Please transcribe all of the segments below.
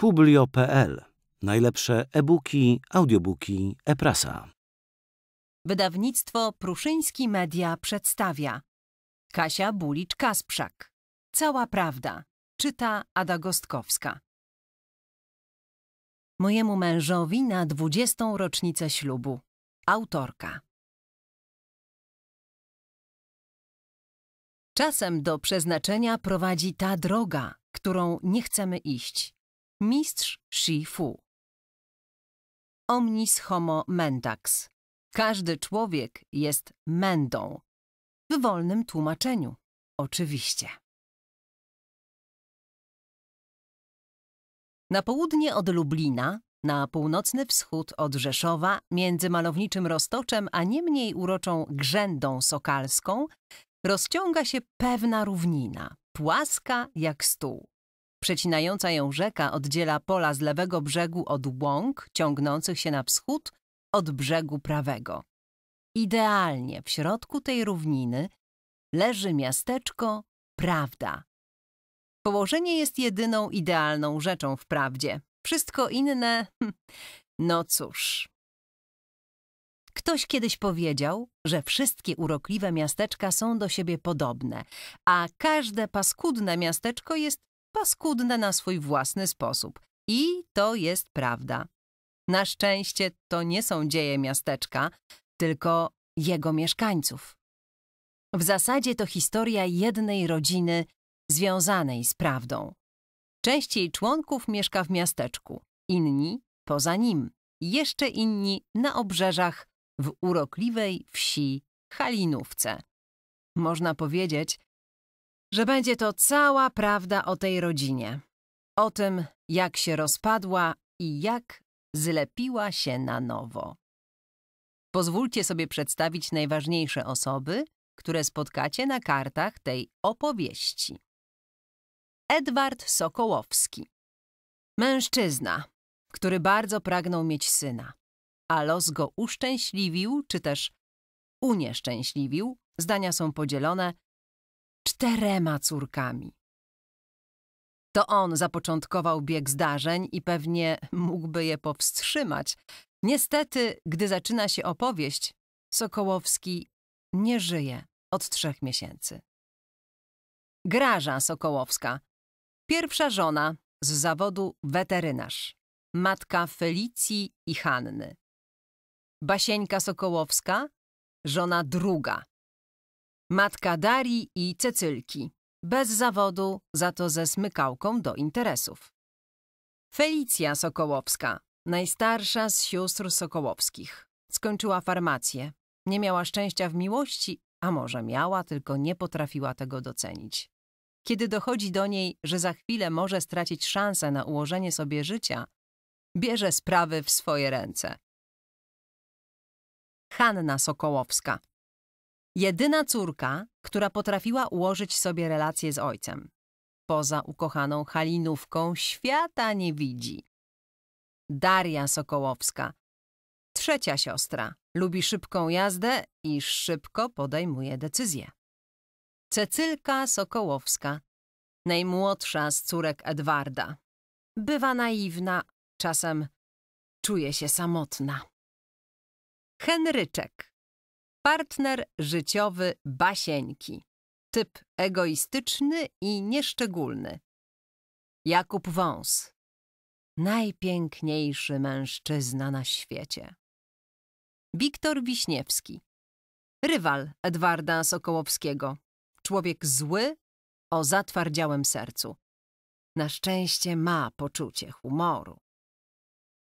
Publio.pl. Najlepsze e-booki, audiobooki, e-prasa. Wydawnictwo Pruszyński Media przedstawia Kasia Bulicz-Kasprzak. Cała prawda. Czyta Ada Gostkowska. Mojemu mężowi na dwudziestą rocznicę ślubu. Autorka. Czasem do przeznaczenia prowadzi ta droga, którą nie chcemy iść mistrz Shi Fu. Omnis homo mendax. Każdy człowiek jest mendą. W wolnym tłumaczeniu, oczywiście. Na południe od Lublina, na północny wschód od Rzeszowa, między malowniczym Roztoczem, a nie mniej uroczą Grzędą Sokalską, rozciąga się pewna równina, płaska jak stół. Przecinająca ją rzeka oddziela pola z lewego brzegu od łąk ciągnących się na wschód od brzegu prawego. Idealnie w środku tej równiny leży miasteczko Prawda. Położenie jest jedyną idealną rzeczą w prawdzie. Wszystko inne, hm, no cóż. Ktoś kiedyś powiedział, że wszystkie urokliwe miasteczka są do siebie podobne, a każde paskudne miasteczko jest paskudne na swój własny sposób. I to jest prawda. Na szczęście to nie są dzieje miasteczka, tylko jego mieszkańców. W zasadzie to historia jednej rodziny związanej z prawdą. Część jej członków mieszka w miasteczku, inni poza nim, jeszcze inni na obrzeżach w urokliwej wsi Halinówce. Można powiedzieć, że będzie to cała prawda o tej rodzinie, o tym, jak się rozpadła i jak zlepiła się na nowo. Pozwólcie sobie przedstawić najważniejsze osoby, które spotkacie na kartach tej opowieści. Edward Sokołowski. Mężczyzna, który bardzo pragnął mieć syna, a los go uszczęśliwił, czy też unieszczęśliwił, zdania są podzielone, czterema córkami. To on zapoczątkował bieg zdarzeń i pewnie mógłby je powstrzymać. Niestety, gdy zaczyna się opowieść, Sokołowski nie żyje od trzech miesięcy. Graża Sokołowska, pierwsza żona z zawodu weterynarz, matka Felicji i Hanny. Basieńka Sokołowska, żona druga, matka Darii i Cecylki, bez zawodu, za to ze smykałką do interesów. Felicja Sokołowska, najstarsza z sióstr Sokołowskich, skończyła farmację. Nie miała szczęścia w miłości, a może miała, tylko nie potrafiła tego docenić. Kiedy dochodzi do niej, że za chwilę może stracić szansę na ułożenie sobie życia, bierze sprawy w swoje ręce. Hanna Sokołowska, Jedyna córka, która potrafiła ułożyć sobie relacje z ojcem. Poza ukochaną Halinówką świata nie widzi. Daria Sokołowska. Trzecia siostra. Lubi szybką jazdę i szybko podejmuje decyzje. Cecylka Sokołowska. Najmłodsza z córek Edwarda. Bywa naiwna, czasem czuje się samotna. Henryczek. Partner życiowy Basieńki. Typ egoistyczny i nieszczególny. Jakub Wąs. Najpiękniejszy mężczyzna na świecie. Wiktor Wiśniewski. Rywal Edwarda Sokołowskiego. Człowiek zły, o zatwardziałym sercu. Na szczęście ma poczucie humoru.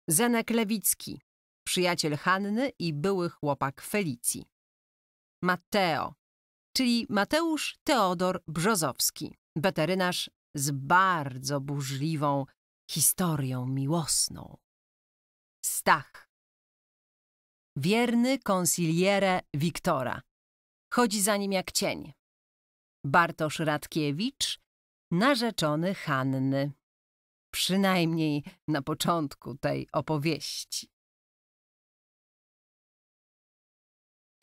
Zenek Lewicki. Przyjaciel Hanny i były chłopak Felicji. Matteo, czyli Mateusz Teodor Brzozowski, weterynarz z bardzo burzliwą historią miłosną. Stach. Wierny konsiliere Wiktora. Chodzi za nim jak cień. Bartosz Radkiewicz, narzeczony Hanny. Przynajmniej na początku tej opowieści.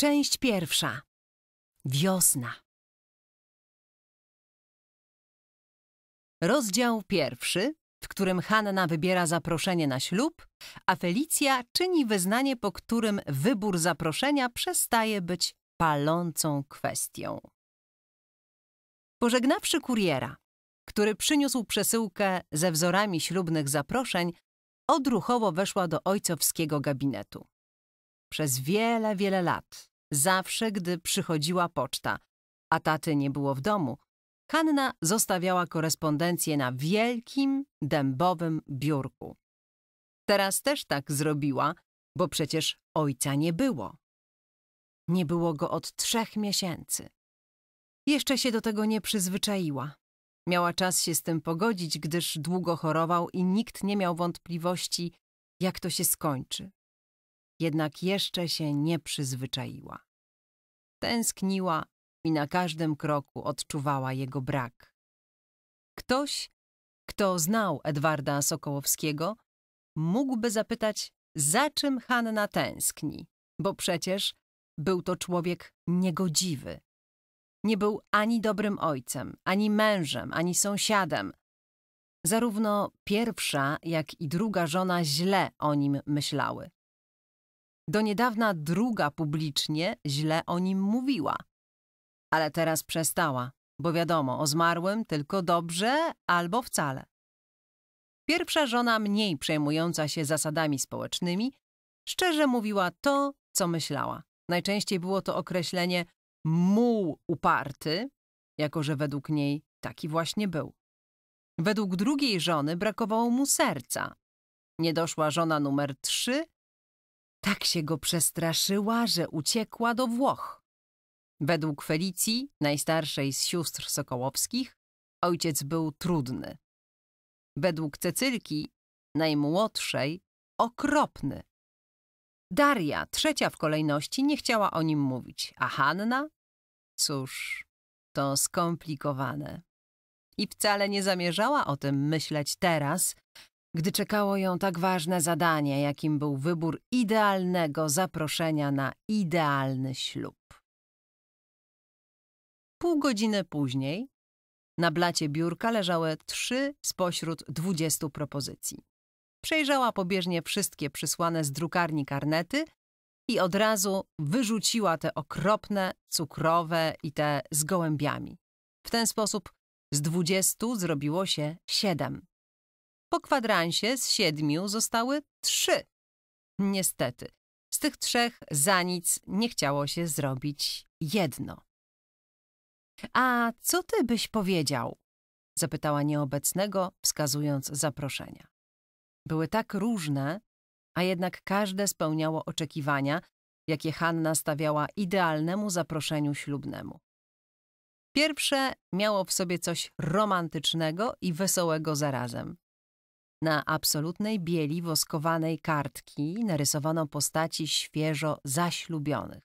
Część pierwsza. Wiosna. Rozdział pierwszy, w którym Hanna wybiera zaproszenie na ślub, a Felicja czyni wyznanie, po którym wybór zaproszenia przestaje być palącą kwestią. Pożegnawszy kuriera, który przyniósł przesyłkę ze wzorami ślubnych zaproszeń, odruchowo weszła do ojcowskiego gabinetu. Przez wiele, wiele lat Zawsze, gdy przychodziła poczta, a taty nie było w domu, Hanna zostawiała korespondencję na wielkim, dębowym biurku. Teraz też tak zrobiła, bo przecież ojca nie było. Nie było go od trzech miesięcy. Jeszcze się do tego nie przyzwyczaiła. Miała czas się z tym pogodzić, gdyż długo chorował i nikt nie miał wątpliwości, jak to się skończy jednak jeszcze się nie przyzwyczaiła. Tęskniła i na każdym kroku odczuwała jego brak. Ktoś, kto znał Edwarda Sokołowskiego, mógłby zapytać, za czym Hanna tęskni, bo przecież był to człowiek niegodziwy. Nie był ani dobrym ojcem, ani mężem, ani sąsiadem. Zarówno pierwsza, jak i druga żona źle o nim myślały. Do niedawna druga publicznie źle o nim mówiła. Ale teraz przestała, bo wiadomo, o zmarłym tylko dobrze albo wcale. Pierwsza żona, mniej przejmująca się zasadami społecznymi, szczerze mówiła to, co myślała. Najczęściej było to określenie muł uparty, jako że według niej taki właśnie był. Według drugiej żony brakowało mu serca. Niedoszła żona numer trzy tak się go przestraszyła, że uciekła do Włoch. Według Felicji, najstarszej z sióstr Sokołowskich, ojciec był trudny. Według Cecylki, najmłodszej, okropny. Daria, trzecia w kolejności, nie chciała o nim mówić, a Hanna? Cóż, to skomplikowane. I wcale nie zamierzała o tym myśleć teraz, gdy czekało ją tak ważne zadanie, jakim był wybór idealnego zaproszenia na idealny ślub. Pół godziny później na blacie biurka leżały trzy spośród dwudziestu propozycji. Przejrzała pobieżnie wszystkie przysłane z drukarni karnety i od razu wyrzuciła te okropne, cukrowe i te z gołębiami. W ten sposób z dwudziestu zrobiło się siedem. Po kwadransie z siedmiu zostały trzy. Niestety, z tych trzech za nic nie chciało się zrobić jedno. A co ty byś powiedział? zapytała nieobecnego, wskazując zaproszenia. Były tak różne, a jednak każde spełniało oczekiwania, jakie Hanna stawiała idealnemu zaproszeniu ślubnemu. Pierwsze miało w sobie coś romantycznego i wesołego zarazem. Na absolutnej bieli woskowanej kartki narysowano postaci świeżo zaślubionych.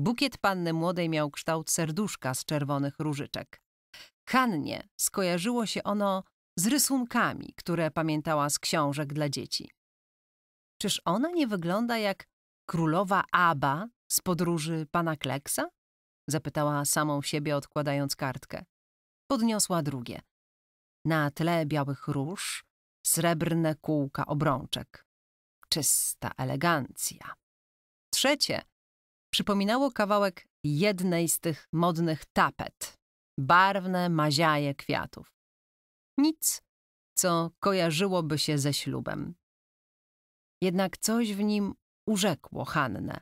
Bukiet panny młodej miał kształt serduszka z czerwonych różyczek. Kannie skojarzyło się ono z rysunkami, które pamiętała z książek dla dzieci. Czyż ona nie wygląda jak królowa Aba z podróży pana Kleksa? Zapytała samą siebie, odkładając kartkę. Podniosła drugie. Na tle białych róż srebrne kółka obrączek. Czysta elegancja. Trzecie przypominało kawałek jednej z tych modnych tapet. Barwne maziaje kwiatów. Nic, co kojarzyłoby się ze ślubem. Jednak coś w nim urzekło Hannę.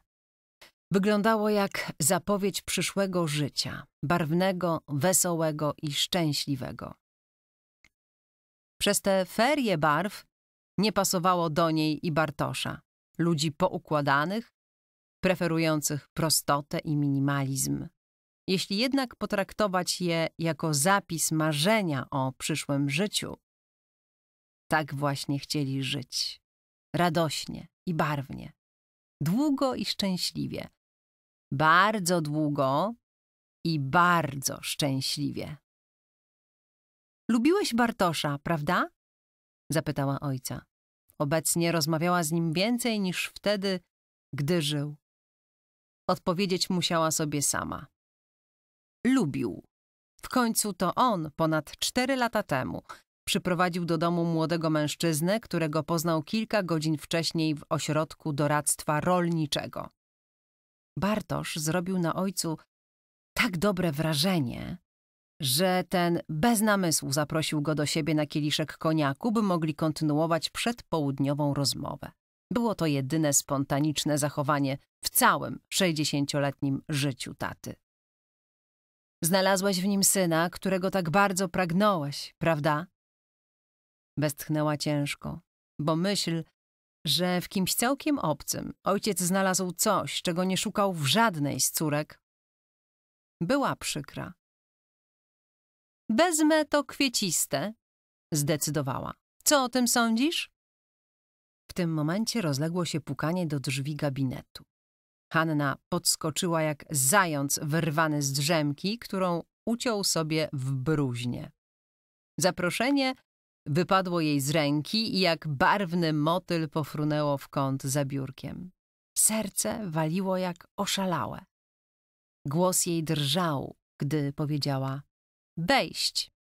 Wyglądało jak zapowiedź przyszłego życia, barwnego, wesołego i szczęśliwego. Przez te ferie barw nie pasowało do niej i Bartosza, ludzi poukładanych, preferujących prostotę i minimalizm. Jeśli jednak potraktować je jako zapis marzenia o przyszłym życiu, tak właśnie chcieli żyć. Radośnie i barwnie. Długo i szczęśliwie. Bardzo długo i bardzo szczęśliwie. Lubiłeś Bartosza, prawda? zapytała ojca. Obecnie rozmawiała z nim więcej niż wtedy, gdy żył. Odpowiedzieć musiała sobie sama. Lubił. W końcu to on, ponad cztery lata temu, przyprowadził do domu młodego mężczyznę, którego poznał kilka godzin wcześniej w ośrodku doradztwa rolniczego. Bartosz zrobił na ojcu tak dobre wrażenie, że ten bez namysłu zaprosił go do siebie na kieliszek koniaku, by mogli kontynuować przedpołudniową rozmowę. Było to jedyne spontaniczne zachowanie w całym 60-letnim życiu taty. Znalazłeś w nim syna, którego tak bardzo pragnąłeś, prawda? Westchnęła ciężko, bo myśl, że w kimś całkiem obcym ojciec znalazł coś, czego nie szukał w żadnej z córek, była przykra. Bezmę to kwieciste, zdecydowała. Co o tym sądzisz? W tym momencie rozległo się pukanie do drzwi gabinetu. Hanna podskoczyła jak zając wyrwany z drzemki, którą uciął sobie w bruźnie. Zaproszenie wypadło jej z ręki i jak barwny motyl pofrunęło w kąt za biurkiem. Serce waliło jak oszalałe. Głos jej drżał, gdy powiedziała Wejść.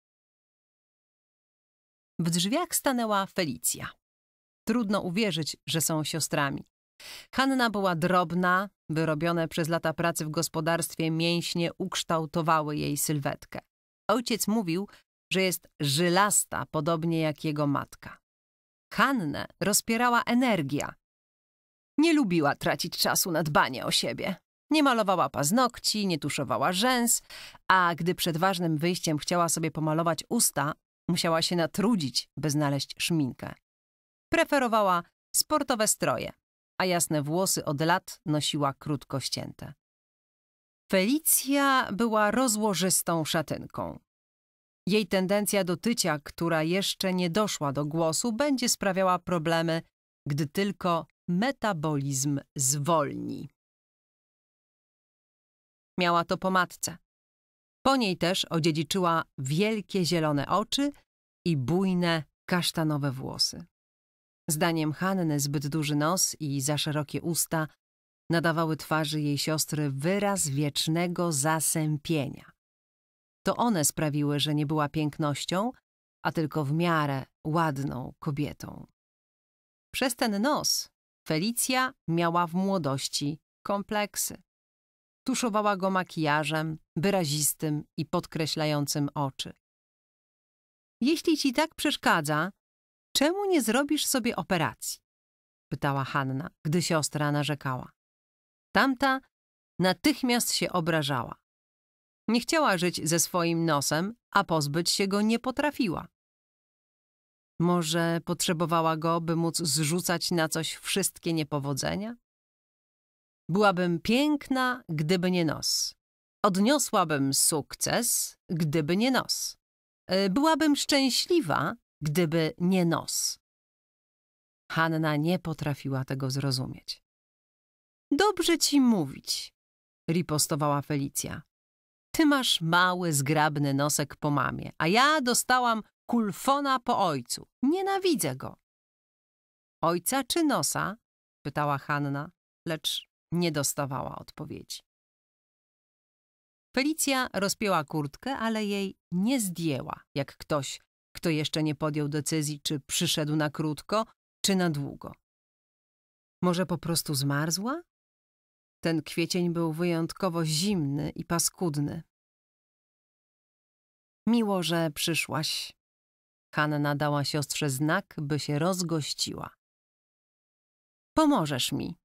W drzwiach stanęła Felicja. Trudno uwierzyć, że są siostrami. Hanna była drobna, wyrobione przez lata pracy w gospodarstwie mięśnie ukształtowały jej sylwetkę. Ojciec mówił, że jest żylasta, podobnie jak jego matka. Hannę rozpierała energia. Nie lubiła tracić czasu na dbanie o siebie. Nie malowała paznokci, nie tuszowała rzęs, a gdy przed ważnym wyjściem chciała sobie pomalować usta, musiała się natrudzić, by znaleźć szminkę. Preferowała sportowe stroje, a jasne włosy od lat nosiła krótko ścięte. Felicja była rozłożystą szatynką. Jej tendencja do tycia, która jeszcze nie doszła do głosu, będzie sprawiała problemy, gdy tylko metabolizm zwolni. Miała to po matce. Po niej też odziedziczyła wielkie zielone oczy i bujne kasztanowe włosy. Zdaniem Hanny zbyt duży nos i za szerokie usta nadawały twarzy jej siostry wyraz wiecznego zasępienia. To one sprawiły, że nie była pięknością, a tylko w miarę ładną kobietą. Przez ten nos Felicja miała w młodości kompleksy. Tuszowała go makijażem, wyrazistym i podkreślającym oczy. Jeśli ci tak przeszkadza, czemu nie zrobisz sobie operacji? Pytała Hanna, gdy siostra narzekała. Tamta natychmiast się obrażała. Nie chciała żyć ze swoim nosem, a pozbyć się go nie potrafiła. Może potrzebowała go, by móc zrzucać na coś wszystkie niepowodzenia? Byłabym piękna, gdyby nie nos. Odniosłabym sukces, gdyby nie nos. E, byłabym szczęśliwa, gdyby nie nos. Hanna nie potrafiła tego zrozumieć. Dobrze ci mówić, ripostowała Felicja. Ty masz mały, zgrabny nosek po mamie, a ja dostałam kulfona po ojcu. Nienawidzę go. Ojca czy nosa? pytała Hanna, lecz nie dostawała odpowiedzi. Felicja rozpięła kurtkę, ale jej nie zdjęła, jak ktoś, kto jeszcze nie podjął decyzji, czy przyszedł na krótko, czy na długo. Może po prostu zmarzła? Ten kwiecień był wyjątkowo zimny i paskudny. Miło, że przyszłaś. Hanna dała siostrze znak, by się rozgościła. Pomożesz mi,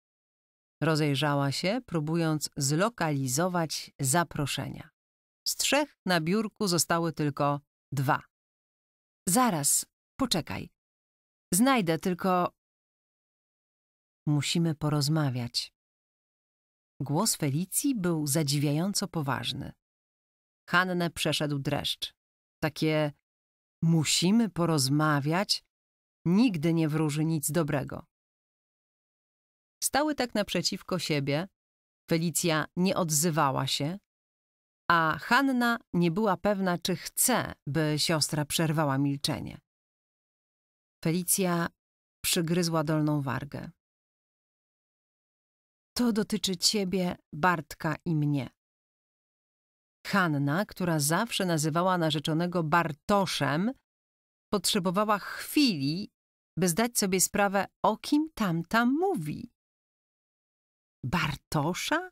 Rozejrzała się, próbując zlokalizować zaproszenia. Z trzech na biurku zostały tylko dwa. Zaraz, poczekaj. Znajdę tylko. Musimy porozmawiać. Głos Felicji był zadziwiająco poważny. Hannę przeszedł dreszcz. Takie musimy porozmawiać nigdy nie wróży nic dobrego. Stały tak naprzeciwko siebie, Felicja nie odzywała się, a Hanna nie była pewna, czy chce, by siostra przerwała milczenie. Felicja przygryzła dolną wargę. To dotyczy ciebie, Bartka i mnie. Hanna, która zawsze nazywała narzeczonego Bartoszem, potrzebowała chwili, by zdać sobie sprawę, o kim tam tam mówi. Bartosza?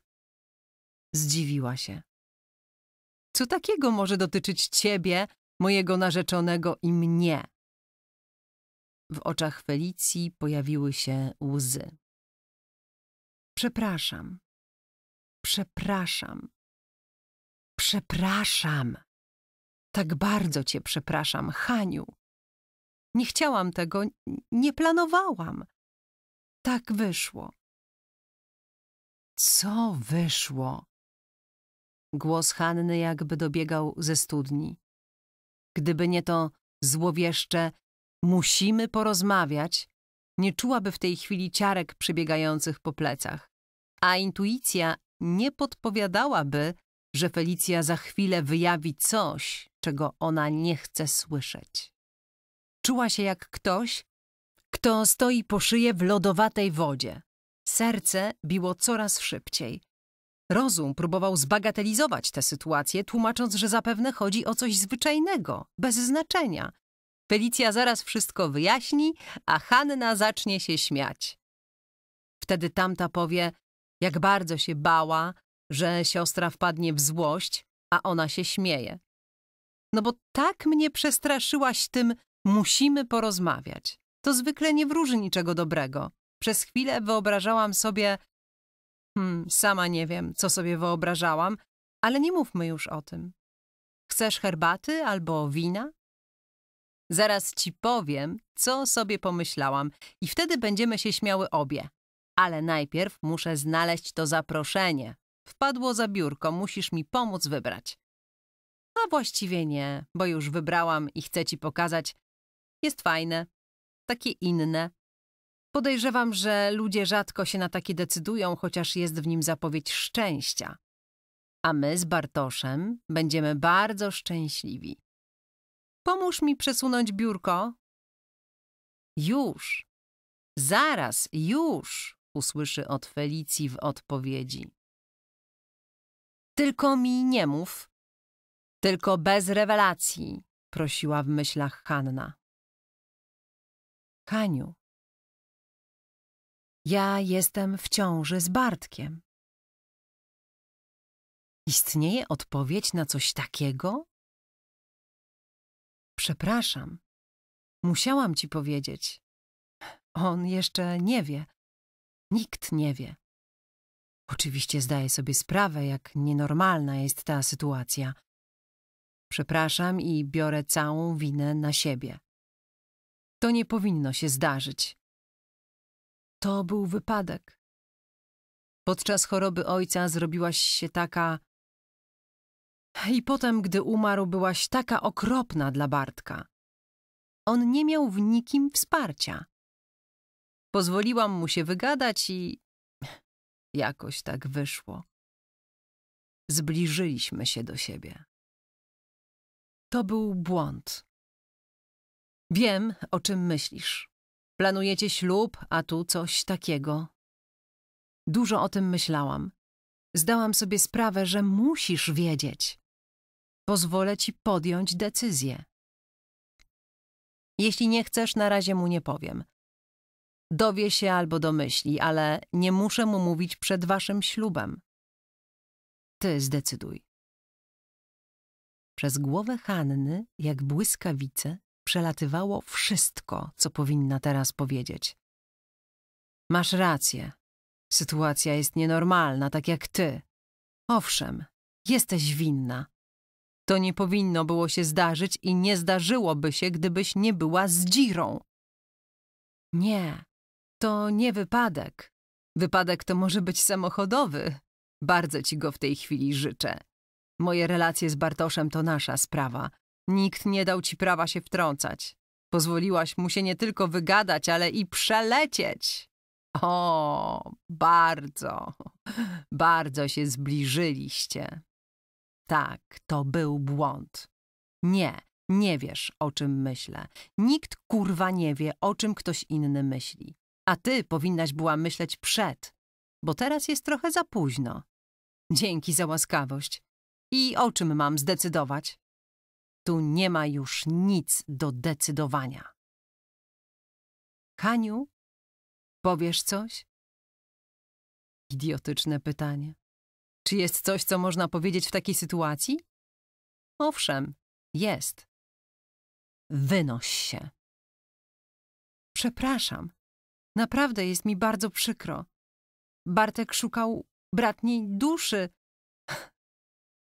Zdziwiła się. Co takiego może dotyczyć ciebie, mojego narzeczonego i mnie? W oczach Felicji pojawiły się łzy. Przepraszam. Przepraszam. Przepraszam. Tak bardzo cię przepraszam, Haniu. Nie chciałam tego, nie planowałam. Tak wyszło. Co wyszło? Głos Hanny jakby dobiegał ze studni. Gdyby nie to złowieszcze musimy porozmawiać, nie czułaby w tej chwili ciarek przebiegających po plecach, a intuicja nie podpowiadałaby, że Felicja za chwilę wyjawi coś, czego ona nie chce słyszeć. Czuła się jak ktoś, kto stoi po szyję w lodowatej wodzie, Serce biło coraz szybciej. Rozum próbował zbagatelizować tę sytuację, tłumacząc, że zapewne chodzi o coś zwyczajnego, bez znaczenia. Felicja zaraz wszystko wyjaśni, a Hanna zacznie się śmiać. Wtedy tamta powie, jak bardzo się bała, że siostra wpadnie w złość, a ona się śmieje. No bo tak mnie przestraszyłaś tym, musimy porozmawiać. To zwykle nie wróży niczego dobrego. Przez chwilę wyobrażałam sobie... Hmm, sama nie wiem, co sobie wyobrażałam, ale nie mówmy już o tym. Chcesz herbaty albo wina? Zaraz ci powiem, co sobie pomyślałam i wtedy będziemy się śmiały obie. Ale najpierw muszę znaleźć to zaproszenie. Wpadło za biurko, musisz mi pomóc wybrać. A właściwie nie, bo już wybrałam i chcę ci pokazać. Jest fajne, takie inne. Podejrzewam, że ludzie rzadko się na taki decydują, chociaż jest w nim zapowiedź szczęścia. A my z Bartoszem będziemy bardzo szczęśliwi. Pomóż mi przesunąć biurko. Już. Zaraz, już, usłyszy od Felicji w odpowiedzi. Tylko mi nie mów. Tylko bez rewelacji, prosiła w myślach Hanna. Haniu, ja jestem w ciąży z Bartkiem. Istnieje odpowiedź na coś takiego? Przepraszam. Musiałam ci powiedzieć. On jeszcze nie wie. Nikt nie wie. Oczywiście zdaję sobie sprawę, jak nienormalna jest ta sytuacja. Przepraszam i biorę całą winę na siebie. To nie powinno się zdarzyć. To był wypadek. Podczas choroby ojca zrobiłaś się taka. I potem, gdy umarł, byłaś taka okropna dla Bartka. On nie miał w nikim wsparcia. Pozwoliłam mu się wygadać i jakoś tak wyszło. Zbliżyliśmy się do siebie. To był błąd. Wiem, o czym myślisz. Planujecie ślub, a tu coś takiego. Dużo o tym myślałam. Zdałam sobie sprawę, że musisz wiedzieć. Pozwolę ci podjąć decyzję. Jeśli nie chcesz, na razie mu nie powiem. Dowie się albo domyśli, ale nie muszę mu mówić przed waszym ślubem. Ty zdecyduj. Przez głowę Hanny, jak błyskawice, przelatywało wszystko, co powinna teraz powiedzieć. Masz rację. Sytuacja jest nienormalna, tak jak ty. Owszem, jesteś winna. To nie powinno było się zdarzyć i nie zdarzyłoby się, gdybyś nie była zdzirą. Nie, to nie wypadek. Wypadek to może być samochodowy. Bardzo ci go w tej chwili życzę. Moje relacje z Bartoszem to nasza sprawa. Nikt nie dał ci prawa się wtrącać. Pozwoliłaś mu się nie tylko wygadać, ale i przelecieć. O, bardzo, bardzo się zbliżyliście. Tak, to był błąd. Nie, nie wiesz, o czym myślę. Nikt kurwa nie wie, o czym ktoś inny myśli. A ty powinnaś była myśleć przed, bo teraz jest trochę za późno. Dzięki za łaskawość. I o czym mam zdecydować? Tu nie ma już nic do decydowania. Kaniu, powiesz coś? Idiotyczne pytanie. Czy jest coś, co można powiedzieć w takiej sytuacji? Owszem, jest. Wynoś się. Przepraszam. Naprawdę jest mi bardzo przykro. Bartek szukał bratniej duszy,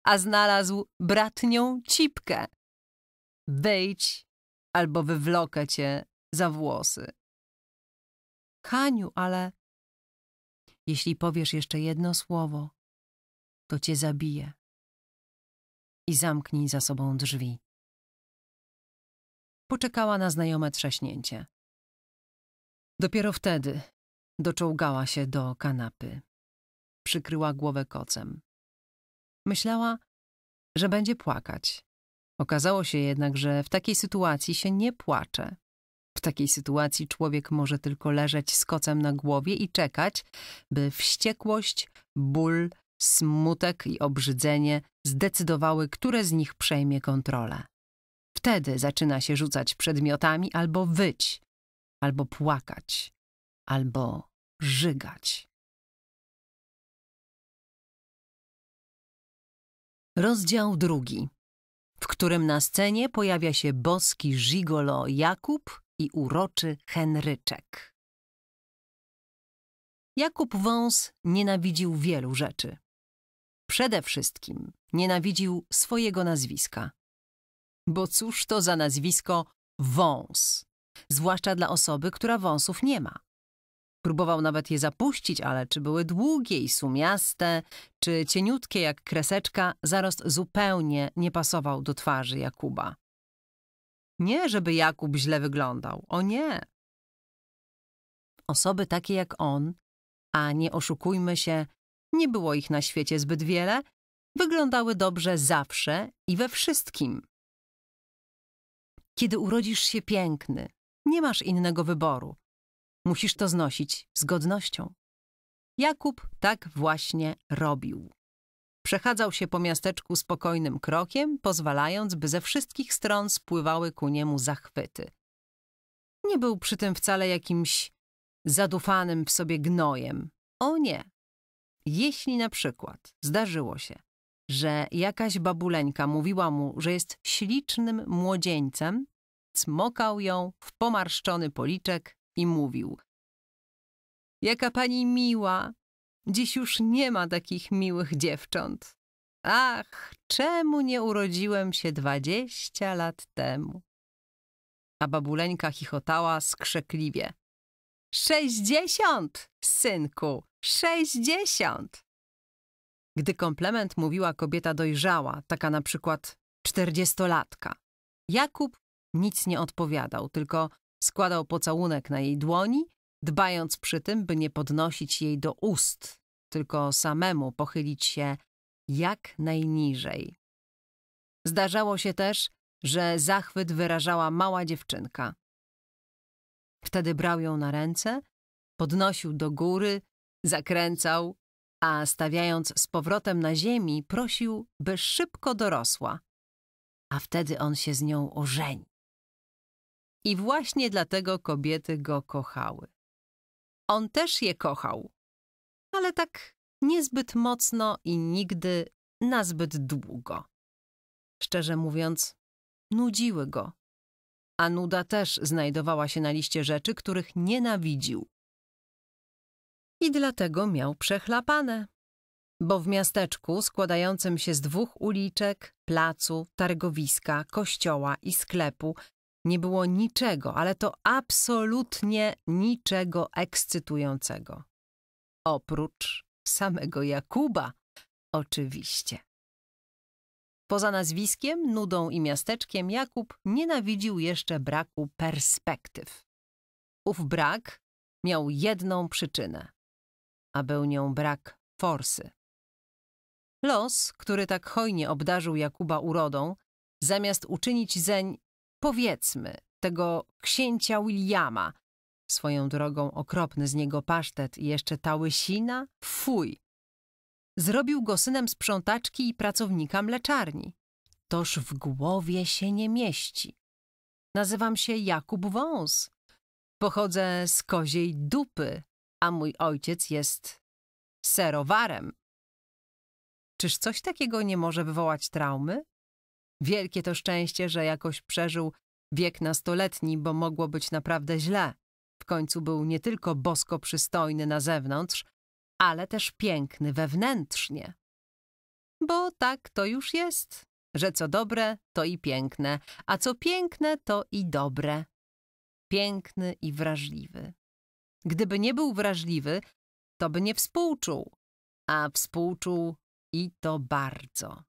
a znalazł bratnią cipkę wejdź albo wywlokę cię za włosy. Haniu, ale jeśli powiesz jeszcze jedno słowo, to cię zabiję. I zamknij za sobą drzwi. Poczekała na znajome trzaśnięcie. Dopiero wtedy doczołgała się do kanapy. Przykryła głowę kocem. Myślała, że będzie płakać. Okazało się jednak, że w takiej sytuacji się nie płacze. W takiej sytuacji człowiek może tylko leżeć z kocem na głowie i czekać, by wściekłość, ból, smutek i obrzydzenie zdecydowały, które z nich przejmie kontrolę. Wtedy zaczyna się rzucać przedmiotami albo wyć, albo płakać, albo żygać. Rozdział drugi w którym na scenie pojawia się boski Żigolo Jakub i uroczy Henryczek. Jakub Wąs nienawidził wielu rzeczy. Przede wszystkim nienawidził swojego nazwiska. Bo cóż to za nazwisko wąs, zwłaszcza dla osoby, która wąsów nie ma. Próbował nawet je zapuścić, ale czy były długie i sumiaste, czy cieniutkie jak kreseczka, zarost zupełnie nie pasował do twarzy Jakuba. Nie, żeby Jakub źle wyglądał, o nie. Osoby takie jak on, a nie oszukujmy się, nie było ich na świecie zbyt wiele, wyglądały dobrze zawsze i we wszystkim. Kiedy urodzisz się piękny, nie masz innego wyboru. Musisz to znosić z godnością. Jakub tak właśnie robił. Przechadzał się po miasteczku spokojnym krokiem, pozwalając, by ze wszystkich stron spływały ku niemu zachwyty. Nie był przy tym wcale jakimś zadufanym w sobie gnojem. O nie! Jeśli na przykład zdarzyło się, że jakaś babuleńka mówiła mu, że jest ślicznym młodzieńcem, cmokał ją w pomarszczony policzek i mówił: Jaka pani miła! Dziś już nie ma takich miłych dziewcząt. Ach, czemu nie urodziłem się dwadzieścia lat temu? A babuleńka chichotała skrzekliwie. Sześćdziesiąt, synku, sześćdziesiąt! Gdy komplement mówiła kobieta dojrzała, taka na przykład czterdziestolatka, Jakub nic nie odpowiadał, tylko Składał pocałunek na jej dłoni, dbając przy tym, by nie podnosić jej do ust, tylko samemu pochylić się jak najniżej. Zdarzało się też, że zachwyt wyrażała mała dziewczynka. Wtedy brał ją na ręce, podnosił do góry, zakręcał, a stawiając z powrotem na ziemi, prosił, by szybko dorosła. A wtedy on się z nią ożenił. I właśnie dlatego kobiety go kochały. On też je kochał, ale tak niezbyt mocno i nigdy nazbyt długo. Szczerze mówiąc, nudziły go. A nuda też znajdowała się na liście rzeczy, których nienawidził. I dlatego miał przechlapane. Bo w miasteczku składającym się z dwóch uliczek, placu, targowiska, kościoła i sklepu nie było niczego, ale to absolutnie niczego ekscytującego. Oprócz samego Jakuba, oczywiście. Poza nazwiskiem, nudą i miasteczkiem Jakub nienawidził jeszcze braku perspektyw. Ów brak miał jedną przyczynę, a był nią brak forsy. Los, który tak hojnie obdarzył Jakuba urodą, zamiast uczynić zeń powiedzmy, tego księcia Williama. Swoją drogą okropny z niego pasztet i jeszcze ta łysina? Fuj! Zrobił go synem sprzątaczki i pracownika mleczarni. Toż w głowie się nie mieści. Nazywam się Jakub Wąs. Pochodzę z koziej dupy, a mój ojciec jest serowarem. Czyż coś takiego nie może wywołać traumy? Wielkie to szczęście, że jakoś przeżył wiek nastoletni, bo mogło być naprawdę źle. W końcu był nie tylko bosko przystojny na zewnątrz, ale też piękny wewnętrznie. Bo tak to już jest, że co dobre to i piękne, a co piękne to i dobre. Piękny i wrażliwy. Gdyby nie był wrażliwy, to by nie współczuł, a współczuł i to bardzo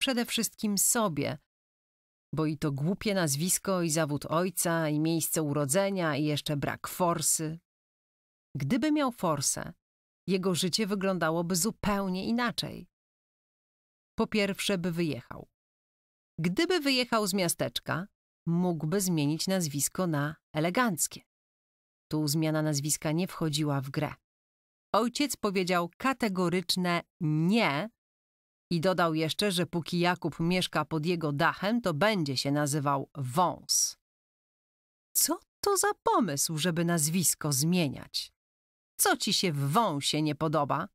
przede wszystkim sobie, bo i to głupie nazwisko, i zawód ojca, i miejsce urodzenia, i jeszcze brak forsy. Gdyby miał forsę, jego życie wyglądałoby zupełnie inaczej. Po pierwsze, by wyjechał. Gdyby wyjechał z miasteczka, mógłby zmienić nazwisko na eleganckie. Tu zmiana nazwiska nie wchodziła w grę. Ojciec powiedział kategoryczne nie i dodał jeszcze, że póki Jakub mieszka pod jego dachem, to będzie się nazywał Wąs. Co to za pomysł, żeby nazwisko zmieniać? Co ci się w wąsie nie podoba?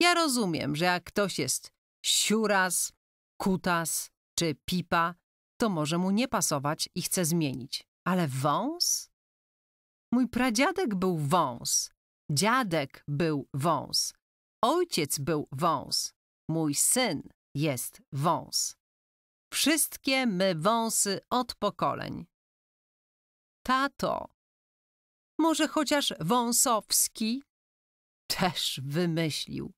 Ja rozumiem, że jak ktoś jest siuras, kutas czy pipa, to może mu nie pasować i chce zmienić. Ale wąs? Mój pradziadek był wąs, dziadek był wąs, ojciec był wąs, Mój syn jest wąs. Wszystkie my wąsy od pokoleń. Tato, może chociaż wąsowski? Też wymyślił.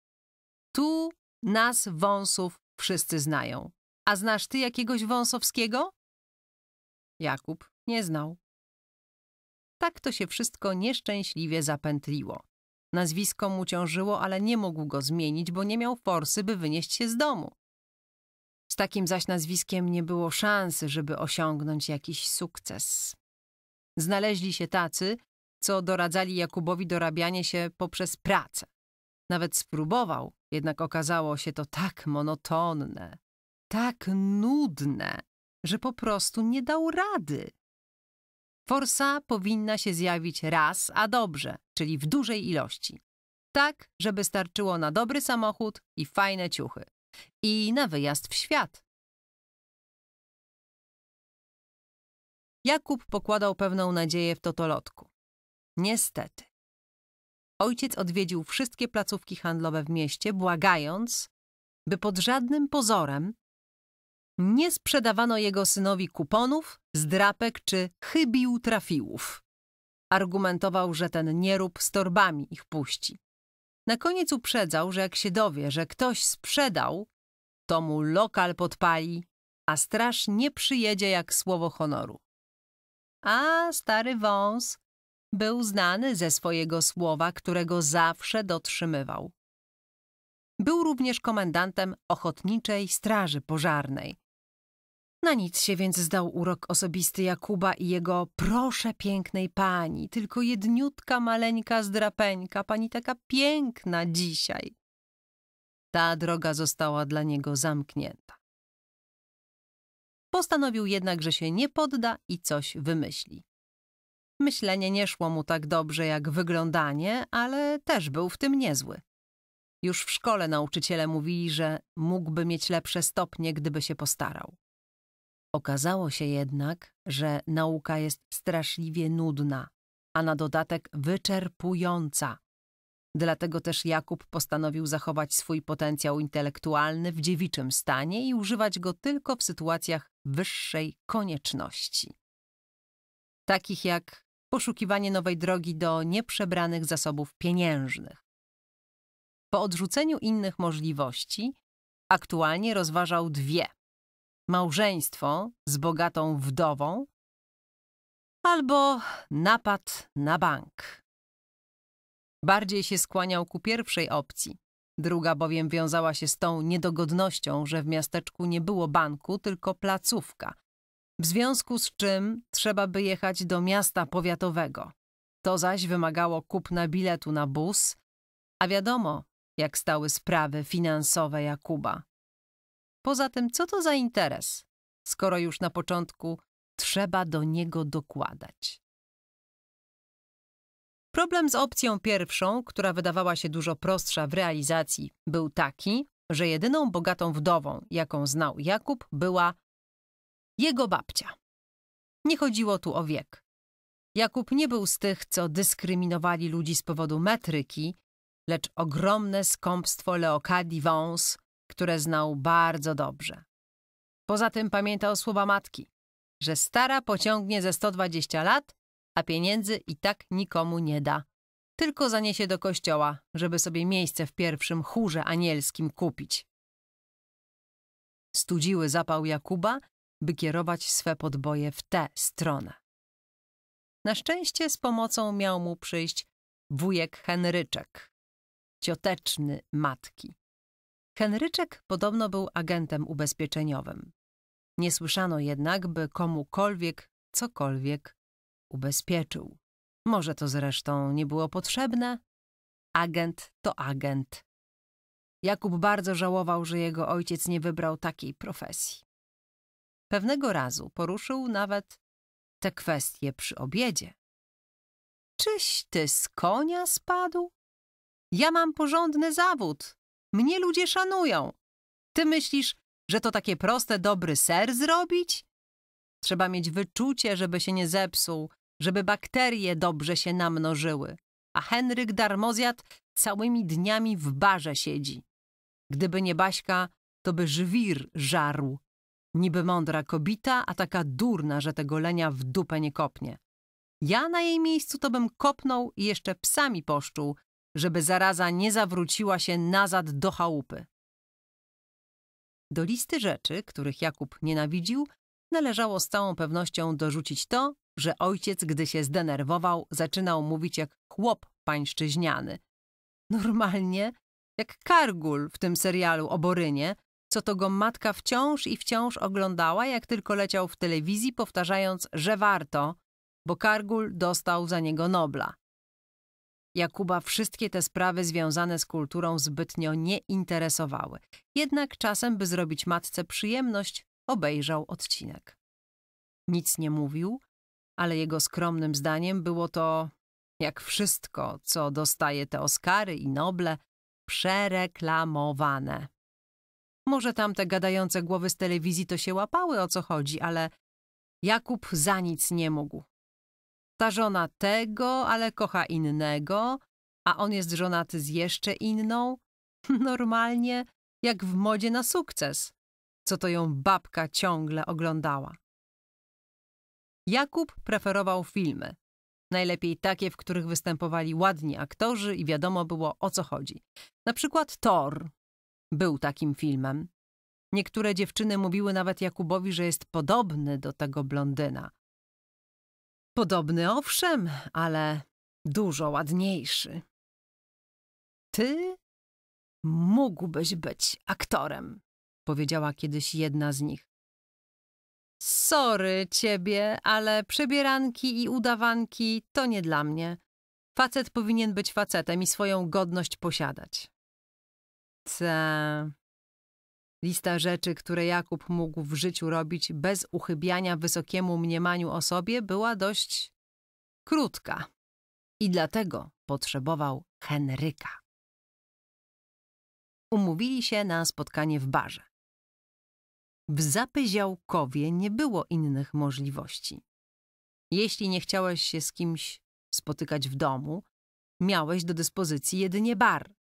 Tu nas wąsów wszyscy znają. A znasz ty jakiegoś wąsowskiego? Jakub nie znał. Tak to się wszystko nieszczęśliwie zapętliło. Nazwisko mu ciążyło, ale nie mógł go zmienić, bo nie miał forsy, by wynieść się z domu. Z takim zaś nazwiskiem nie było szansy, żeby osiągnąć jakiś sukces. Znaleźli się tacy, co doradzali Jakubowi dorabianie się poprzez pracę. Nawet spróbował, jednak okazało się to tak monotonne, tak nudne, że po prostu nie dał rady. Forsa powinna się zjawić raz, a dobrze, czyli w dużej ilości. Tak, żeby starczyło na dobry samochód i fajne ciuchy. I na wyjazd w świat. Jakub pokładał pewną nadzieję w totolotku. Niestety. Ojciec odwiedził wszystkie placówki handlowe w mieście, błagając, by pod żadnym pozorem nie sprzedawano jego synowi kuponów, zdrapek czy chybił trafiłów. Argumentował, że ten nierób z torbami ich puści. Na koniec uprzedzał, że jak się dowie, że ktoś sprzedał, to mu lokal podpali, a straż nie przyjedzie jak słowo honoru. A stary wąs był znany ze swojego słowa, którego zawsze dotrzymywał. Był również komendantem Ochotniczej Straży Pożarnej, na nic się więc zdał urok osobisty Jakuba i jego proszę pięknej pani, tylko jedniutka maleńka zdrapeńka, pani taka piękna dzisiaj. Ta droga została dla niego zamknięta. Postanowił jednak, że się nie podda i coś wymyśli. Myślenie nie szło mu tak dobrze jak wyglądanie, ale też był w tym niezły. Już w szkole nauczyciele mówili, że mógłby mieć lepsze stopnie, gdyby się postarał. Okazało się jednak, że nauka jest straszliwie nudna, a na dodatek wyczerpująca. Dlatego też Jakub postanowił zachować swój potencjał intelektualny w dziewiczym stanie i używać go tylko w sytuacjach wyższej konieczności. Takich jak poszukiwanie nowej drogi do nieprzebranych zasobów pieniężnych. Po odrzuceniu innych możliwości, aktualnie rozważał dwie – małżeństwo z bogatą wdową albo napad na bank. Bardziej się skłaniał ku pierwszej opcji. Druga bowiem wiązała się z tą niedogodnością, że w miasteczku nie było banku, tylko placówka. W związku z czym trzeba by jechać do miasta powiatowego. To zaś wymagało kupna biletu na bus, a wiadomo, jak stały sprawy finansowe Jakuba. Poza tym, co to za interes, skoro już na początku trzeba do niego dokładać? Problem z opcją pierwszą, która wydawała się dużo prostsza w realizacji, był taki, że jedyną bogatą wdową, jaką znał Jakub, była jego babcia. Nie chodziło tu o wiek. Jakub nie był z tych, co dyskryminowali ludzi z powodu metryki, lecz ogromne skąpstwo Leokadii Wąs które znał bardzo dobrze. Poza tym pamiętał słowa matki, że stara pociągnie ze 120 lat, a pieniędzy i tak nikomu nie da. Tylko zaniesie do kościoła, żeby sobie miejsce w pierwszym chórze anielskim kupić. Studziły zapał Jakuba, by kierować swe podboje w tę stronę. Na szczęście z pomocą miał mu przyjść wujek Henryczek, cioteczny matki. Henryczek podobno był agentem ubezpieczeniowym. Nie słyszano jednak, by komukolwiek cokolwiek ubezpieczył. Może to zresztą nie było potrzebne. Agent to agent. Jakub bardzo żałował, że jego ojciec nie wybrał takiej profesji. Pewnego razu poruszył nawet te kwestie przy obiedzie. Czyś ty z konia spadł? Ja mam porządny zawód, mnie ludzie szanują. Ty myślisz, że to takie proste dobry ser zrobić? Trzeba mieć wyczucie, żeby się nie zepsuł, żeby bakterie dobrze się namnożyły. A Henryk Darmozjat całymi dniami w barze siedzi. Gdyby nie Baśka, to by żwir żarł. Niby mądra kobita, a taka durna, że tego lenia w dupę nie kopnie. Ja na jej miejscu to bym kopnął i jeszcze psami poszczuł, żeby zaraza nie zawróciła się nazad do chałupy. Do listy rzeczy, których Jakub nienawidził, należało z całą pewnością dorzucić to, że ojciec, gdy się zdenerwował, zaczynał mówić jak chłop pańszczyźniany. Normalnie jak Kargul w tym serialu o Borynie, co to go matka wciąż i wciąż oglądała, jak tylko leciał w telewizji, powtarzając, że warto, bo Kargul dostał za niego Nobla. Jakuba wszystkie te sprawy związane z kulturą zbytnio nie interesowały. Jednak czasem, by zrobić matce przyjemność, obejrzał odcinek. Nic nie mówił, ale jego skromnym zdaniem było to, jak wszystko, co dostaje te Oscary i Noble, przereklamowane. Może tamte gadające głowy z telewizji to się łapały, o co chodzi, ale Jakub za nic nie mógł. Ta żona tego, ale kocha innego, a on jest żonaty z jeszcze inną. Normalnie jak w modzie na sukces, co to ją babka ciągle oglądała. Jakub preferował filmy. Najlepiej takie, w których występowali ładni aktorzy i wiadomo było o co chodzi. Na przykład Thor był takim filmem. Niektóre dziewczyny mówiły nawet Jakubowi, że jest podobny do tego blondyna. Podobny owszem, ale dużo ładniejszy. Ty mógłbyś być aktorem, powiedziała kiedyś jedna z nich. Sorry ciebie, ale przebieranki i udawanki to nie dla mnie. Facet powinien być facetem i swoją godność posiadać. Te... Lista rzeczy, które Jakub mógł w życiu robić bez uchybiania wysokiemu mniemaniu o sobie, była dość krótka i dlatego potrzebował Henryka. Umówili się na spotkanie w barze. W Zapyziałkowie nie było innych możliwości. Jeśli nie chciałeś się z kimś spotykać w domu, miałeś do dyspozycji jedynie bar.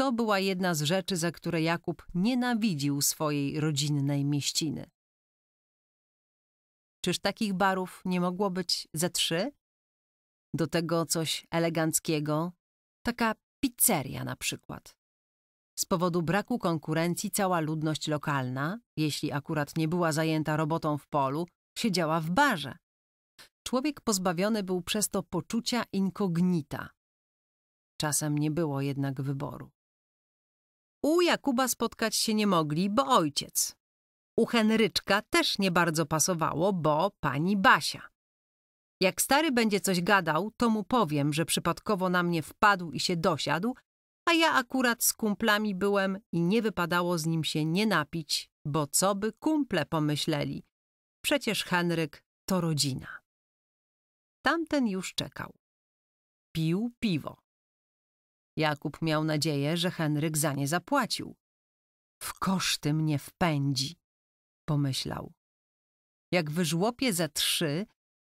To była jedna z rzeczy, za które Jakub nienawidził swojej rodzinnej mieściny. Czyż takich barów nie mogło być ze trzy? Do tego coś eleganckiego, taka pizzeria na przykład. Z powodu braku konkurencji cała ludność lokalna, jeśli akurat nie była zajęta robotą w polu, siedziała w barze. Człowiek pozbawiony był przez to poczucia inkognita. Czasem nie było jednak wyboru. U Jakuba spotkać się nie mogli, bo ojciec. U Henryczka też nie bardzo pasowało, bo pani Basia. Jak stary będzie coś gadał, to mu powiem, że przypadkowo na mnie wpadł i się dosiadł, a ja akurat z kumplami byłem i nie wypadało z nim się nie napić, bo co by kumple pomyśleli? Przecież Henryk to rodzina. Tamten już czekał. Pił piwo. Jakub miał nadzieję, że Henryk za nie zapłacił. W koszty mnie wpędzi, pomyślał. Jak wyżłopie ze trzy,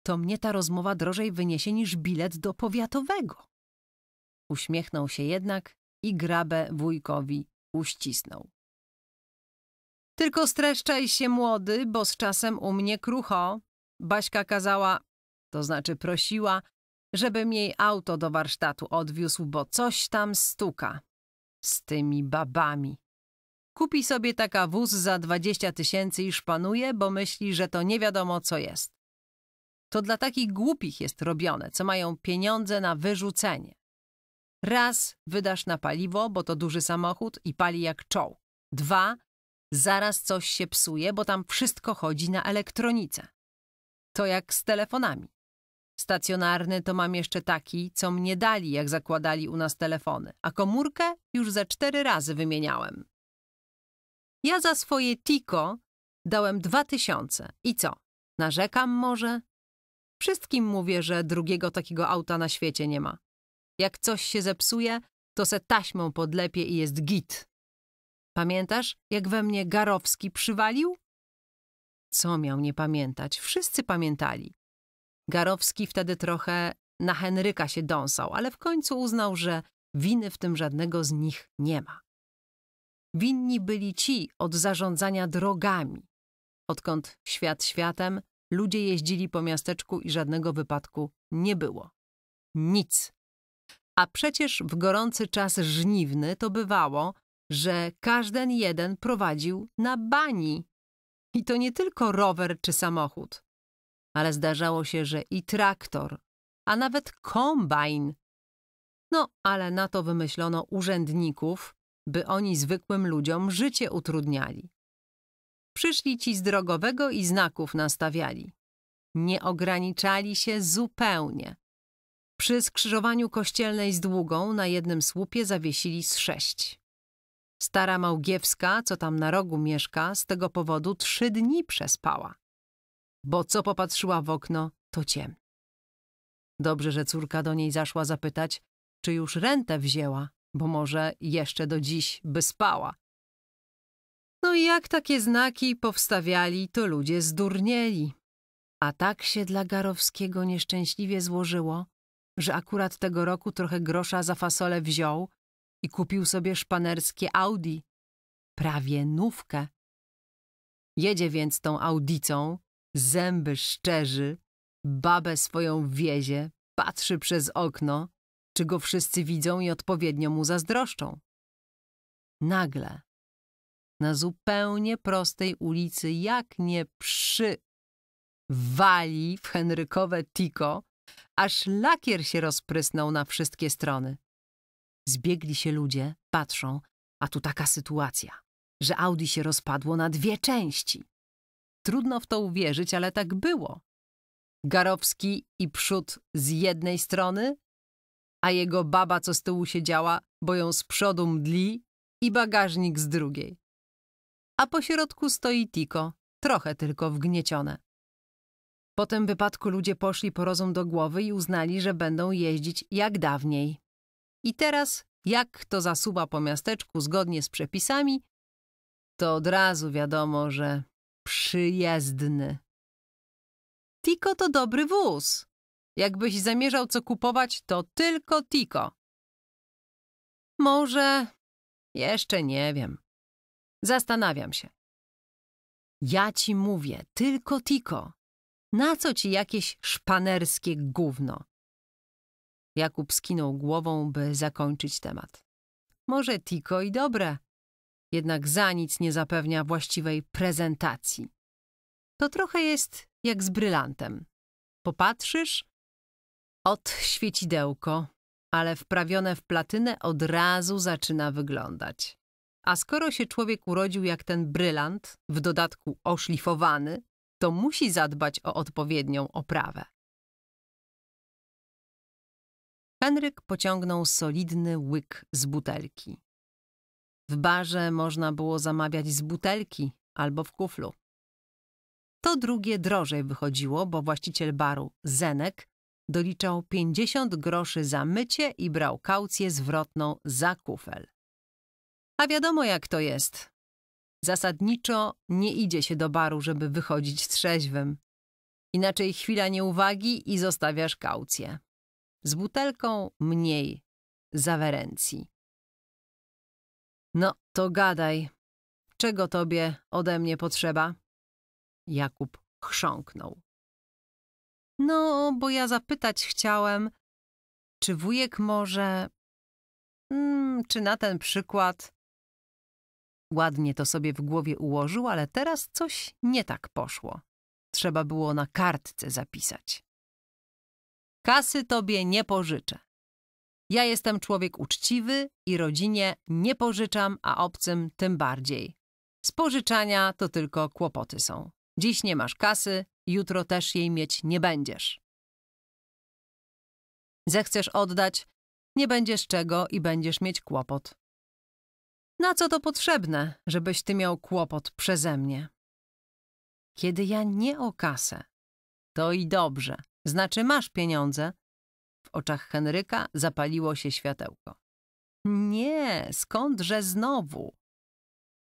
to mnie ta rozmowa drożej wyniesie niż bilet do powiatowego. Uśmiechnął się jednak i grabę wujkowi uścisnął. Tylko streszczaj się, młody, bo z czasem u mnie krucho. Baśka kazała, to znaczy prosiła, żebym jej auto do warsztatu odwiózł, bo coś tam stuka. Z tymi babami. Kupi sobie taka wóz za 20 tysięcy i szpanuje, bo myśli, że to nie wiadomo co jest. To dla takich głupich jest robione, co mają pieniądze na wyrzucenie. Raz wydasz na paliwo, bo to duży samochód i pali jak czoł. Dwa, zaraz coś się psuje, bo tam wszystko chodzi na elektronice. To jak z telefonami. Stacjonarny to mam jeszcze taki, co mnie dali, jak zakładali u nas telefony, a komórkę już ze cztery razy wymieniałem. Ja za swoje Tico dałem dwa tysiące. I co? Narzekam może? Wszystkim mówię, że drugiego takiego auta na świecie nie ma. Jak coś się zepsuje, to se taśmą podlepie i jest git. Pamiętasz, jak we mnie Garowski przywalił? Co miał nie pamiętać? Wszyscy pamiętali. Garowski wtedy trochę na Henryka się dąsał, ale w końcu uznał, że winy w tym żadnego z nich nie ma. Winni byli ci od zarządzania drogami. Odkąd świat światem, ludzie jeździli po miasteczku i żadnego wypadku nie było. Nic. A przecież w gorący czas żniwny to bywało, że każden jeden prowadził na bani. I to nie tylko rower czy samochód ale zdarzało się, że i traktor, a nawet kombajn. No, ale na to wymyślono urzędników, by oni zwykłym ludziom życie utrudniali. Przyszli ci z drogowego i znaków nastawiali. Nie ograniczali się zupełnie. Przy skrzyżowaniu kościelnej z długą na jednym słupie zawiesili z sześć. Stara Małgiewska, co tam na rogu mieszka, z tego powodu trzy dni przespała bo co popatrzyła w okno, to ciem. Dobrze, że córka do niej zaszła zapytać, czy już rentę wzięła, bo może jeszcze do dziś by spała. No i jak takie znaki powstawiali, to ludzie zdurnieli. A tak się dla Garowskiego nieszczęśliwie złożyło, że akurat tego roku trochę grosza za fasolę wziął i kupił sobie szpanerskie Audi, prawie nówkę. Jedzie więc tą Audicą zęby szczerzy, babę swoją wiezie, patrzy przez okno, czy go wszyscy widzą i odpowiednio mu zazdroszczą. Nagle, na zupełnie prostej ulicy, jak nie przy, wali w Henrykowe tiko, aż lakier się rozprysnął na wszystkie strony. Zbiegli się ludzie, patrzą, a tu taka sytuacja, że Audi się rozpadło na dwie części. Trudno w to uwierzyć, ale tak było. Garowski i przód z jednej strony, a jego baba, co z tyłu siedziała, bo ją z przodu mdli, i bagażnik z drugiej. A pośrodku stoi Tiko, trochę tylko wgniecione. Po tym wypadku ludzie poszli po rozum do głowy i uznali, że będą jeździć jak dawniej. I teraz, jak to zasuwa po miasteczku zgodnie z przepisami, to od razu wiadomo, że Przyjezdny. Tiko to dobry wóz. Jakbyś zamierzał co kupować, to tylko Tiko. Może jeszcze nie wiem. Zastanawiam się. Ja ci mówię, tylko Tiko. Na co ci jakieś szpanerskie gówno? Jakub skinął głową, by zakończyć temat. Może Tiko i dobre, jednak za nic nie zapewnia właściwej prezentacji. To trochę jest jak z brylantem. Popatrzysz, ot świecidełko, ale wprawione w platynę od razu zaczyna wyglądać. A skoro się człowiek urodził jak ten brylant, w dodatku oszlifowany, to musi zadbać o odpowiednią oprawę. Henryk pociągnął solidny łyk z butelki. W barze można było zamawiać z butelki albo w kuflu. To drugie drożej wychodziło, bo właściciel baru, Zenek, doliczał 50 groszy za mycie i brał kaucję zwrotną za kufel. A wiadomo jak to jest. Zasadniczo nie idzie się do baru, żeby wychodzić trzeźwym. Inaczej chwila nieuwagi i zostawiasz kaucję. Z butelką mniej zawerencji. No to gadaj. Czego tobie ode mnie potrzeba? Jakub chrząknął. No, bo ja zapytać chciałem, czy wujek może. Mm, czy na ten przykład. Ładnie to sobie w głowie ułożył, ale teraz coś nie tak poszło. Trzeba było na kartce zapisać. Kasy tobie nie pożyczę. Ja jestem człowiek uczciwy i rodzinie nie pożyczam, a obcym tym bardziej. Z pożyczania to tylko kłopoty są. Dziś nie masz kasy, jutro też jej mieć nie będziesz. Zechcesz oddać, nie będziesz czego i będziesz mieć kłopot. Na co to potrzebne, żebyś ty miał kłopot przeze mnie? Kiedy ja nie o kasę, to i dobrze, znaczy masz pieniądze, w oczach Henryka zapaliło się światełko. Nie, skądże znowu?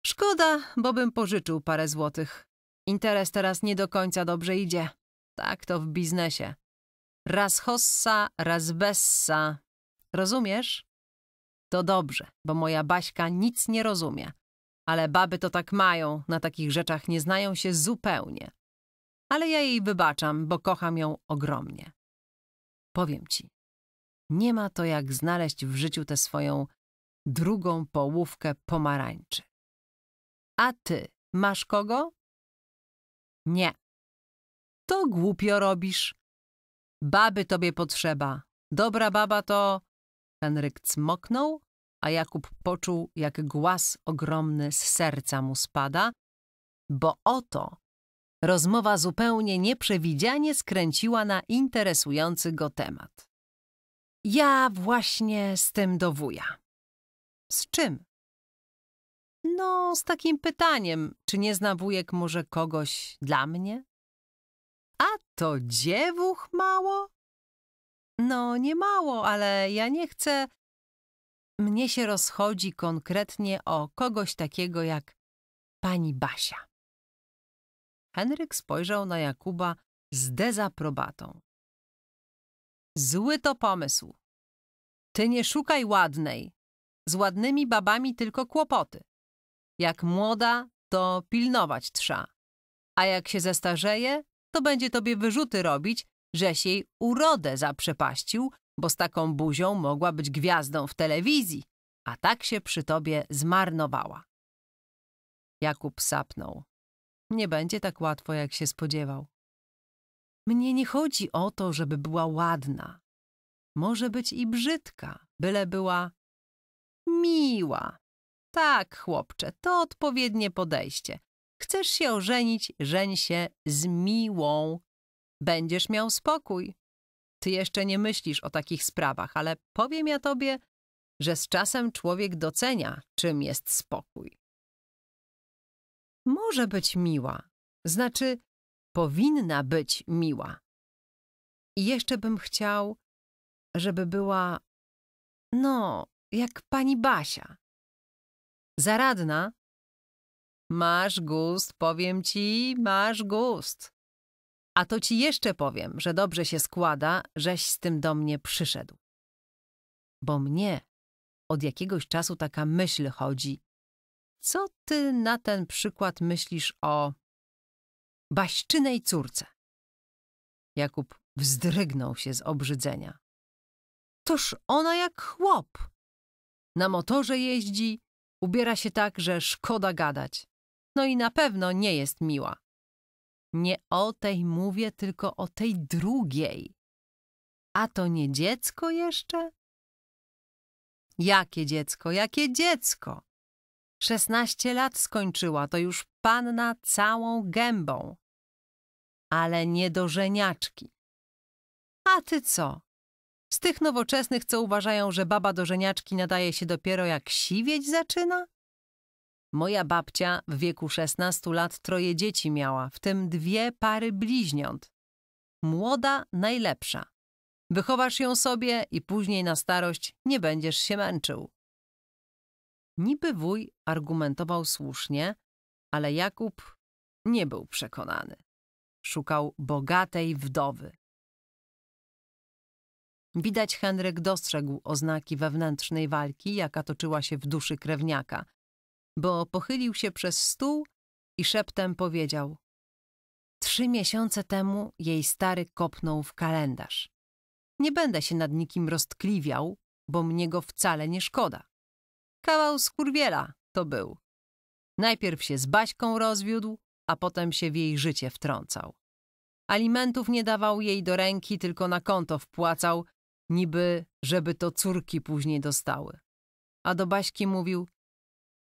Szkoda, bo bym pożyczył parę złotych. Interes teraz nie do końca dobrze idzie. Tak to w biznesie. Raz hossa, raz bessa. Rozumiesz? To dobrze, bo moja Baśka nic nie rozumie. Ale baby to tak mają, na takich rzeczach nie znają się zupełnie. Ale ja jej wybaczam, bo kocham ją ogromnie. Powiem ci, nie ma to jak znaleźć w życiu tę swoją drugą połówkę pomarańczy. A ty masz kogo? Nie. To głupio robisz. Baby tobie potrzeba. Dobra baba to... Henryk cmoknął, a Jakub poczuł, jak głaz ogromny z serca mu spada, bo oto Rozmowa zupełnie nieprzewidzianie skręciła na interesujący go temat. Ja właśnie z tym do wuja. Z czym? No, z takim pytaniem, czy nie zna wujek może kogoś dla mnie? A to dziewuch mało? No, nie mało, ale ja nie chcę. Mnie się rozchodzi konkretnie o kogoś takiego jak pani Basia. Henryk spojrzał na Jakuba z dezaprobatą. Zły to pomysł. Ty nie szukaj ładnej. Z ładnymi babami tylko kłopoty. Jak młoda, to pilnować trza. A jak się zestarzeje, to będzie tobie wyrzuty robić, żeś jej urodę zaprzepaścił, bo z taką buzią mogła być gwiazdą w telewizji, a tak się przy tobie zmarnowała. Jakub sapnął. Nie będzie tak łatwo, jak się spodziewał. Mnie nie chodzi o to, żeby była ładna. Może być i brzydka, byle była miła. Tak, chłopcze, to odpowiednie podejście. Chcesz się ożenić, żeń się z miłą. Będziesz miał spokój. Ty jeszcze nie myślisz o takich sprawach, ale powiem ja tobie, że z czasem człowiek docenia, czym jest spokój może być miła. Znaczy, powinna być miła. I jeszcze bym chciał, żeby była, no, jak pani Basia. Zaradna. Masz gust, powiem ci, masz gust. A to ci jeszcze powiem, że dobrze się składa, żeś z tym do mnie przyszedł. Bo mnie od jakiegoś czasu taka myśl chodzi, co ty na ten przykład myślisz o baśczynej córce? Jakub wzdrygnął się z obrzydzenia. Toż ona jak chłop. Na motorze jeździ, ubiera się tak, że szkoda gadać. No i na pewno nie jest miła. Nie o tej mówię, tylko o tej drugiej. A to nie dziecko jeszcze? Jakie dziecko, jakie dziecko? Szesnaście lat skończyła, to już panna całą gębą. Ale nie do żeniaczki. A ty co? Z tych nowoczesnych, co uważają, że baba do żeniaczki nadaje się dopiero jak siwieć zaczyna? Moja babcia w wieku 16 lat troje dzieci miała, w tym dwie pary bliźniąt. Młoda, najlepsza. Wychowasz ją sobie i później na starość nie będziesz się męczył. Niby wuj argumentował słusznie, ale Jakub nie był przekonany. Szukał bogatej wdowy. Widać Henryk dostrzegł oznaki wewnętrznej walki, jaka toczyła się w duszy krewniaka, bo pochylił się przez stół i szeptem powiedział: Trzy miesiące temu jej stary kopnął w kalendarz. Nie będę się nad nikim roztkliwiał, bo mnie go wcale nie szkoda. Kawał skurwiela to był. Najpierw się z Baśką rozwiódł, a potem się w jej życie wtrącał. Alimentów nie dawał jej do ręki, tylko na konto wpłacał, niby żeby to córki później dostały. A do Baśki mówił,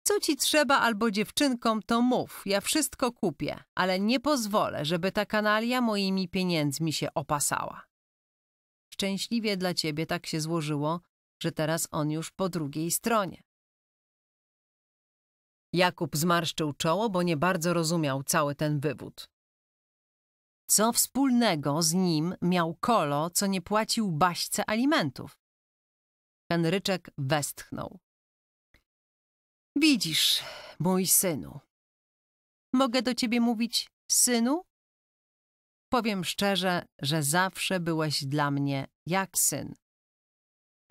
co ci trzeba albo dziewczynkom, to mów, ja wszystko kupię, ale nie pozwolę, żeby ta kanalia moimi pieniędzmi się opasała. Szczęśliwie dla ciebie tak się złożyło, że teraz on już po drugiej stronie. Jakub zmarszczył czoło, bo nie bardzo rozumiał cały ten wywód. Co wspólnego z nim miał Kolo, co nie płacił baśce alimentów? Henryczek westchnął. Widzisz, mój synu. Mogę do ciebie mówić synu? Powiem szczerze, że zawsze byłeś dla mnie jak syn.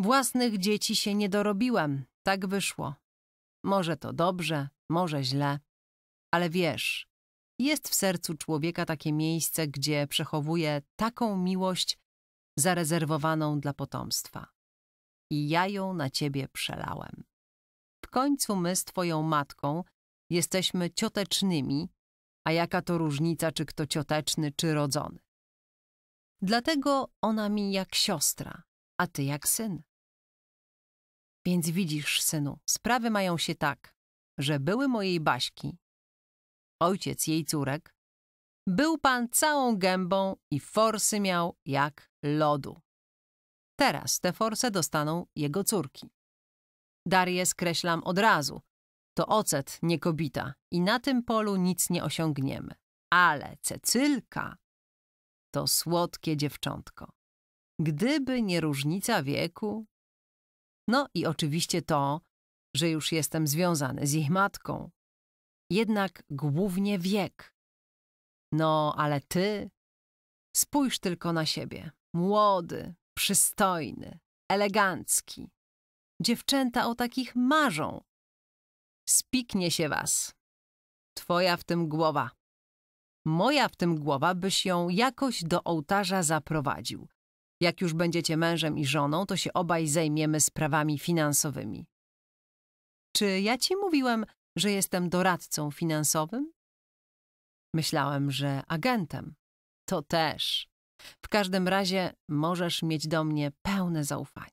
Własnych dzieci się nie dorobiłem, tak wyszło. Może to dobrze, może źle, ale wiesz, jest w sercu człowieka takie miejsce, gdzie przechowuje taką miłość zarezerwowaną dla potomstwa. I ja ją na ciebie przelałem. W końcu my z twoją matką jesteśmy ciotecznymi, a jaka to różnica, czy kto cioteczny, czy rodzony. Dlatego ona mi jak siostra, a ty jak syn. Więc widzisz, synu, sprawy mają się tak, że były mojej Baśki, ojciec jej córek, był pan całą gębą i forsy miał jak lodu. Teraz te forse dostaną jego córki. Darię skreślam od razu. To ocet, nie kobita i na tym polu nic nie osiągniemy. Ale Cecylka to słodkie dziewczątko. Gdyby nie różnica wieku, no i oczywiście to, że już jestem związany z ich matką. Jednak głównie wiek. No, ale ty. Spójrz tylko na siebie. Młody, przystojny, elegancki. Dziewczęta o takich marzą. Spiknie się was. Twoja w tym głowa. Moja w tym głowa, byś ją jakoś do ołtarza zaprowadził. Jak już będziecie mężem i żoną, to się obaj zajmiemy sprawami finansowymi. Czy ja ci mówiłem, że jestem doradcą finansowym? Myślałem, że agentem. To też. W każdym razie możesz mieć do mnie pełne zaufanie.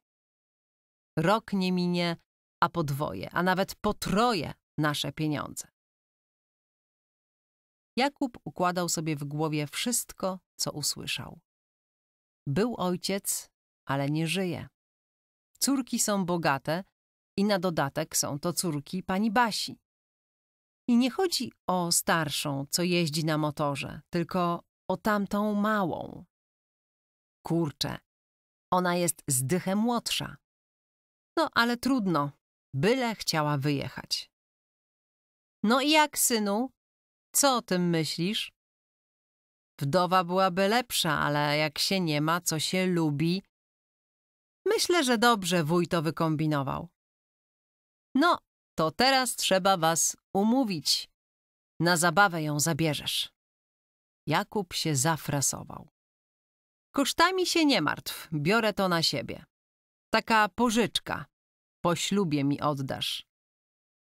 Rok nie minie, a podwoje, a nawet troje nasze pieniądze. Jakub układał sobie w głowie wszystko, co usłyszał. Był ojciec, ale nie żyje. Córki są bogate i na dodatek są to córki pani Basi. I nie chodzi o starszą, co jeździ na motorze, tylko o tamtą małą. Kurczę, ona jest z młodsza. No ale trudno, byle chciała wyjechać. No i jak, synu? Co o tym myślisz? Wdowa byłaby lepsza, ale jak się nie ma, co się lubi. Myślę, że dobrze wuj to wykombinował. No, to teraz trzeba was umówić. Na zabawę ją zabierzesz. Jakub się zafrasował. Kosztami się nie martw, biorę to na siebie. Taka pożyczka. Po ślubie mi oddasz.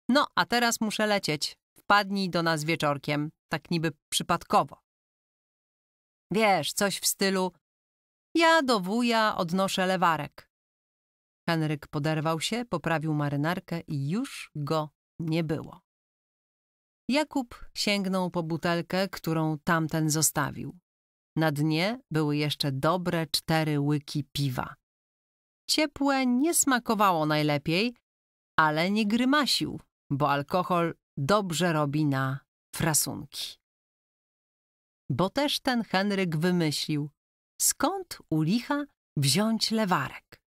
No, a teraz muszę lecieć. Wpadnij do nas wieczorkiem, tak niby przypadkowo. Wiesz, coś w stylu ja do wuja odnoszę lewarek. Henryk poderwał się, poprawił marynarkę i już go nie było. Jakub sięgnął po butelkę, którą tamten zostawił. Na dnie były jeszcze dobre cztery łyki piwa. Ciepłe nie smakowało najlepiej, ale nie grymasił, bo alkohol dobrze robi na frasunki bo też ten Henryk wymyślił, skąd u licha wziąć lewarek.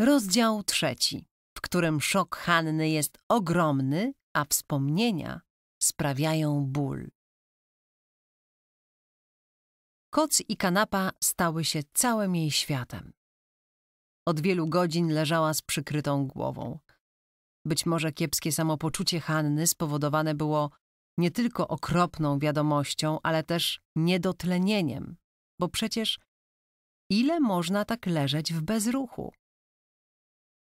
Rozdział trzeci, w którym szok Hanny jest ogromny, a wspomnienia sprawiają ból. Koc i kanapa stały się całym jej światem. Od wielu godzin leżała z przykrytą głową. Być może kiepskie samopoczucie Hanny spowodowane było nie tylko okropną wiadomością, ale też niedotlenieniem, bo przecież ile można tak leżeć w bezruchu?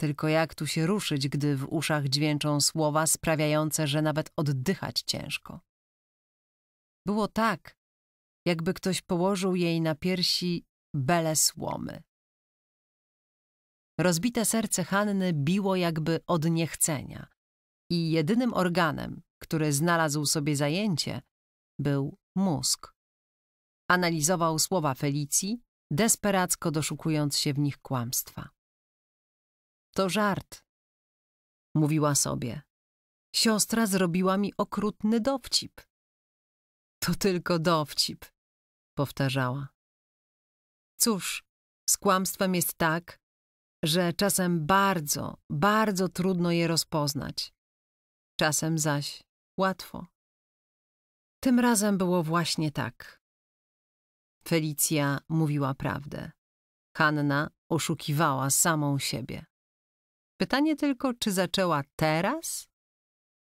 Tylko jak tu się ruszyć, gdy w uszach dźwięczą słowa sprawiające, że nawet oddychać ciężko? Było tak, jakby ktoś położył jej na piersi bele słomy. Rozbite serce Hanny biło jakby od niechcenia i jedynym organem, który znalazł sobie zajęcie, był mózg. Analizował słowa Felicji, desperacko doszukując się w nich kłamstwa. To żart, mówiła sobie. Siostra zrobiła mi okrutny dowcip. To tylko dowcip, powtarzała. Cóż, z kłamstwem jest tak, że czasem bardzo, bardzo trudno je rozpoznać, czasem zaś łatwo. Tym razem było właśnie tak. Felicja mówiła prawdę. Hanna oszukiwała samą siebie. Pytanie tylko, czy zaczęła teraz,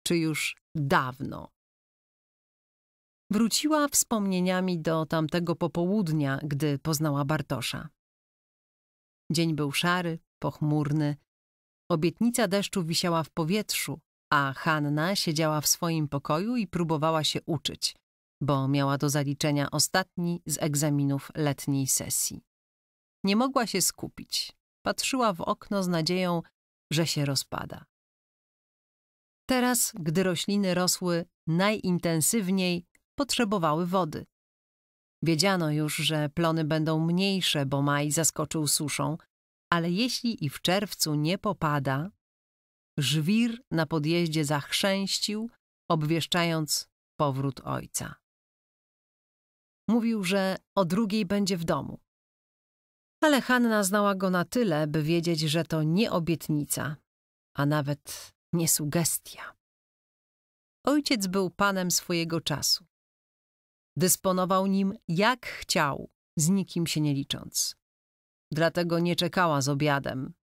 czy już dawno. Wróciła wspomnieniami do tamtego popołudnia, gdy poznała Bartosza. Dzień był szary, pochmurny. Obietnica deszczu wisiała w powietrzu, a Hanna siedziała w swoim pokoju i próbowała się uczyć, bo miała do zaliczenia ostatni z egzaminów letniej sesji. Nie mogła się skupić. Patrzyła w okno z nadzieją, że się rozpada. Teraz, gdy rośliny rosły najintensywniej, potrzebowały wody. Wiedziano już, że plony będą mniejsze, bo maj zaskoczył suszą, ale jeśli i w czerwcu nie popada, żwir na podjeździe zachrzęścił, obwieszczając powrót ojca. Mówił, że o drugiej będzie w domu. Ale Hanna znała go na tyle, by wiedzieć, że to nie obietnica, a nawet nie sugestia. Ojciec był panem swojego czasu. Dysponował nim jak chciał, z nikim się nie licząc. Dlatego nie czekała z obiadem.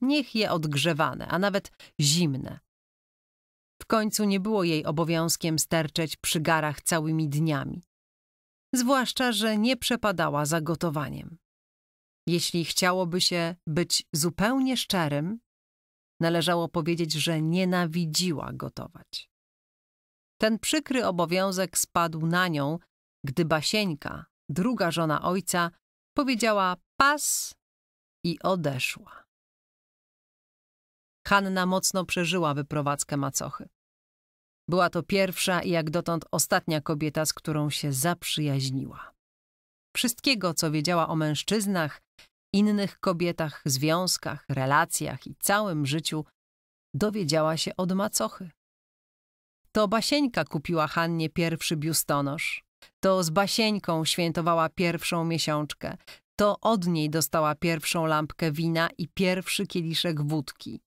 Niech je odgrzewane, a nawet zimne. W końcu nie było jej obowiązkiem sterczeć przy garach całymi dniami. Zwłaszcza, że nie przepadała za gotowaniem. Jeśli chciałoby się być zupełnie szczerym, należało powiedzieć, że nienawidziła gotować. Ten przykry obowiązek spadł na nią gdy Basieńka, druga żona ojca, powiedziała pas i odeszła. Hanna mocno przeżyła wyprowadzkę macochy. Była to pierwsza i jak dotąd ostatnia kobieta, z którą się zaprzyjaźniła. Wszystkiego, co wiedziała o mężczyznach, innych kobietach, związkach, relacjach i całym życiu, dowiedziała się od macochy. To Basieńka kupiła Hannie pierwszy biustonosz, to z Basieńką świętowała pierwszą miesiączkę. To od niej dostała pierwszą lampkę wina i pierwszy kieliszek wódki.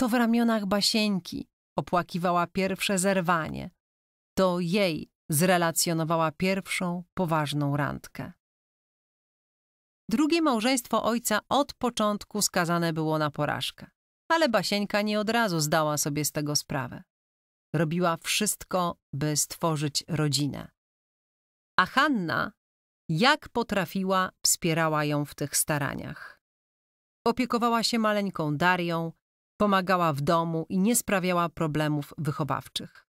To w ramionach Basieńki opłakiwała pierwsze zerwanie. To jej zrelacjonowała pierwszą poważną randkę. Drugie małżeństwo ojca od początku skazane było na porażkę, ale Basieńka nie od razu zdała sobie z tego sprawę. Robiła wszystko, by stworzyć rodzinę a Hanna, jak potrafiła, wspierała ją w tych staraniach. Opiekowała się maleńką Darią, pomagała w domu i nie sprawiała problemów wychowawczych.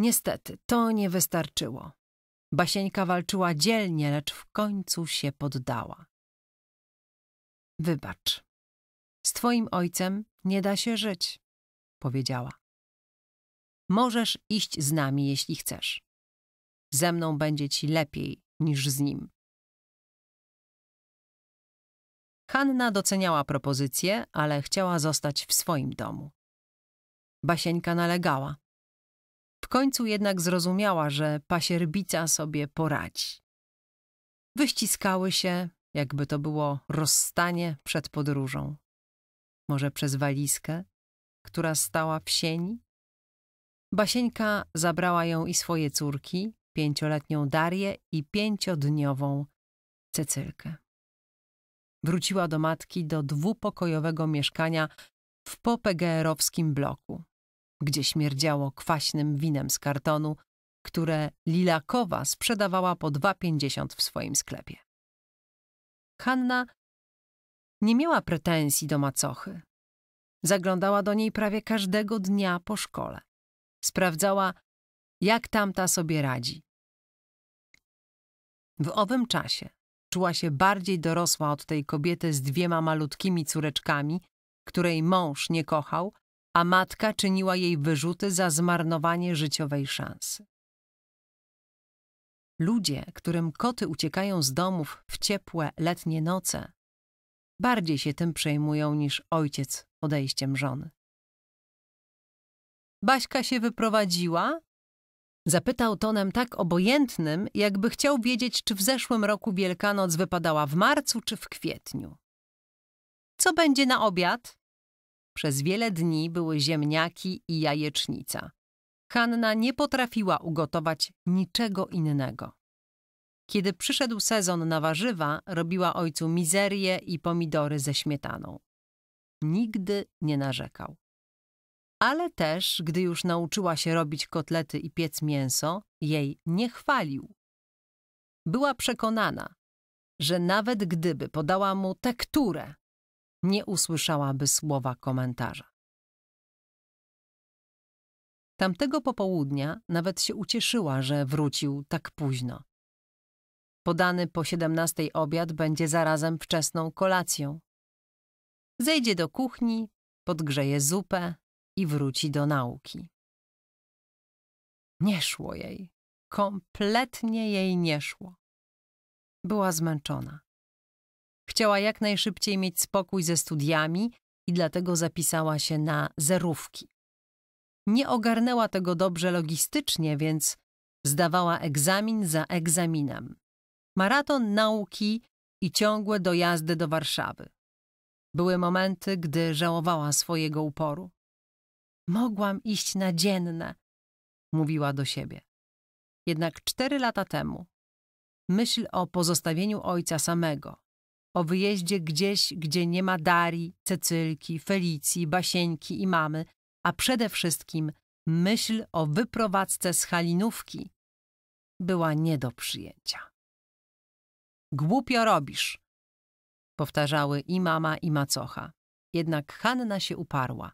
Niestety, to nie wystarczyło. Basieńka walczyła dzielnie, lecz w końcu się poddała. Wybacz. Z twoim ojcem nie da się żyć, powiedziała. Możesz iść z nami, jeśli chcesz ze mną będzie ci lepiej niż z nim. Hanna doceniała propozycję, ale chciała zostać w swoim domu. Basieńka nalegała. W końcu jednak zrozumiała, że pasierbica sobie poradzi. Wyściskały się, jakby to było rozstanie przed podróżą. Może przez walizkę, która stała w sieni? Basieńka zabrała ją i swoje córki, pięcioletnią Darię i pięciodniową Cecylkę. Wróciła do matki do dwupokojowego mieszkania w popegeerowskim bloku, gdzie śmierdziało kwaśnym winem z kartonu, które Lilakowa sprzedawała po 2,50 w swoim sklepie. Hanna nie miała pretensji do macochy. Zaglądała do niej prawie każdego dnia po szkole. Sprawdzała, jak tamta sobie radzi, w owym czasie czuła się bardziej dorosła od tej kobiety z dwiema malutkimi córeczkami, której mąż nie kochał, a matka czyniła jej wyrzuty za zmarnowanie życiowej szansy. Ludzie, którym koty uciekają z domów w ciepłe, letnie noce, bardziej się tym przejmują niż ojciec odejściem żony. Baśka się wyprowadziła Zapytał tonem tak obojętnym, jakby chciał wiedzieć, czy w zeszłym roku Wielkanoc wypadała w marcu czy w kwietniu. Co będzie na obiad? Przez wiele dni były ziemniaki i jajecznica. Hanna nie potrafiła ugotować niczego innego. Kiedy przyszedł sezon na warzywa, robiła ojcu mizerię i pomidory ze śmietaną. Nigdy nie narzekał ale też, gdy już nauczyła się robić kotlety i piec mięso, jej nie chwalił. Była przekonana, że nawet gdyby podała mu tekturę, nie usłyszałaby słowa komentarza. Tamtego popołudnia nawet się ucieszyła, że wrócił tak późno. Podany po 17 obiad będzie zarazem wczesną kolacją. Zejdzie do kuchni, podgrzeje zupę, i wróci do nauki. Nie szło jej. Kompletnie jej nie szło. Była zmęczona. Chciała jak najszybciej mieć spokój ze studiami i dlatego zapisała się na zerówki. Nie ogarnęła tego dobrze logistycznie, więc zdawała egzamin za egzaminem. Maraton nauki i ciągłe dojazdy do Warszawy. Były momenty, gdy żałowała swojego uporu. Mogłam iść na dzienne, mówiła do siebie. Jednak cztery lata temu myśl o pozostawieniu ojca samego, o wyjeździe gdzieś, gdzie nie ma Darii, Cecylki, Felicji, Basieńki i mamy, a przede wszystkim myśl o wyprowadzce z Halinówki była nie do przyjęcia. Głupio robisz, powtarzały i mama, i macocha. Jednak Hanna się uparła.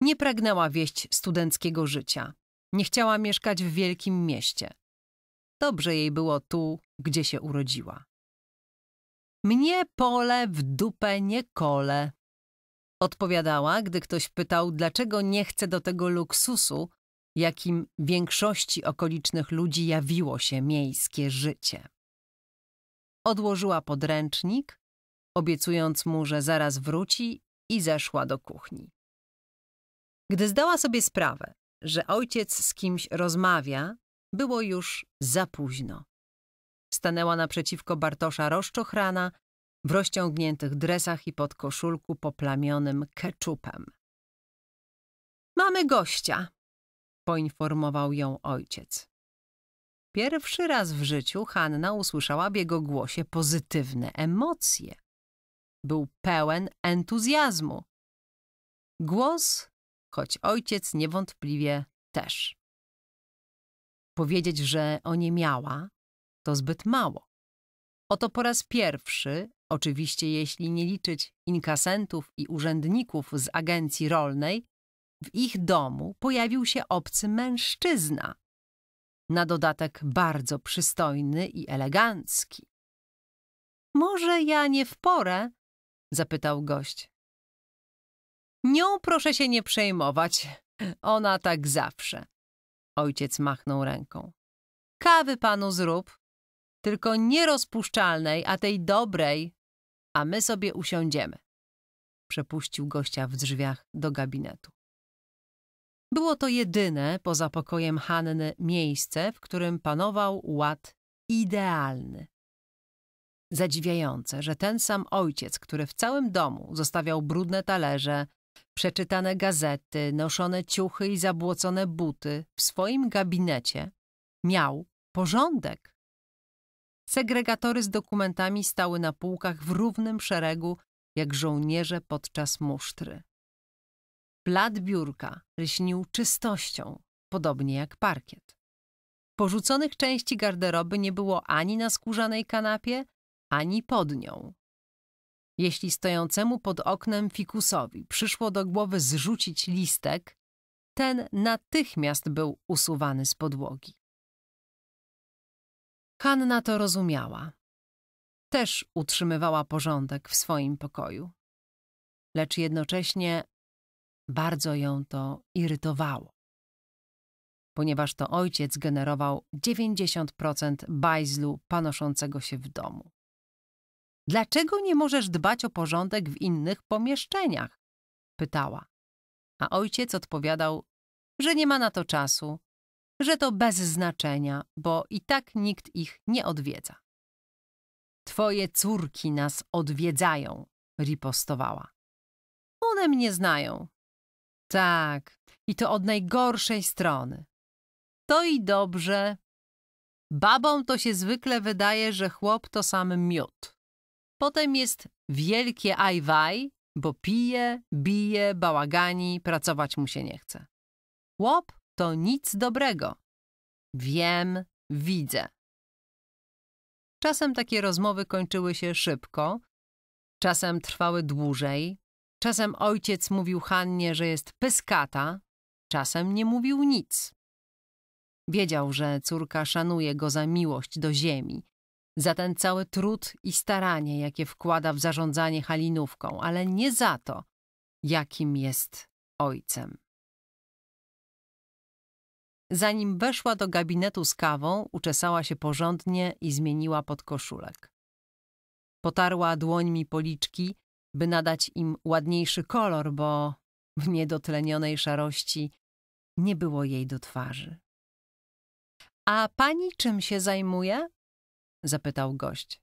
Nie pragnęła wieść studenckiego życia. Nie chciała mieszkać w wielkim mieście. Dobrze jej było tu, gdzie się urodziła. Mnie pole w dupę nie kole. Odpowiadała, gdy ktoś pytał, dlaczego nie chce do tego luksusu, jakim większości okolicznych ludzi jawiło się miejskie życie. Odłożyła podręcznik, obiecując mu, że zaraz wróci i zeszła do kuchni. Gdy zdała sobie sprawę, że ojciec z kimś rozmawia, było już za późno. Stanęła naprzeciwko Bartosza rozczochrana, w rozciągniętych dresach i pod koszulku poplamionym keczupem. Mamy gościa, poinformował ją ojciec. Pierwszy raz w życiu Hanna usłyszała w jego głosie pozytywne emocje. Był pełen entuzjazmu. Głos choć ojciec niewątpliwie też. Powiedzieć, że o nie miała, to zbyt mało. Oto po raz pierwszy, oczywiście jeśli nie liczyć inkasentów i urzędników z agencji rolnej, w ich domu pojawił się obcy mężczyzna. Na dodatek bardzo przystojny i elegancki. Może ja nie w porę? zapytał gość. Nią proszę się nie przejmować. Ona tak zawsze. Ojciec machnął ręką. Kawy panu zrób, tylko nie rozpuszczalnej, a tej dobrej, a my sobie usiądziemy. Przepuścił gościa w drzwiach do gabinetu. Było to jedyne poza pokojem Hanny miejsce, w którym panował ład idealny. Zadziwiające, że ten sam ojciec, który w całym domu zostawiał brudne talerze, przeczytane gazety, noszone ciuchy i zabłocone buty w swoim gabinecie miał porządek. Segregatory z dokumentami stały na półkach w równym szeregu jak żołnierze podczas musztry. Blat biurka lśnił czystością, podobnie jak parkiet. Porzuconych części garderoby nie było ani na skórzanej kanapie, ani pod nią. Jeśli stojącemu pod oknem fikusowi przyszło do głowy zrzucić listek, ten natychmiast był usuwany z podłogi. Hanna to rozumiała. Też utrzymywała porządek w swoim pokoju. Lecz jednocześnie bardzo ją to irytowało. Ponieważ to ojciec generował 90% bajzlu panoszącego się w domu. Dlaczego nie możesz dbać o porządek w innych pomieszczeniach? Pytała. A ojciec odpowiadał, że nie ma na to czasu, że to bez znaczenia, bo i tak nikt ich nie odwiedza. Twoje córki nas odwiedzają, ripostowała. One mnie znają. Tak, i to od najgorszej strony. To i dobrze. Babom to się zwykle wydaje, że chłop to sam miód. Potem jest wielkie ajwaj, bo pije, bije, bałagani, pracować mu się nie chce. Łop to nic dobrego. Wiem, widzę. Czasem takie rozmowy kończyły się szybko, czasem trwały dłużej, czasem ojciec mówił Hannie, że jest pyskata, czasem nie mówił nic. Wiedział, że córka szanuje go za miłość do ziemi, za ten cały trud i staranie, jakie wkłada w zarządzanie halinówką, ale nie za to, jakim jest ojcem. Zanim weszła do gabinetu z kawą, uczesała się porządnie i zmieniła podkoszulek. Potarła dłońmi policzki, by nadać im ładniejszy kolor, bo w niedotlenionej szarości nie było jej do twarzy. A pani czym się zajmuje? zapytał gość.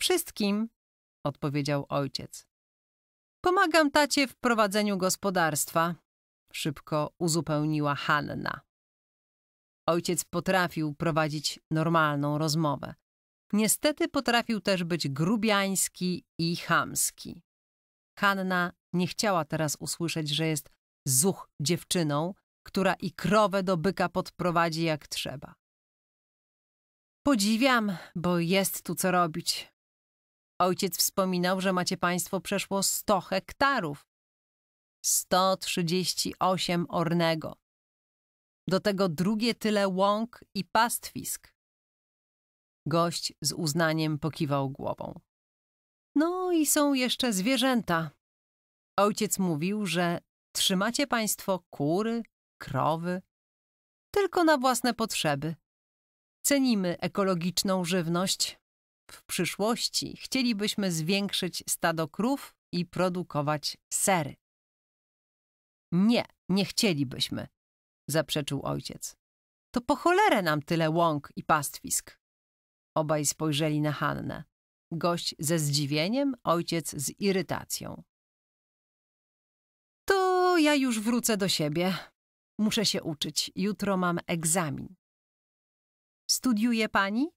Wszystkim, odpowiedział ojciec. Pomagam tacie w prowadzeniu gospodarstwa, szybko uzupełniła Hanna. Ojciec potrafił prowadzić normalną rozmowę. Niestety potrafił też być grubiański i chamski. Hanna nie chciała teraz usłyszeć, że jest zuch dziewczyną, która i krowę do byka podprowadzi jak trzeba. Podziwiam, bo jest tu co robić. Ojciec wspominał, że macie państwo przeszło 100 hektarów. 138 ornego. Do tego drugie tyle łąk i pastwisk. Gość z uznaniem pokiwał głową. No i są jeszcze zwierzęta. Ojciec mówił, że trzymacie państwo kury, krowy, tylko na własne potrzeby. Cenimy ekologiczną żywność. W przyszłości chcielibyśmy zwiększyć stado krów i produkować sery. Nie, nie chcielibyśmy, zaprzeczył ojciec. To po cholerę nam tyle łąk i pastwisk. Obaj spojrzeli na Hannę. Gość ze zdziwieniem, ojciec z irytacją. To ja już wrócę do siebie. Muszę się uczyć. Jutro mam egzamin. Studiuje pani?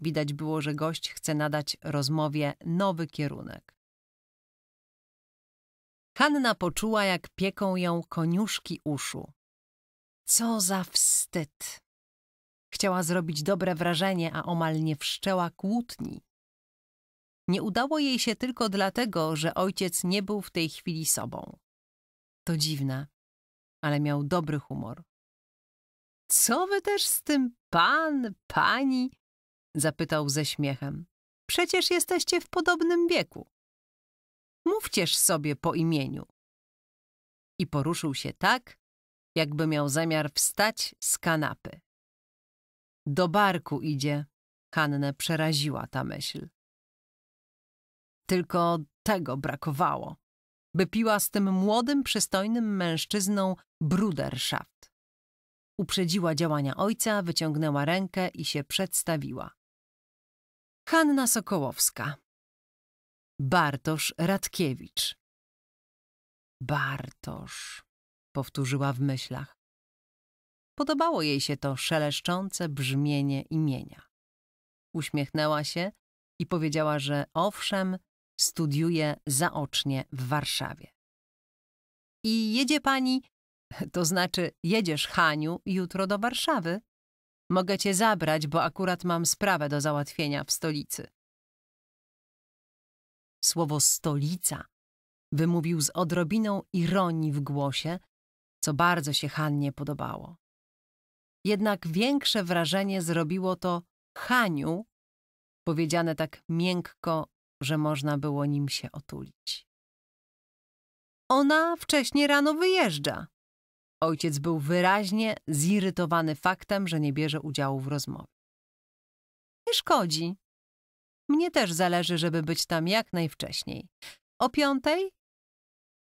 Widać było, że gość chce nadać rozmowie nowy kierunek. Hanna poczuła, jak pieką ją koniuszki uszu. Co za wstyd! Chciała zrobić dobre wrażenie, a omal nie wszczęła kłótni. Nie udało jej się tylko dlatego, że ojciec nie był w tej chwili sobą. To dziwne, ale miał dobry humor. Co wy też z tym Pan, pani? zapytał ze śmiechem. Przecież jesteście w podobnym wieku. Mówcież sobie po imieniu. I poruszył się tak, jakby miał zamiar wstać z kanapy. Do barku idzie, Hannę przeraziła ta myśl. Tylko tego brakowało, by piła z tym młodym, przystojnym mężczyzną bruderszaf. Uprzedziła działania ojca, wyciągnęła rękę i się przedstawiła. Hanna Sokołowska. Bartosz Radkiewicz. Bartosz, powtórzyła w myślach. Podobało jej się to szeleszczące brzmienie imienia. Uśmiechnęła się i powiedziała, że owszem, studiuje zaocznie w Warszawie. I jedzie pani to znaczy, jedziesz, Haniu, jutro do Warszawy? Mogę cię zabrać, bo akurat mam sprawę do załatwienia w stolicy. Słowo stolica wymówił z odrobiną ironii w głosie, co bardzo się Hannie podobało. Jednak większe wrażenie zrobiło to Haniu, powiedziane tak miękko, że można było nim się otulić. Ona wcześniej rano wyjeżdża, Ojciec był wyraźnie zirytowany faktem, że nie bierze udziału w rozmowie. Nie szkodzi. Mnie też zależy, żeby być tam jak najwcześniej. O piątej?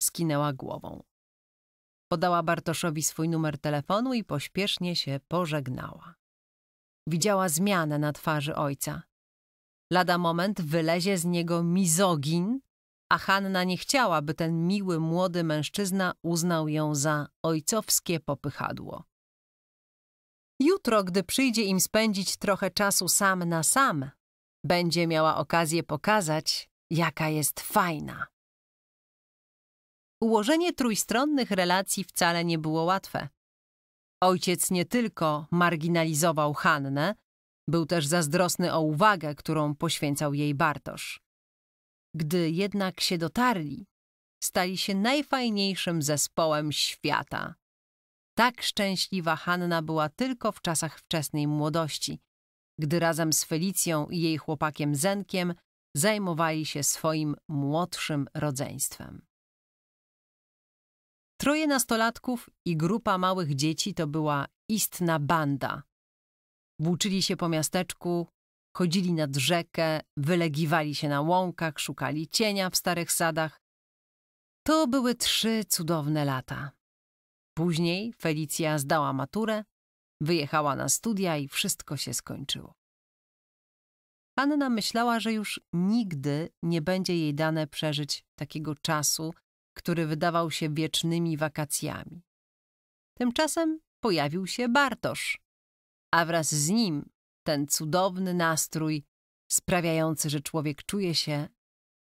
Skinęła głową. Podała Bartoszowi swój numer telefonu i pośpiesznie się pożegnała. Widziała zmianę na twarzy ojca. Lada moment wylezie z niego mizogin, a Hanna nie chciała, by ten miły młody mężczyzna uznał ją za ojcowskie popychadło. Jutro, gdy przyjdzie im spędzić trochę czasu sam na sam, będzie miała okazję pokazać, jaka jest fajna. Ułożenie trójstronnych relacji wcale nie było łatwe. Ojciec nie tylko marginalizował Hannę, był też zazdrosny o uwagę, którą poświęcał jej Bartosz. Gdy jednak się dotarli, stali się najfajniejszym zespołem świata. Tak szczęśliwa Hanna była tylko w czasach wczesnej młodości, gdy razem z Felicją i jej chłopakiem Zenkiem zajmowali się swoim młodszym rodzeństwem. Troje nastolatków i grupa małych dzieci to była istna banda. Włóczyli się po miasteczku, Chodzili nad rzekę, wylegiwali się na łąkach, szukali cienia w starych sadach. To były trzy cudowne lata. Później Felicja zdała maturę, wyjechała na studia i wszystko się skończyło. Anna myślała, że już nigdy nie będzie jej dane przeżyć takiego czasu, który wydawał się wiecznymi wakacjami. Tymczasem pojawił się Bartosz, a wraz z nim ten cudowny nastrój sprawiający, że człowiek czuje się,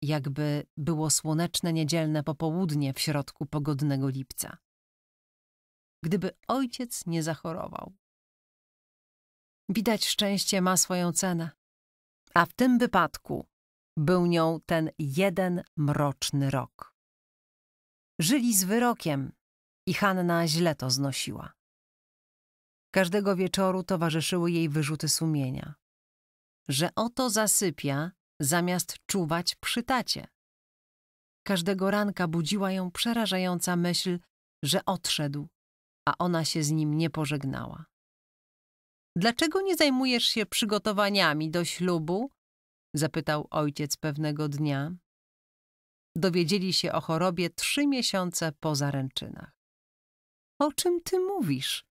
jakby było słoneczne niedzielne popołudnie w środku pogodnego lipca. Gdyby ojciec nie zachorował. Widać szczęście ma swoją cenę, a w tym wypadku był nią ten jeden mroczny rok. Żyli z wyrokiem i Hanna źle to znosiła. Każdego wieczoru towarzyszyły jej wyrzuty sumienia. Że oto zasypia, zamiast czuwać przy tacie. Każdego ranka budziła ją przerażająca myśl, że odszedł, a ona się z nim nie pożegnała. Dlaczego nie zajmujesz się przygotowaniami do ślubu? zapytał ojciec pewnego dnia. Dowiedzieli się o chorobie trzy miesiące po zaręczynach. O czym ty mówisz?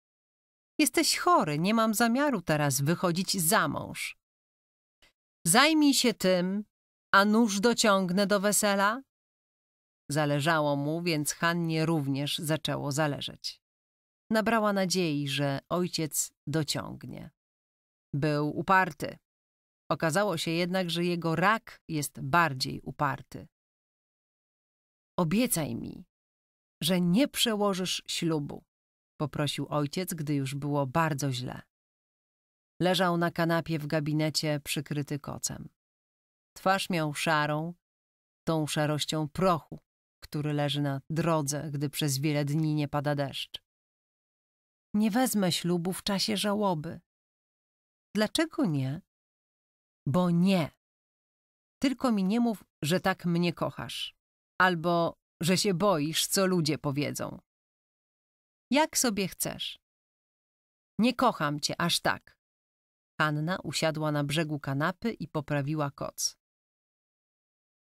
Jesteś chory, nie mam zamiaru teraz wychodzić za mąż. Zajmij się tym, a nóż dociągnę do wesela. Zależało mu, więc Hannie również zaczęło zależeć. Nabrała nadziei, że ojciec dociągnie. Był uparty. Okazało się jednak, że jego rak jest bardziej uparty. Obiecaj mi, że nie przełożysz ślubu poprosił ojciec, gdy już było bardzo źle. Leżał na kanapie w gabinecie przykryty kocem. Twarz miał szarą, tą szarością prochu, który leży na drodze, gdy przez wiele dni nie pada deszcz. Nie wezmę ślubu w czasie żałoby. Dlaczego nie? Bo nie. Tylko mi nie mów, że tak mnie kochasz, albo że się boisz, co ludzie powiedzą. Jak sobie chcesz. Nie kocham cię aż tak. Hanna usiadła na brzegu kanapy i poprawiła koc.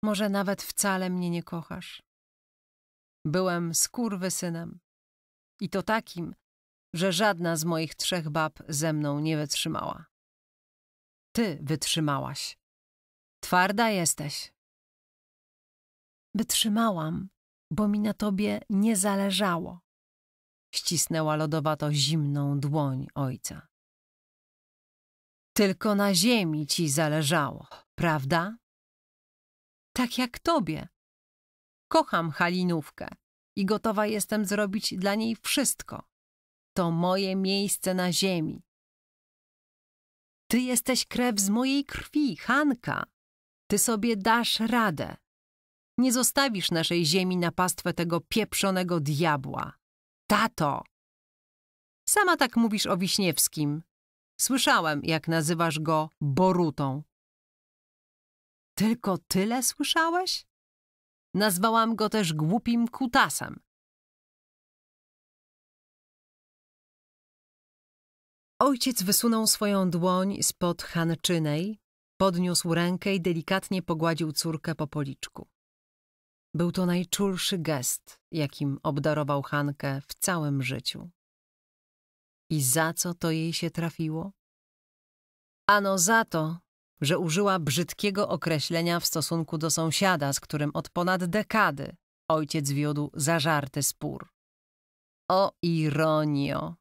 Może nawet wcale mnie nie kochasz. Byłem synem. I to takim, że żadna z moich trzech bab ze mną nie wytrzymała. Ty wytrzymałaś. Twarda jesteś. Wytrzymałam, bo mi na tobie nie zależało. Ścisnęła lodowato zimną dłoń ojca. Tylko na ziemi ci zależało, prawda? Tak jak tobie. Kocham Halinówkę i gotowa jestem zrobić dla niej wszystko. To moje miejsce na ziemi. Ty jesteś krew z mojej krwi, Hanka. Ty sobie dasz radę. Nie zostawisz naszej ziemi na pastwę tego pieprzonego diabła. Tato! Sama tak mówisz o Wiśniewskim. Słyszałem, jak nazywasz go Borutą. Tylko tyle słyszałeś? Nazwałam go też głupim kutasem. Ojciec wysunął swoją dłoń spod hanczynej, podniósł rękę i delikatnie pogładził córkę po policzku. Był to najczulszy gest, jakim obdarował Hankę w całym życiu. I za co to jej się trafiło? Ano za to, że użyła brzydkiego określenia w stosunku do sąsiada, z którym od ponad dekady ojciec wiódł zażarty spór. O ironio!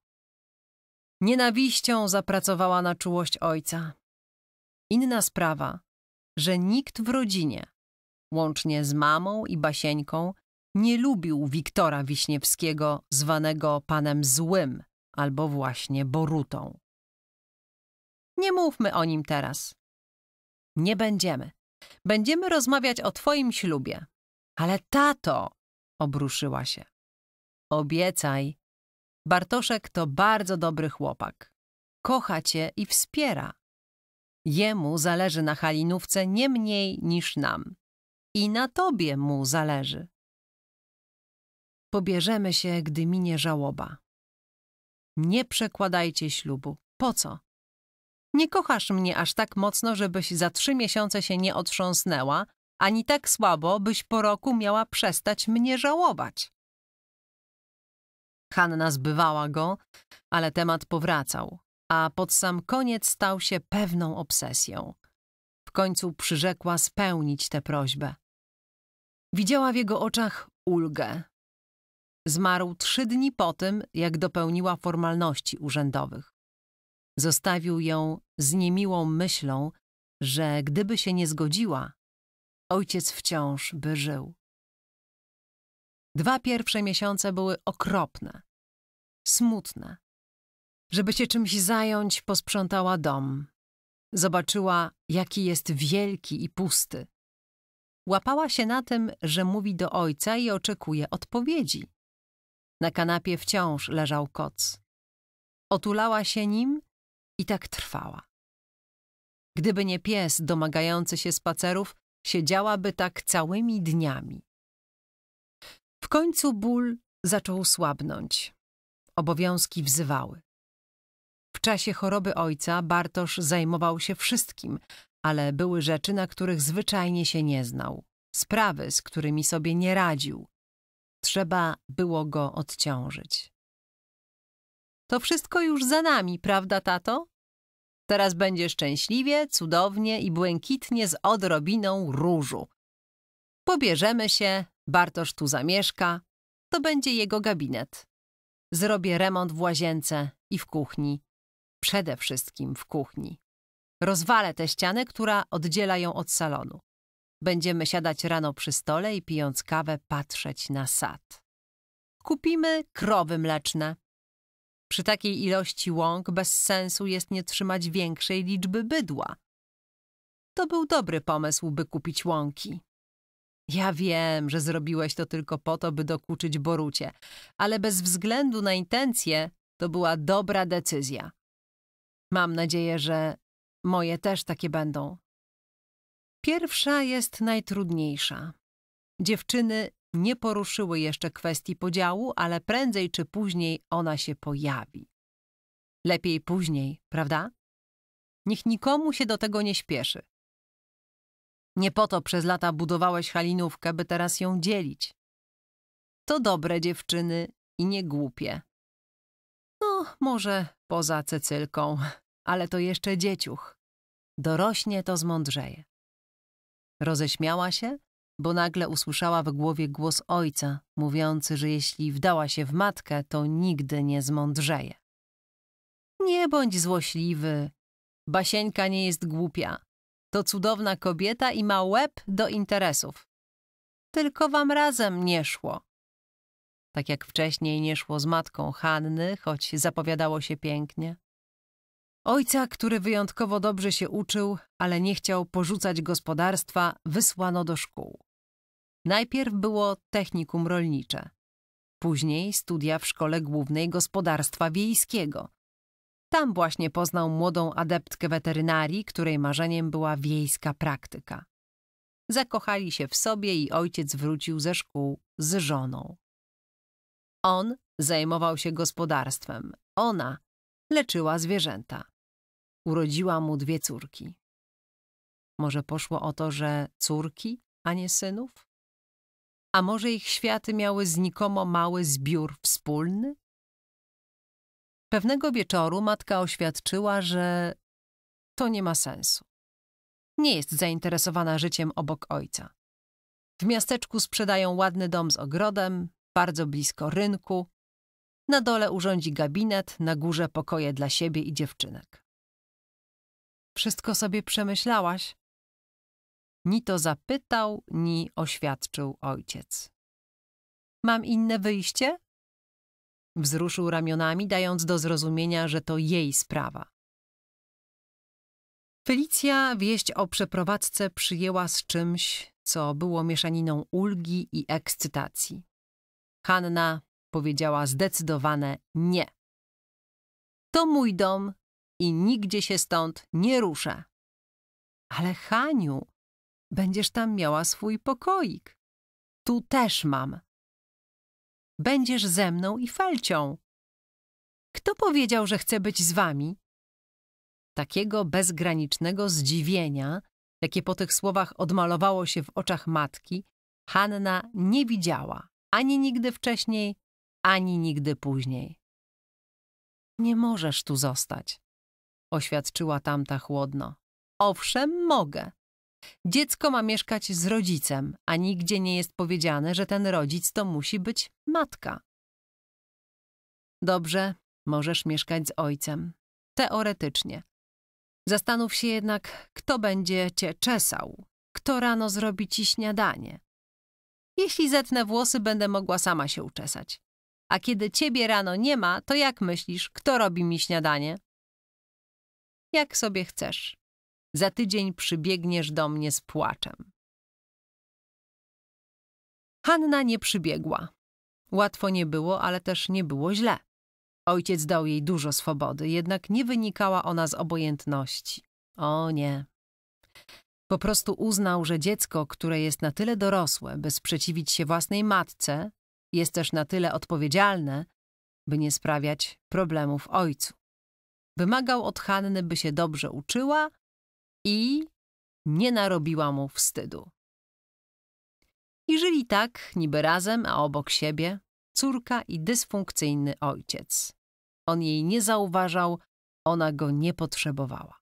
Nienawiścią zapracowała na czułość ojca. Inna sprawa, że nikt w rodzinie łącznie z mamą i Basieńką, nie lubił Wiktora Wiśniewskiego, zwanego panem złym albo właśnie Borutą. Nie mówmy o nim teraz. Nie będziemy. Będziemy rozmawiać o twoim ślubie. Ale tato, obruszyła się. Obiecaj. Bartoszek to bardzo dobry chłopak. Kocha cię i wspiera. Jemu zależy na Halinówce nie mniej niż nam i na tobie mu zależy. Pobierzemy się, gdy minie żałoba. Nie przekładajcie ślubu. Po co? Nie kochasz mnie aż tak mocno, żebyś za trzy miesiące się nie otrząsnęła, ani tak słabo, byś po roku miała przestać mnie żałować. Hanna zbywała go, ale temat powracał, a pod sam koniec stał się pewną obsesją. W końcu przyrzekła spełnić tę prośbę. Widziała w jego oczach ulgę. Zmarł trzy dni po tym, jak dopełniła formalności urzędowych. Zostawił ją z niemiłą myślą, że gdyby się nie zgodziła, ojciec wciąż by żył. Dwa pierwsze miesiące były okropne, smutne. Żeby się czymś zająć, posprzątała dom. Zobaczyła, jaki jest wielki i pusty. Łapała się na tym, że mówi do ojca i oczekuje odpowiedzi. Na kanapie wciąż leżał koc. Otulała się nim i tak trwała. Gdyby nie pies domagający się spacerów, siedziałaby tak całymi dniami. W końcu ból zaczął słabnąć. Obowiązki wzywały. W czasie choroby ojca Bartosz zajmował się wszystkim, ale były rzeczy, na których zwyczajnie się nie znał, sprawy, z którymi sobie nie radził. Trzeba było go odciążyć. To wszystko już za nami, prawda, tato? Teraz będzie szczęśliwie, cudownie i błękitnie z odrobiną różu. Pobierzemy się, Bartosz tu zamieszka, to będzie jego gabinet. Zrobię remont w łazience i w kuchni. Przede wszystkim w kuchni. Rozwalę tę ścianę, która oddziela ją od salonu. Będziemy siadać rano przy stole i pijąc kawę patrzeć na sad. Kupimy krowy mleczne. Przy takiej ilości łąk bez sensu jest nie trzymać większej liczby bydła. To był dobry pomysł, by kupić łąki. Ja wiem, że zrobiłeś to tylko po to, by dokuczyć Borucie, ale bez względu na intencje to była dobra decyzja. Mam nadzieję, że Moje też takie będą. Pierwsza jest najtrudniejsza. Dziewczyny nie poruszyły jeszcze kwestii podziału, ale prędzej czy później ona się pojawi. Lepiej później, prawda? Niech nikomu się do tego nie śpieszy. Nie po to przez lata budowałeś halinówkę, by teraz ją dzielić. To dobre dziewczyny i nie głupie. No, może poza Cecylką, ale to jeszcze dzieciuch. Dorośnie to zmądrzeje. Roześmiała się, bo nagle usłyszała w głowie głos ojca, mówiący, że jeśli wdała się w matkę, to nigdy nie zmądrzeje. Nie bądź złośliwy. Basieńka nie jest głupia. To cudowna kobieta i ma łeb do interesów. Tylko wam razem nie szło. Tak jak wcześniej nie szło z matką Hanny, choć zapowiadało się pięknie. Ojca, który wyjątkowo dobrze się uczył, ale nie chciał porzucać gospodarstwa, wysłano do szkół. Najpierw było technikum rolnicze, później studia w Szkole Głównej Gospodarstwa Wiejskiego. Tam właśnie poznał młodą adeptkę weterynarii, której marzeniem była wiejska praktyka. Zakochali się w sobie i ojciec wrócił ze szkół z żoną. On zajmował się gospodarstwem, ona leczyła zwierzęta. Urodziła mu dwie córki. Może poszło o to, że córki, a nie synów? A może ich światy miały znikomo mały zbiór wspólny? Pewnego wieczoru matka oświadczyła, że to nie ma sensu. Nie jest zainteresowana życiem obok ojca. W miasteczku sprzedają ładny dom z ogrodem, bardzo blisko rynku. Na dole urządzi gabinet, na górze pokoje dla siebie i dziewczynek. Wszystko sobie przemyślałaś? Ni to zapytał, ni oświadczył ojciec. Mam inne wyjście? Wzruszył ramionami, dając do zrozumienia, że to jej sprawa. Felicja wieść o przeprowadzce przyjęła z czymś, co było mieszaniną ulgi i ekscytacji. Hanna powiedziała zdecydowane nie. To mój dom, i nigdzie się stąd nie ruszę. Ale Haniu, będziesz tam miała swój pokoik. Tu też mam. Będziesz ze mną i Felcią. Kto powiedział, że chce być z wami? Takiego bezgranicznego zdziwienia, jakie po tych słowach odmalowało się w oczach matki, Hanna nie widziała ani nigdy wcześniej, ani nigdy później. Nie możesz tu zostać, oświadczyła tamta chłodno. Owszem, mogę. Dziecko ma mieszkać z rodzicem, a nigdzie nie jest powiedziane, że ten rodzic to musi być matka. Dobrze, możesz mieszkać z ojcem. Teoretycznie. Zastanów się jednak, kto będzie cię czesał, kto rano zrobi ci śniadanie. Jeśli zetnę włosy, będę mogła sama się uczesać. A kiedy ciebie rano nie ma, to jak myślisz, kto robi mi śniadanie? Jak sobie chcesz. Za tydzień przybiegniesz do mnie z płaczem. Hanna nie przybiegła. Łatwo nie było, ale też nie było źle. Ojciec dał jej dużo swobody, jednak nie wynikała ona z obojętności. O nie. Po prostu uznał, że dziecko, które jest na tyle dorosłe, by sprzeciwić się własnej matce, jest też na tyle odpowiedzialne, by nie sprawiać problemów ojcu. Wymagał od Hanny, by się dobrze uczyła i nie narobiła mu wstydu. I żyli tak, niby razem, a obok siebie, córka i dysfunkcyjny ojciec. On jej nie zauważał, ona go nie potrzebowała.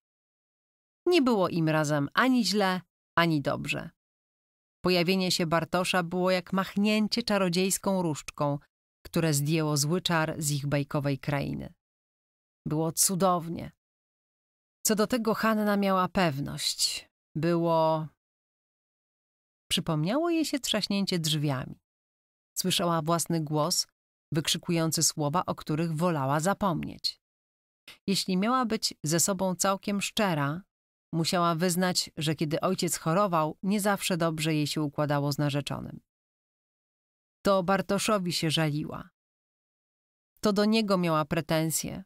Nie było im razem ani źle, ani dobrze. Pojawienie się Bartosza było jak machnięcie czarodziejską różdżką, które zdjęło zły czar z ich bajkowej krainy. Było cudownie. Co do tego Hanna miała pewność. Było... Przypomniało jej się trzaśnięcie drzwiami. Słyszała własny głos, wykrzykujący słowa, o których wolała zapomnieć. Jeśli miała być ze sobą całkiem szczera, musiała wyznać, że kiedy ojciec chorował, nie zawsze dobrze jej się układało z narzeczonym. To Bartoszowi się żaliła. To do niego miała pretensje,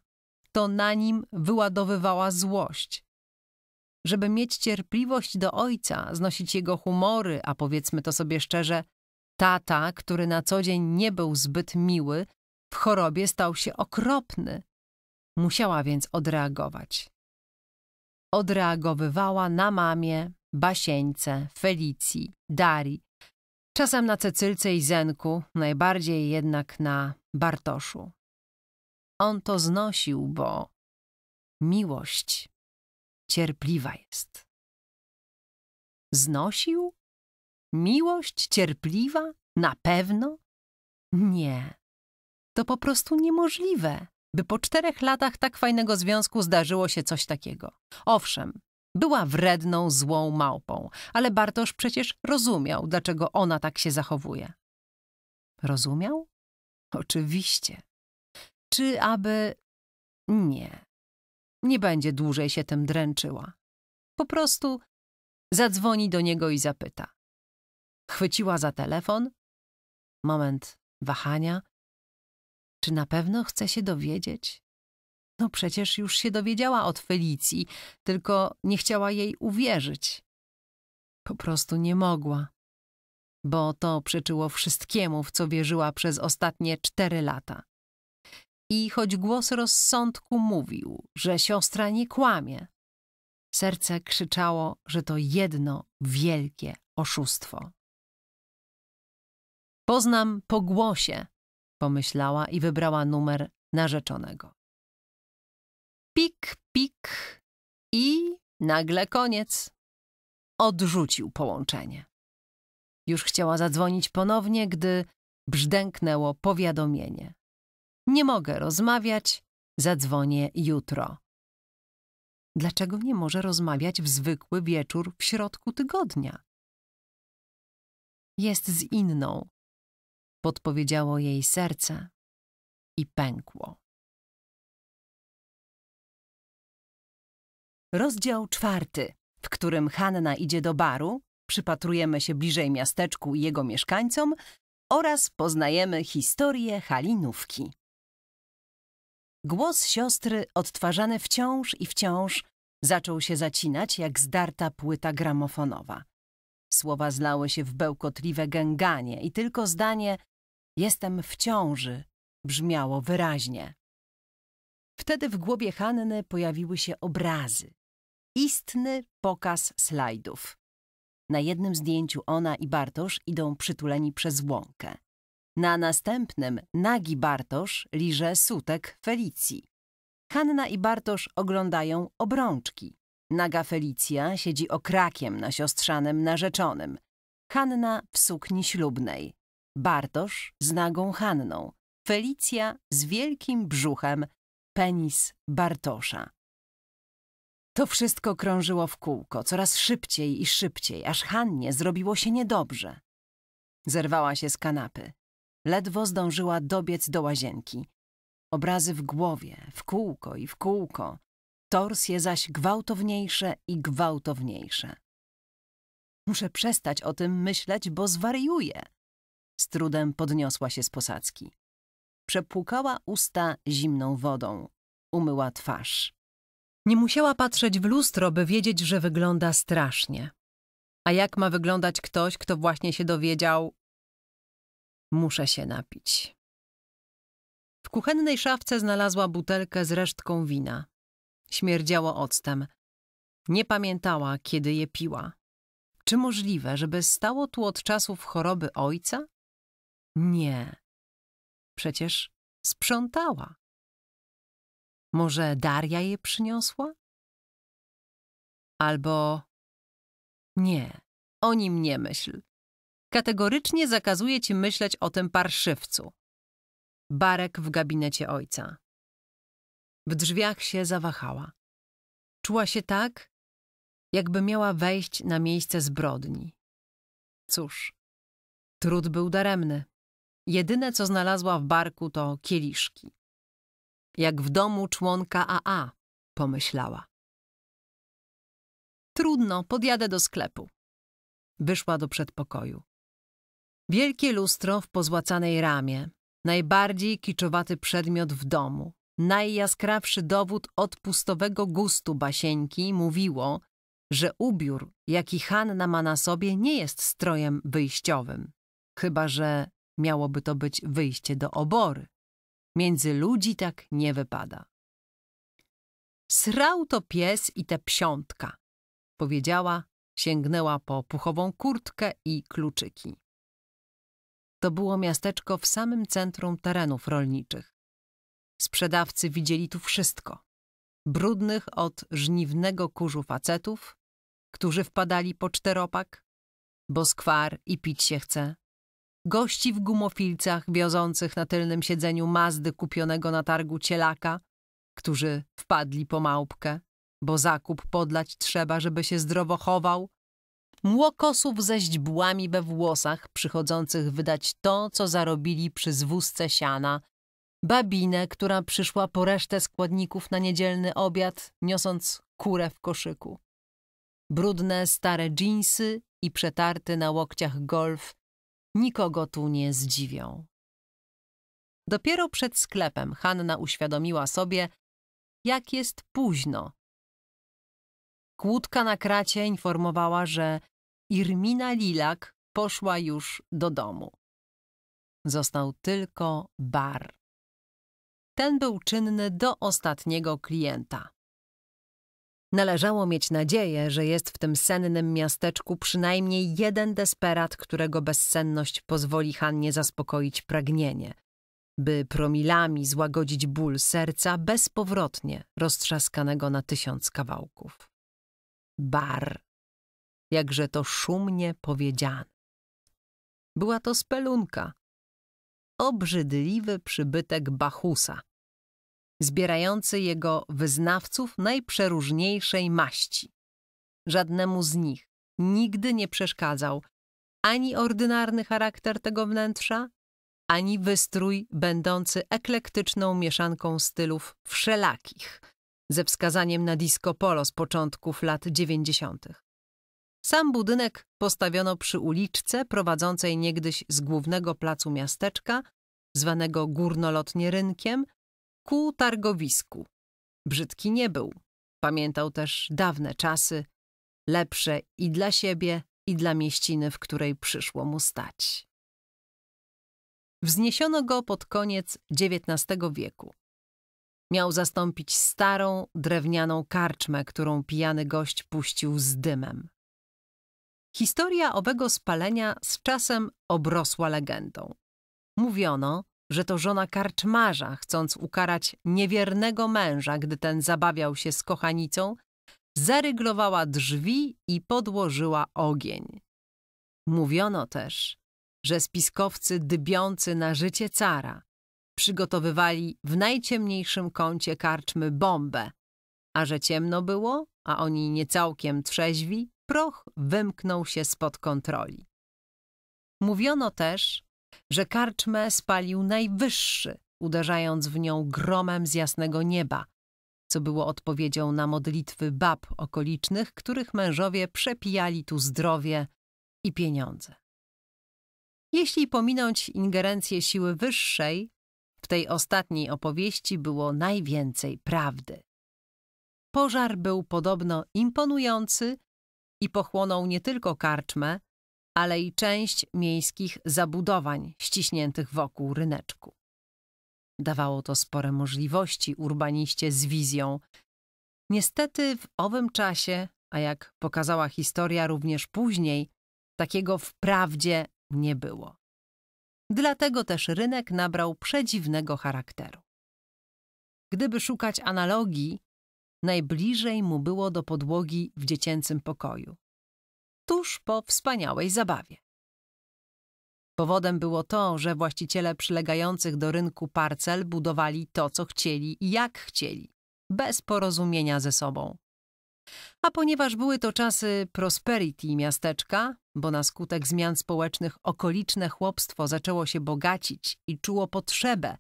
to na nim wyładowywała złość. Żeby mieć cierpliwość do ojca, znosić jego humory, a powiedzmy to sobie szczerze, tata, który na co dzień nie był zbyt miły, w chorobie stał się okropny. Musiała więc odreagować. Odreagowywała na mamie, Basieńce, Felicji, Dari, czasem na Cecylce i Zenku, najbardziej jednak na Bartoszu. On to znosił, bo miłość cierpliwa jest. Znosił? Miłość cierpliwa? Na pewno? Nie. To po prostu niemożliwe, by po czterech latach tak fajnego związku zdarzyło się coś takiego. Owszem, była wredną, złą małpą, ale Bartosz przecież rozumiał, dlaczego ona tak się zachowuje. Rozumiał? Oczywiście. Czy aby... Nie. Nie będzie dłużej się tym dręczyła. Po prostu zadzwoni do niego i zapyta. Chwyciła za telefon. Moment wahania. Czy na pewno chce się dowiedzieć? No przecież już się dowiedziała od Felicji, tylko nie chciała jej uwierzyć. Po prostu nie mogła. Bo to przyczyło wszystkiemu, w co wierzyła przez ostatnie cztery lata. I choć głos rozsądku mówił, że siostra nie kłamie, serce krzyczało, że to jedno wielkie oszustwo. Poznam po głosie, pomyślała i wybrała numer narzeczonego. Pik, pik i nagle koniec. Odrzucił połączenie. Już chciała zadzwonić ponownie, gdy brzdęknęło powiadomienie. Nie mogę rozmawiać, zadzwonię jutro. Dlaczego nie może rozmawiać w zwykły wieczór w środku tygodnia? Jest z inną, podpowiedziało jej serce i pękło. Rozdział czwarty, w którym Hanna idzie do baru, przypatrujemy się bliżej miasteczku i jego mieszkańcom oraz poznajemy historię Halinówki. Głos siostry, odtwarzany wciąż i wciąż, zaczął się zacinać jak zdarta płyta gramofonowa. Słowa zlały się w bełkotliwe gęganie i tylko zdanie jestem w ciąży brzmiało wyraźnie. Wtedy w głowie Hanny pojawiły się obrazy. Istny pokaz slajdów. Na jednym zdjęciu ona i Bartosz idą przytuleni przez łąkę. Na następnym nagi Bartosz liże sutek Felicji. Hanna i Bartosz oglądają obrączki. Naga Felicja siedzi okrakiem na siostrzanym narzeczonym. Hanna w sukni ślubnej. Bartosz z nagą Hanną. Felicja z wielkim brzuchem. Penis Bartosza. To wszystko krążyło w kółko, coraz szybciej i szybciej, aż Hannie zrobiło się niedobrze. Zerwała się z kanapy. Ledwo zdążyła dobiec do łazienki. Obrazy w głowie, w kółko i w kółko, torsje zaś gwałtowniejsze i gwałtowniejsze. Muszę przestać o tym myśleć, bo zwariuję. Z trudem podniosła się z posadzki. Przepłukała usta zimną wodą. Umyła twarz. Nie musiała patrzeć w lustro, by wiedzieć, że wygląda strasznie. A jak ma wyglądać ktoś, kto właśnie się dowiedział, Muszę się napić. W kuchennej szafce znalazła butelkę z resztką wina. Śmierdziało octem. Nie pamiętała, kiedy je piła. Czy możliwe, żeby stało tu od czasów choroby ojca? Nie. Przecież sprzątała. Może Daria je przyniosła? Albo nie, o nim nie myśl. Kategorycznie zakazuje ci myśleć o tym parszywcu. Barek w gabinecie ojca. W drzwiach się zawahała. Czuła się tak, jakby miała wejść na miejsce zbrodni. Cóż, trud był daremny. Jedyne, co znalazła w barku, to kieliszki. Jak w domu członka AA, pomyślała. Trudno, podjadę do sklepu. Wyszła do przedpokoju. Wielkie lustro w pozłacanej ramie, najbardziej kiczowaty przedmiot w domu, najjaskrawszy dowód od pustowego gustu basieńki mówiło, że ubiór, jaki Hanna ma na sobie, nie jest strojem wyjściowym, chyba że miałoby to być wyjście do obory. Między ludzi tak nie wypada. Srał to pies i te psiątka, powiedziała, sięgnęła po puchową kurtkę i kluczyki. To było miasteczko w samym centrum terenów rolniczych. Sprzedawcy widzieli tu wszystko. Brudnych od żniwnego kurzu facetów, którzy wpadali po czteropak, bo skwar i pić się chce. Gości w gumofilcach wiozących na tylnym siedzeniu Mazdy kupionego na targu cielaka, którzy wpadli po małpkę, bo zakup podlać trzeba, żeby się zdrowo chował młokosów ze źdźbłami we włosach, przychodzących wydać to, co zarobili przy zwózce siana, babinę, która przyszła po resztę składników na niedzielny obiad, niosąc kurę w koszyku. Brudne, stare dżinsy i przetarty na łokciach golf nikogo tu nie zdziwią. Dopiero przed sklepem Hanna uświadomiła sobie, jak jest późno. Kłódka na kracie informowała, że Irmina Lilak poszła już do domu. Został tylko bar. Ten był czynny do ostatniego klienta. Należało mieć nadzieję, że jest w tym sennym miasteczku przynajmniej jeden desperat, którego bezsenność pozwoli Hannie zaspokoić pragnienie, by promilami złagodzić ból serca bezpowrotnie roztrzaskanego na tysiąc kawałków. Bar jakże to szumnie powiedziane. Była to spelunka, obrzydliwy przybytek Bachusa, zbierający jego wyznawców najprzeróżniejszej maści. Żadnemu z nich nigdy nie przeszkadzał ani ordynarny charakter tego wnętrza, ani wystrój będący eklektyczną mieszanką stylów wszelakich, ze wskazaniem na disco polo z początków lat dziewięćdziesiątych. Sam budynek postawiono przy uliczce prowadzącej niegdyś z głównego placu miasteczka, zwanego górnolotnie rynkiem, ku targowisku. Brzydki nie był. Pamiętał też dawne czasy, lepsze i dla siebie, i dla mieściny, w której przyszło mu stać. Wzniesiono go pod koniec XIX wieku. Miał zastąpić starą, drewnianą karczmę, którą pijany gość puścił z dymem. Historia owego spalenia z czasem obrosła legendą. Mówiono, że to żona karczmarza, chcąc ukarać niewiernego męża, gdy ten zabawiał się z kochanicą, zaryglowała drzwi i podłożyła ogień. Mówiono też, że spiskowcy dybiący na życie cara przygotowywali w najciemniejszym kącie karczmy bombę, a że ciemno było, a oni niecałkiem trzeźwi, proch wymknął się spod kontroli. Mówiono też, że karczmę spalił najwyższy, uderzając w nią gromem z jasnego nieba, co było odpowiedzią na modlitwy bab okolicznych, których mężowie przepijali tu zdrowie i pieniądze. Jeśli pominąć ingerencję siły wyższej, w tej ostatniej opowieści było najwięcej prawdy. Pożar był podobno imponujący i pochłonął nie tylko karczmę, ale i część miejskich zabudowań ściśniętych wokół ryneczku. Dawało to spore możliwości urbaniście z wizją. Niestety w owym czasie, a jak pokazała historia również później, takiego wprawdzie nie było. Dlatego też rynek nabrał przedziwnego charakteru. Gdyby szukać analogii, najbliżej mu było do podłogi w dziecięcym pokoju, tuż po wspaniałej zabawie. Powodem było to, że właściciele przylegających do rynku parcel budowali to, co chcieli i jak chcieli, bez porozumienia ze sobą. A ponieważ były to czasy prosperity miasteczka, bo na skutek zmian społecznych okoliczne chłopstwo zaczęło się bogacić i czuło potrzebę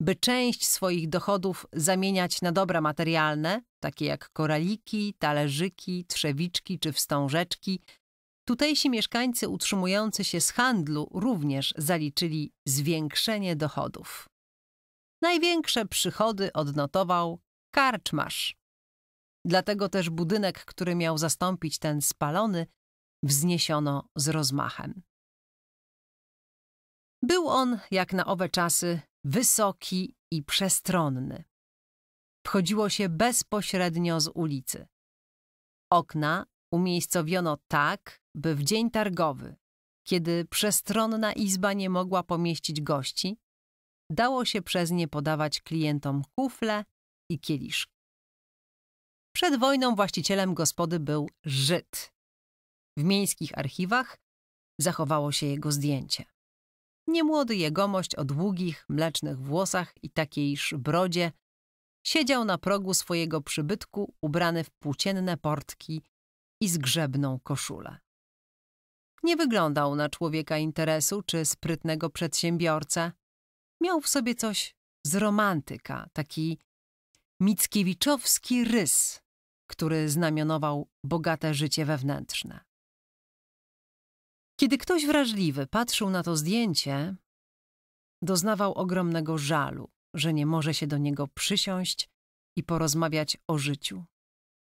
by część swoich dochodów zamieniać na dobra materialne, takie jak koraliki, talerzyki, trzewiczki czy wstążeczki, tutejsi mieszkańcy utrzymujący się z handlu również zaliczyli zwiększenie dochodów. Największe przychody odnotował karczmarz. Dlatego też budynek, który miał zastąpić ten spalony, wzniesiono z rozmachem. Był on, jak na owe czasy, wysoki i przestronny. Wchodziło się bezpośrednio z ulicy. Okna umiejscowiono tak, by w dzień targowy, kiedy przestronna izba nie mogła pomieścić gości, dało się przez nie podawać klientom kufle i kieliszki. Przed wojną właścicielem gospody był Żyd. W miejskich archiwach zachowało się jego zdjęcie. Niemłody jegomość o długich, mlecznych włosach i takiejż brodzie siedział na progu swojego przybytku ubrany w płócienne portki i zgrzebną koszulę. Nie wyglądał na człowieka interesu czy sprytnego przedsiębiorcę. Miał w sobie coś z romantyka, taki mickiewiczowski rys, który znamionował bogate życie wewnętrzne. Kiedy ktoś wrażliwy patrzył na to zdjęcie, doznawał ogromnego żalu, że nie może się do niego przysiąść i porozmawiać o życiu.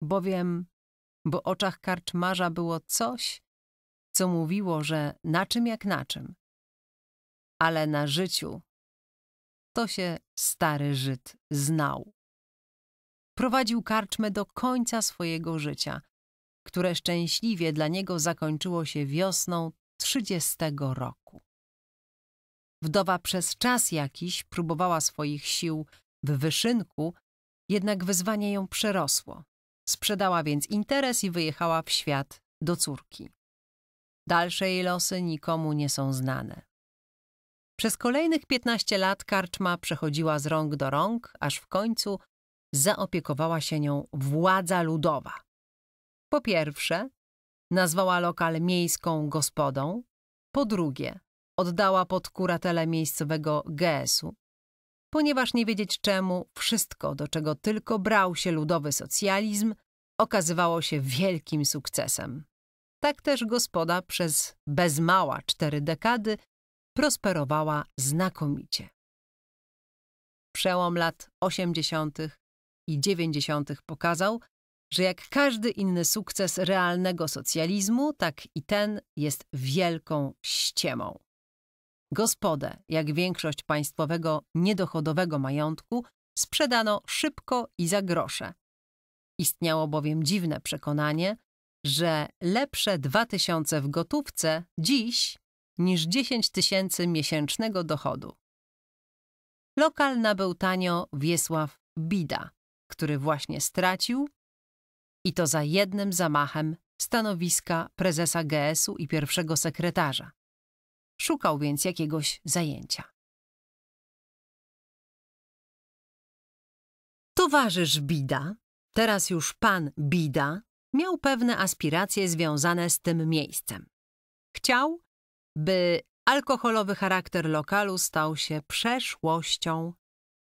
Bowiem w bo oczach karczmarza było coś, co mówiło, że na czym jak na czym. Ale na życiu to się stary Żyd znał. Prowadził karczmę do końca swojego życia – które szczęśliwie dla niego zakończyło się wiosną 30 roku. Wdowa przez czas jakiś próbowała swoich sił w wyszynku, jednak wyzwanie ją przerosło. Sprzedała więc interes i wyjechała w świat do córki. Dalsze jej losy nikomu nie są znane. Przez kolejnych 15 lat karczma przechodziła z rąk do rąk, aż w końcu zaopiekowała się nią władza ludowa. Po pierwsze, nazwała lokal miejską gospodą. Po drugie, oddała pod kuratelę miejscowego GS-u, ponieważ nie wiedzieć czemu wszystko, do czego tylko brał się ludowy socjalizm, okazywało się wielkim sukcesem. Tak też gospoda przez bez mała cztery dekady prosperowała znakomicie. Przełom lat 80. i 90. pokazał, że jak każdy inny sukces realnego socjalizmu, tak i ten jest wielką ściemą. Gospodę, jak większość państwowego niedochodowego majątku, sprzedano szybko i za grosze. Istniało bowiem dziwne przekonanie, że lepsze dwa tysiące w gotówce dziś niż dziesięć tysięcy miesięcznego dochodu. Lokal nabył tanio Wiesław Bida, który właśnie stracił i to za jednym zamachem stanowiska prezesa GS-u i pierwszego sekretarza. Szukał więc jakiegoś zajęcia. Towarzysz Bida, teraz już pan Bida, miał pewne aspiracje związane z tym miejscem. Chciał, by alkoholowy charakter lokalu stał się przeszłością.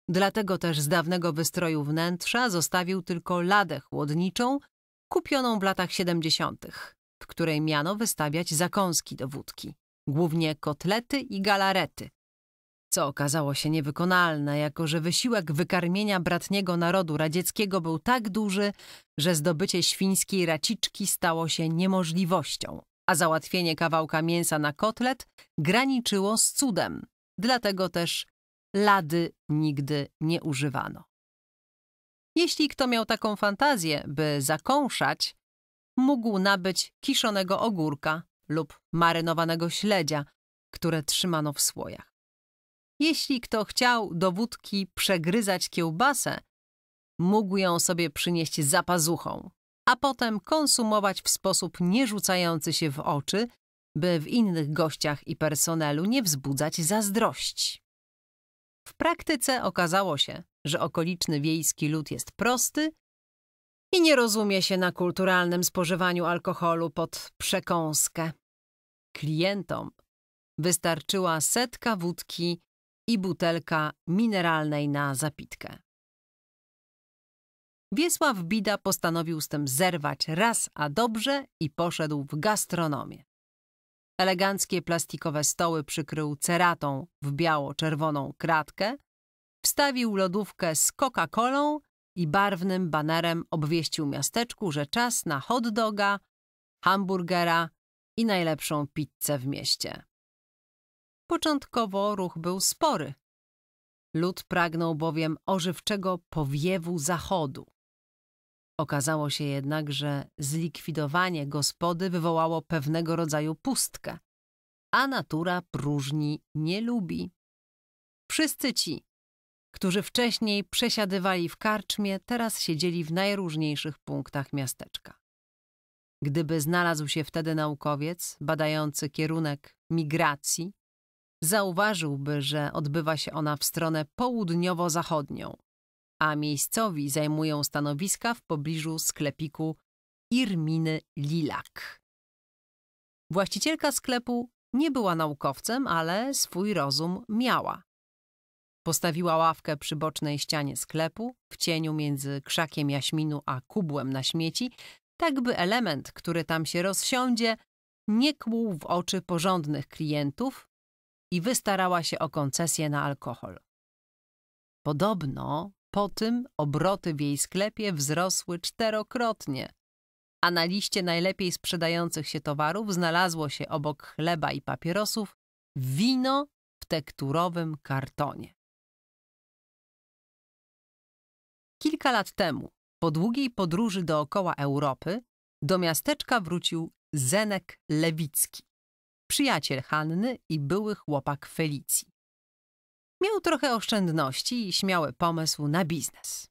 Dlatego też z dawnego wystroju wnętrza zostawił tylko ladę chłodniczą kupioną w latach 70., w której miano wystawiać zakąski do wódki, głównie kotlety i galarety, co okazało się niewykonalne, jako że wysiłek wykarmienia bratniego narodu radzieckiego był tak duży, że zdobycie świńskiej raciczki stało się niemożliwością, a załatwienie kawałka mięsa na kotlet graniczyło z cudem. Dlatego też lady nigdy nie używano. Jeśli kto miał taką fantazję, by zakąszać, mógł nabyć kiszonego ogórka lub marynowanego śledzia, które trzymano w słojach. Jeśli kto chciał do wódki przegryzać kiełbasę, mógł ją sobie przynieść za pazuchą, a potem konsumować w sposób nierzucający się w oczy, by w innych gościach i personelu nie wzbudzać zazdrości. W praktyce okazało się, że okoliczny wiejski lud jest prosty i nie rozumie się na kulturalnym spożywaniu alkoholu pod przekąskę. Klientom wystarczyła setka wódki i butelka mineralnej na zapitkę. Wiesław Bida postanowił z tym zerwać raz a dobrze i poszedł w gastronomię. Eleganckie plastikowe stoły przykrył ceratą w biało-czerwoną kratkę, stawił lodówkę z Coca-Colą i barwnym banerem obwieścił miasteczku, że czas na hot doga, hamburgera i najlepszą pizzę w mieście. Początkowo ruch był spory. Lud pragnął bowiem ożywczego powiewu zachodu. Okazało się jednak, że zlikwidowanie gospody wywołało pewnego rodzaju pustkę, a natura próżni nie lubi. Wszyscy ci, którzy wcześniej przesiadywali w karczmie, teraz siedzieli w najróżniejszych punktach miasteczka. Gdyby znalazł się wtedy naukowiec badający kierunek migracji, zauważyłby, że odbywa się ona w stronę południowo-zachodnią, a miejscowi zajmują stanowiska w pobliżu sklepiku Irminy Lilak. Właścicielka sklepu nie była naukowcem, ale swój rozum miała. Postawiła ławkę przy bocznej ścianie sklepu, w cieniu między krzakiem jaśminu a kubłem na śmieci, tak by element, który tam się rozsiądzie, nie kłuł w oczy porządnych klientów i wystarała się o koncesję na alkohol. Podobno po tym obroty w jej sklepie wzrosły czterokrotnie, a na liście najlepiej sprzedających się towarów znalazło się obok chleba i papierosów wino w tekturowym kartonie. Kilka lat temu, po długiej podróży dookoła Europy, do miasteczka wrócił Zenek Lewicki, przyjaciel Hanny i były chłopak Felicji. Miał trochę oszczędności i śmiały pomysł na biznes.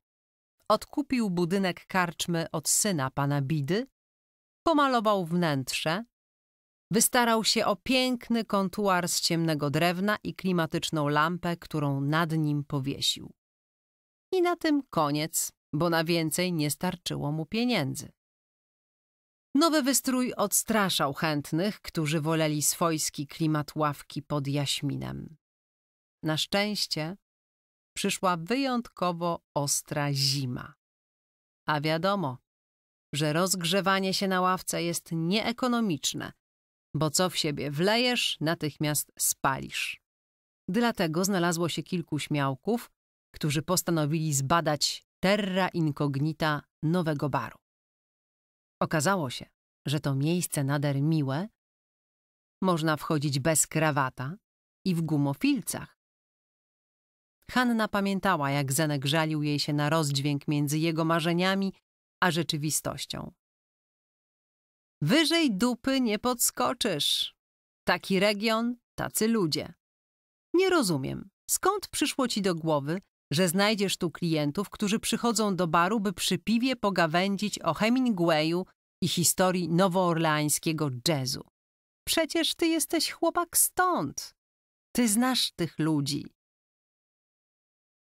Odkupił budynek karczmy od syna pana Bidy, pomalował wnętrze, wystarał się o piękny kontuar z ciemnego drewna i klimatyczną lampę, którą nad nim powiesił. I na tym koniec, bo na więcej nie starczyło mu pieniędzy. Nowy wystrój odstraszał chętnych, którzy woleli swojski klimat ławki pod jaśminem. Na szczęście przyszła wyjątkowo ostra zima. A wiadomo, że rozgrzewanie się na ławce jest nieekonomiczne, bo co w siebie wlejesz, natychmiast spalisz. Dlatego znalazło się kilku śmiałków, którzy postanowili zbadać terra incognita nowego baru. Okazało się, że to miejsce nader miłe, można wchodzić bez krawata i w gumofilcach. Hanna pamiętała, jak Zenek żalił jej się na rozdźwięk między jego marzeniami a rzeczywistością. Wyżej dupy nie podskoczysz. Taki region, tacy ludzie. Nie rozumiem, skąd przyszło ci do głowy, że znajdziesz tu klientów, którzy przychodzą do baru, by przy piwie pogawędzić o Hemingwayu i historii nowoorleańskiego jazzu. Przecież ty jesteś chłopak stąd. Ty znasz tych ludzi.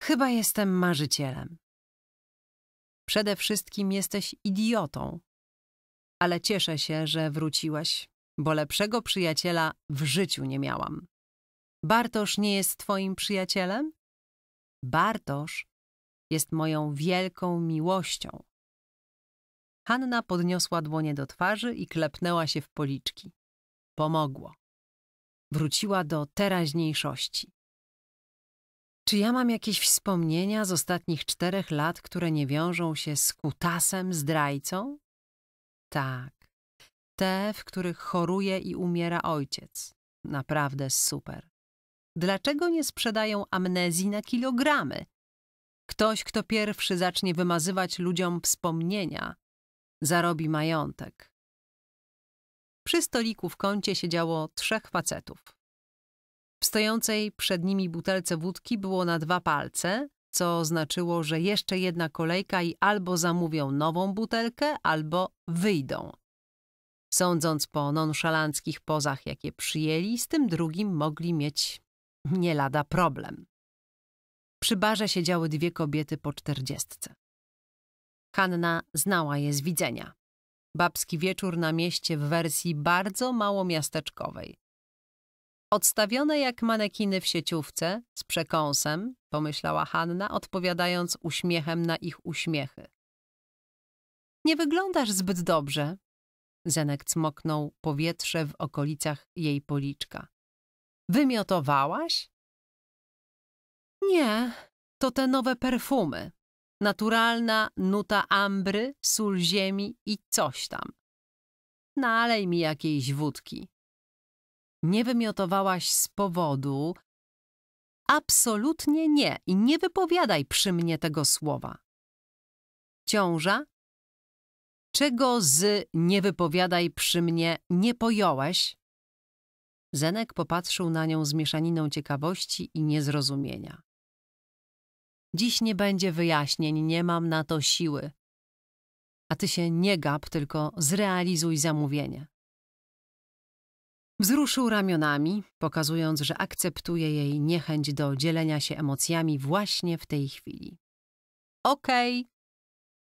Chyba jestem marzycielem. Przede wszystkim jesteś idiotą, ale cieszę się, że wróciłeś, bo lepszego przyjaciela w życiu nie miałam. Bartosz nie jest twoim przyjacielem? Bartosz jest moją wielką miłością. Hanna podniosła dłonie do twarzy i klepnęła się w policzki. Pomogło. Wróciła do teraźniejszości. Czy ja mam jakieś wspomnienia z ostatnich czterech lat, które nie wiążą się z kutasem zdrajcą? Tak. Te, w których choruje i umiera ojciec. Naprawdę super. Dlaczego nie sprzedają amnezji na kilogramy? Ktoś, kto pierwszy zacznie wymazywać ludziom wspomnienia, zarobi majątek. Przy stoliku w kącie siedziało trzech facetów. W stojącej przed nimi butelce wódki było na dwa palce, co znaczyło, że jeszcze jedna kolejka i albo zamówią nową butelkę, albo wyjdą. Sądząc po nonszalanckich pozach, jakie przyjęli, z tym drugim mogli mieć nie lada problem. Przy barze siedziały dwie kobiety po czterdziestce. Hanna znała je z widzenia. Babski wieczór na mieście w wersji bardzo mało miasteczkowej. Odstawione jak manekiny w sieciówce, z przekąsem, pomyślała Hanna, odpowiadając uśmiechem na ich uśmiechy. Nie wyglądasz zbyt dobrze. Zenek cmoknął powietrze w okolicach jej policzka. Wymiotowałaś? Nie, to te nowe perfumy. Naturalna nuta ambry, sól ziemi i coś tam. Nalej mi jakiejś wódki. Nie wymiotowałaś z powodu... Absolutnie nie i nie wypowiadaj przy mnie tego słowa. Ciąża? Czego z nie wypowiadaj przy mnie nie pojąłeś? Zenek popatrzył na nią z mieszaniną ciekawości i niezrozumienia. Dziś nie będzie wyjaśnień, nie mam na to siły. A ty się nie gap, tylko zrealizuj zamówienie. Wzruszył ramionami, pokazując, że akceptuje jej niechęć do dzielenia się emocjami właśnie w tej chwili. Okej, okay,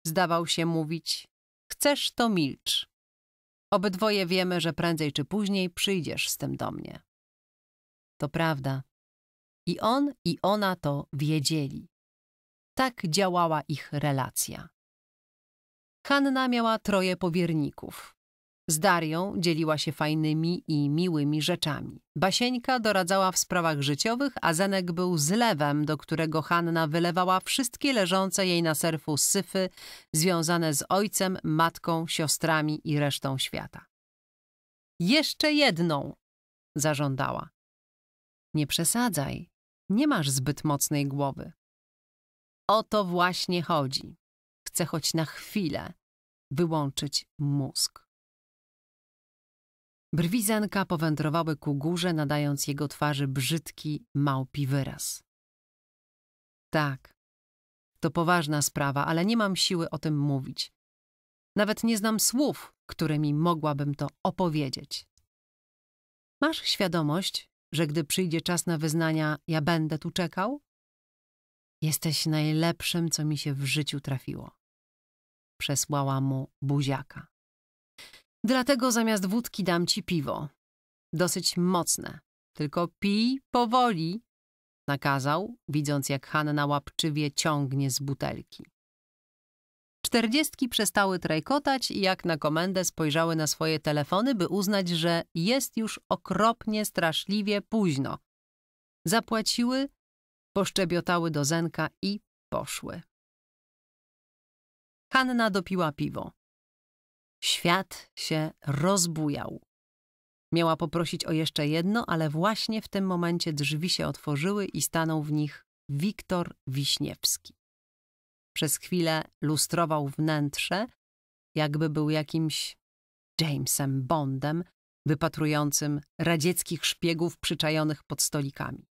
zdawał się mówić. Chcesz, to milcz. Obydwoje wiemy, że prędzej czy później przyjdziesz z tym do mnie. To prawda. I on, i ona to wiedzieli. Tak działała ich relacja. Hanna miała troje powierników. Z Darią dzieliła się fajnymi i miłymi rzeczami. Basieńka doradzała w sprawach życiowych, a Zenek był zlewem, do którego Hanna wylewała wszystkie leżące jej na serfu syfy związane z ojcem, matką, siostrami i resztą świata. Jeszcze jedną! zażądała. Nie przesadzaj, nie masz zbyt mocnej głowy. O to właśnie chodzi. Chcę choć na chwilę wyłączyć mózg. Brwi Zenka powędrowały ku górze, nadając jego twarzy brzydki, małpi wyraz. Tak, to poważna sprawa, ale nie mam siły o tym mówić. Nawet nie znam słów, którymi mogłabym to opowiedzieć. Masz świadomość, że gdy przyjdzie czas na wyznania, ja będę tu czekał? Jesteś najlepszym, co mi się w życiu trafiło. Przesłała mu buziaka. Dlatego zamiast wódki dam ci piwo. Dosyć mocne. Tylko pij powoli, nakazał, widząc jak Hanna łapczywie ciągnie z butelki. Czterdziestki przestały trajkotać i jak na komendę spojrzały na swoje telefony, by uznać, że jest już okropnie, straszliwie późno. Zapłaciły, poszczebiotały do zenka i poszły. Hanna dopiła piwo. Świat się rozbujał. Miała poprosić o jeszcze jedno, ale właśnie w tym momencie drzwi się otworzyły i stanął w nich Wiktor Wiśniewski. Przez chwilę lustrował wnętrze, jakby był jakimś Jamesem Bondem, wypatrującym radzieckich szpiegów przyczajonych pod stolikami.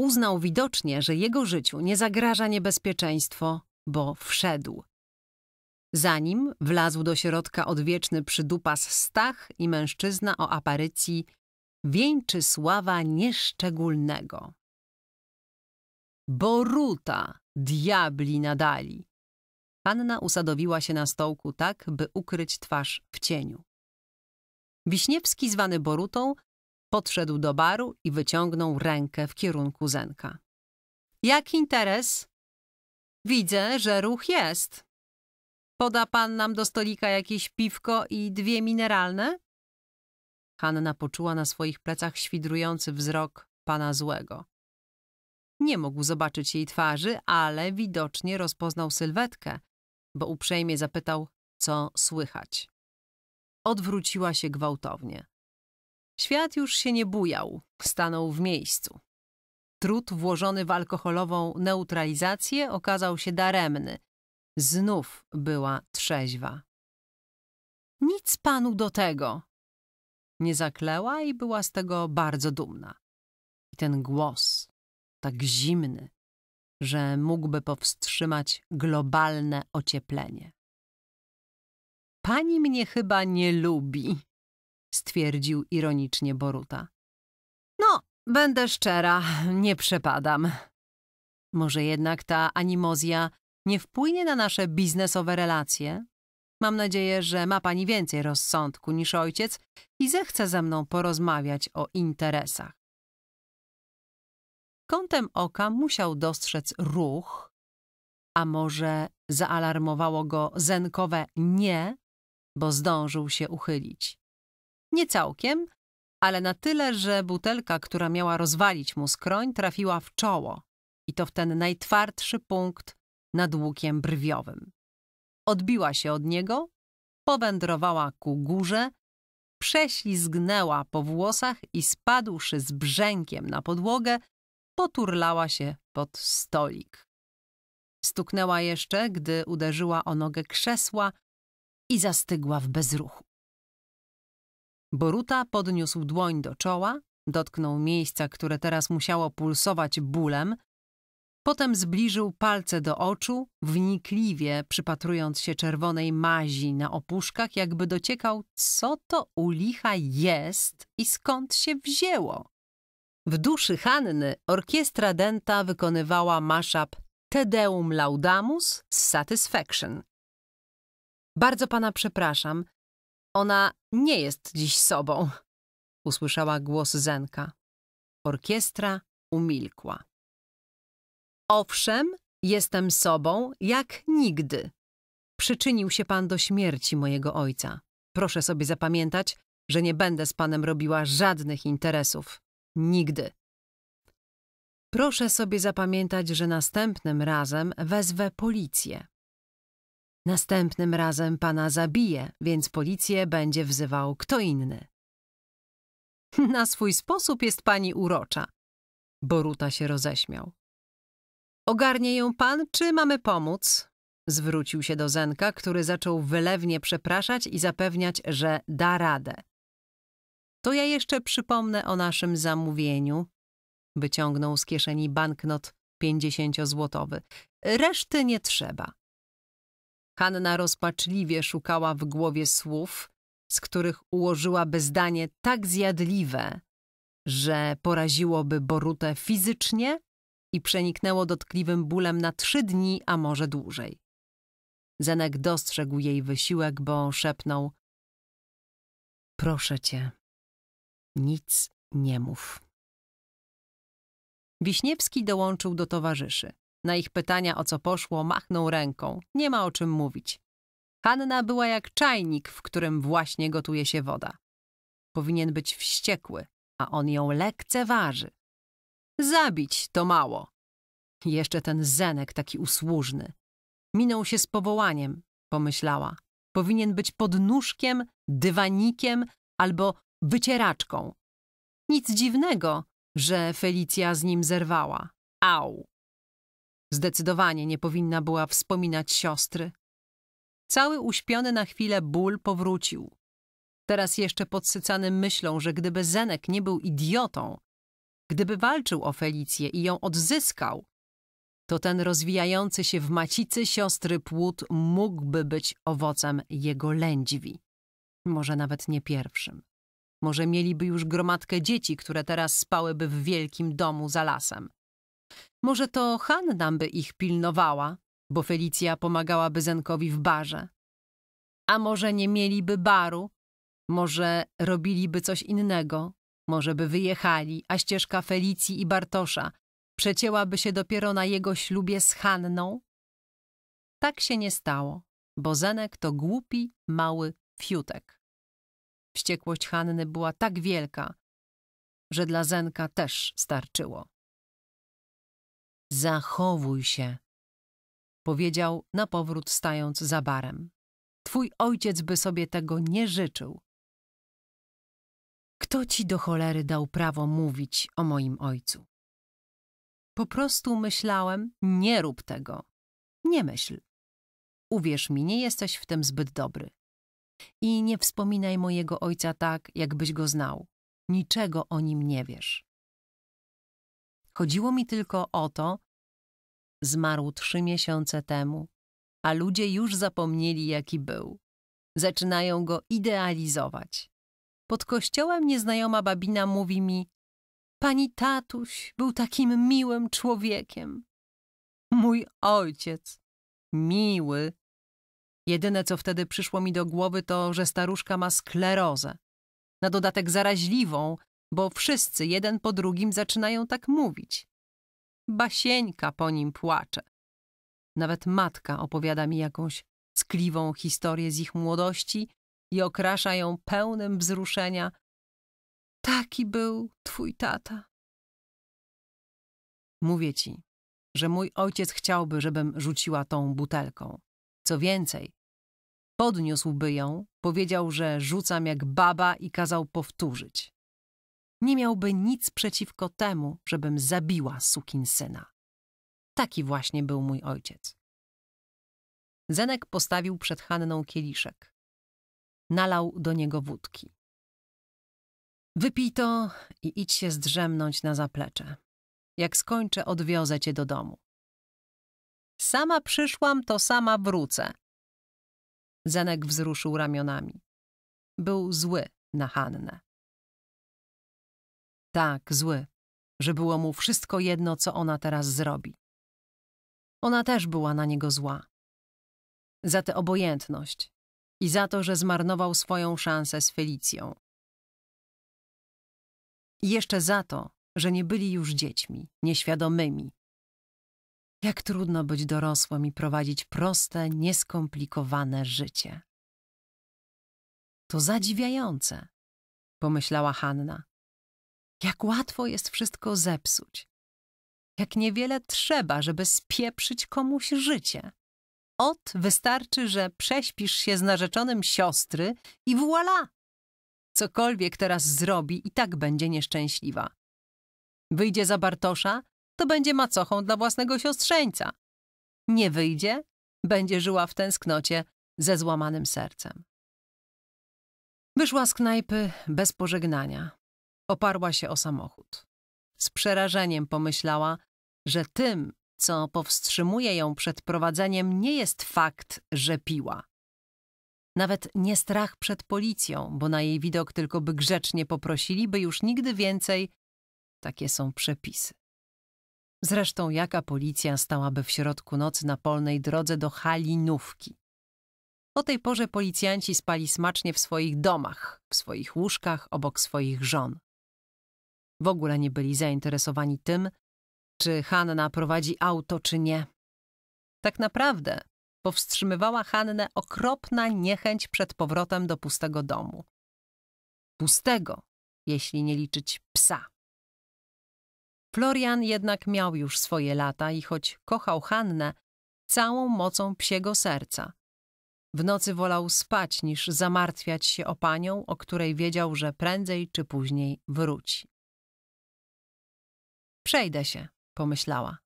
Uznał widocznie, że jego życiu nie zagraża niebezpieczeństwo, bo wszedł Zanim wlazł do środka odwieczny przydupas Stach i mężczyzna o aparycji sława Nieszczególnego. Boruta diabli nadali. Panna usadowiła się na stołku tak, by ukryć twarz w cieniu. Wiśniewski, zwany Borutą, podszedł do baru i wyciągnął rękę w kierunku Zenka. Jak interes? Widzę, że ruch jest. Poda pan nam do stolika jakieś piwko i dwie mineralne? Hanna poczuła na swoich plecach świdrujący wzrok pana złego. Nie mógł zobaczyć jej twarzy, ale widocznie rozpoznał sylwetkę, bo uprzejmie zapytał, co słychać. Odwróciła się gwałtownie. Świat już się nie bujał, stanął w miejscu. Trud włożony w alkoholową neutralizację okazał się daremny, Znów była trzeźwa. Nic panu do tego! Nie zakleła i była z tego bardzo dumna. I ten głos, tak zimny, że mógłby powstrzymać globalne ocieplenie. Pani mnie chyba nie lubi, stwierdził ironicznie Boruta. No, będę szczera, nie przepadam. Może jednak ta animozja nie wpłynie na nasze biznesowe relacje? Mam nadzieję, że ma Pani więcej rozsądku niż ojciec i zechce ze mną porozmawiać o interesach. Kątem oka musiał dostrzec ruch, a może zaalarmowało go zenkowe nie, bo zdążył się uchylić. Nie całkiem, ale na tyle, że butelka, która miała rozwalić mu skroń, trafiła w czoło i to w ten najtwardszy punkt nad łukiem brwiowym. Odbiła się od niego, powędrowała ku górze, prześlizgnęła po włosach i spadłszy z brzękiem na podłogę, poturlała się pod stolik. Stuknęła jeszcze, gdy uderzyła o nogę krzesła i zastygła w bezruchu. Boruta podniósł dłoń do czoła, dotknął miejsca, które teraz musiało pulsować bólem, Potem zbliżył palce do oczu, wnikliwie przypatrując się czerwonej mazi na opuszkach, jakby dociekał, co to u licha jest i skąd się wzięło. W duszy Hanny orkiestra denta wykonywała maszap Tedeum Laudamus z Satisfaction. Bardzo pana przepraszam, ona nie jest dziś sobą, usłyszała głos Zenka. Orkiestra umilkła. Owszem, jestem sobą jak nigdy. Przyczynił się pan do śmierci mojego ojca. Proszę sobie zapamiętać, że nie będę z panem robiła żadnych interesów. Nigdy. Proszę sobie zapamiętać, że następnym razem wezwę policję. Następnym razem pana zabije, więc policję będzie wzywał kto inny. Na swój sposób jest pani urocza. Boruta się roześmiał. Ogarnie ją pan, czy mamy pomóc? Zwrócił się do Zenka, który zaczął wylewnie przepraszać i zapewniać, że da radę. To ja jeszcze przypomnę o naszym zamówieniu. Wyciągnął z kieszeni banknot pięćdziesięciozłotowy. Reszty nie trzeba. Hanna rozpaczliwie szukała w głowie słów, z których ułożyłaby zdanie tak zjadliwe, że poraziłoby Borutę fizycznie i przeniknęło dotkliwym bólem na trzy dni, a może dłużej. Zenek dostrzegł jej wysiłek, bo szepnął – Proszę cię, nic nie mów. Wiśniewski dołączył do towarzyszy. Na ich pytania o co poszło machnął ręką. Nie ma o czym mówić. Hanna była jak czajnik, w którym właśnie gotuje się woda. Powinien być wściekły, a on ją lekceważy. Zabić to mało. Jeszcze ten Zenek taki usłużny. Minął się z powołaniem, pomyślała. Powinien być podnóżkiem, dywanikiem albo wycieraczką. Nic dziwnego, że Felicja z nim zerwała. Au! Zdecydowanie nie powinna była wspominać siostry. Cały uśpiony na chwilę ból powrócił. Teraz jeszcze podsycany myślą, że gdyby Zenek nie był idiotą, Gdyby walczył o Felicję i ją odzyskał, to ten rozwijający się w macicy siostry płód mógłby być owocem jego lędźwi. Może nawet nie pierwszym. Może mieliby już gromadkę dzieci, które teraz spałyby w wielkim domu za lasem. Może to Hanna by ich pilnowała, bo Felicja pomagałaby Zenkowi w barze. A może nie mieliby baru? Może robiliby coś innego, może by wyjechali, a ścieżka Felicji i Bartosza przecięłaby się dopiero na jego ślubie z Hanną? Tak się nie stało, bo Zenek to głupi, mały fiutek. Wściekłość Hanny była tak wielka, że dla Zenka też starczyło. Zachowuj się, powiedział na powrót stając za barem. Twój ojciec by sobie tego nie życzył. Kto ci do cholery dał prawo mówić o moim ojcu? Po prostu myślałem, nie rób tego. Nie myśl. Uwierz mi, nie jesteś w tym zbyt dobry. I nie wspominaj mojego ojca tak, jakbyś go znał. Niczego o nim nie wiesz. Chodziło mi tylko o to, zmarł trzy miesiące temu, a ludzie już zapomnieli, jaki był. Zaczynają go idealizować. Pod kościołem nieznajoma babina mówi mi Pani tatuś był takim miłym człowiekiem. Mój ojciec. Miły. Jedyne, co wtedy przyszło mi do głowy, to, że staruszka ma sklerozę. Na dodatek zaraźliwą, bo wszyscy jeden po drugim zaczynają tak mówić. Basieńka po nim płacze. Nawet matka opowiada mi jakąś ckliwą historię z ich młodości i okrasza ją pełnym wzruszenia. Taki był twój tata. Mówię ci, że mój ojciec chciałby, żebym rzuciła tą butelką. Co więcej, podniósłby ją, powiedział, że rzucam jak baba i kazał powtórzyć. Nie miałby nic przeciwko temu, żebym zabiła syna. Taki właśnie był mój ojciec. Zenek postawił przed Hanną kieliszek nalał do niego wódki. Wypij to i idź się zdrzemnąć na zaplecze. Jak skończę, odwiozę cię do domu. Sama przyszłam, to sama wrócę. Zenek wzruszył ramionami. Był zły na Hannę. Tak, zły, że było mu wszystko jedno, co ona teraz zrobi. Ona też była na niego zła. Za tę obojętność, i za to, że zmarnował swoją szansę z Felicją. I jeszcze za to, że nie byli już dziećmi, nieświadomymi. Jak trudno być dorosłym i prowadzić proste, nieskomplikowane życie. To zadziwiające, pomyślała Hanna. Jak łatwo jest wszystko zepsuć. Jak niewiele trzeba, żeby spieprzyć komuś życie. Ot, wystarczy, że prześpisz się z narzeczonym siostry i voilà! Cokolwiek teraz zrobi, i tak będzie nieszczęśliwa. Wyjdzie za Bartosza, to będzie macochą dla własnego siostrzeńca. Nie wyjdzie, będzie żyła w tęsknocie ze złamanym sercem. Wyszła z knajpy bez pożegnania. Oparła się o samochód. Z przerażeniem pomyślała, że tym, co powstrzymuje ją przed prowadzeniem, nie jest fakt, że piła. Nawet nie strach przed policją, bo na jej widok tylko by grzecznie poprosili, by już nigdy więcej. Takie są przepisy. Zresztą jaka policja stałaby w środku nocy na polnej drodze do Halinówki? O tej porze policjanci spali smacznie w swoich domach, w swoich łóżkach, obok swoich żon. W ogóle nie byli zainteresowani tym, czy Hanna prowadzi auto, czy nie. Tak naprawdę powstrzymywała Hannę okropna niechęć przed powrotem do pustego domu. Pustego, jeśli nie liczyć psa. Florian jednak miał już swoje lata i choć kochał Hannę całą mocą psiego serca, w nocy wolał spać niż zamartwiać się o panią, o której wiedział, że prędzej czy później wróci. Przejdę się, pomyślała.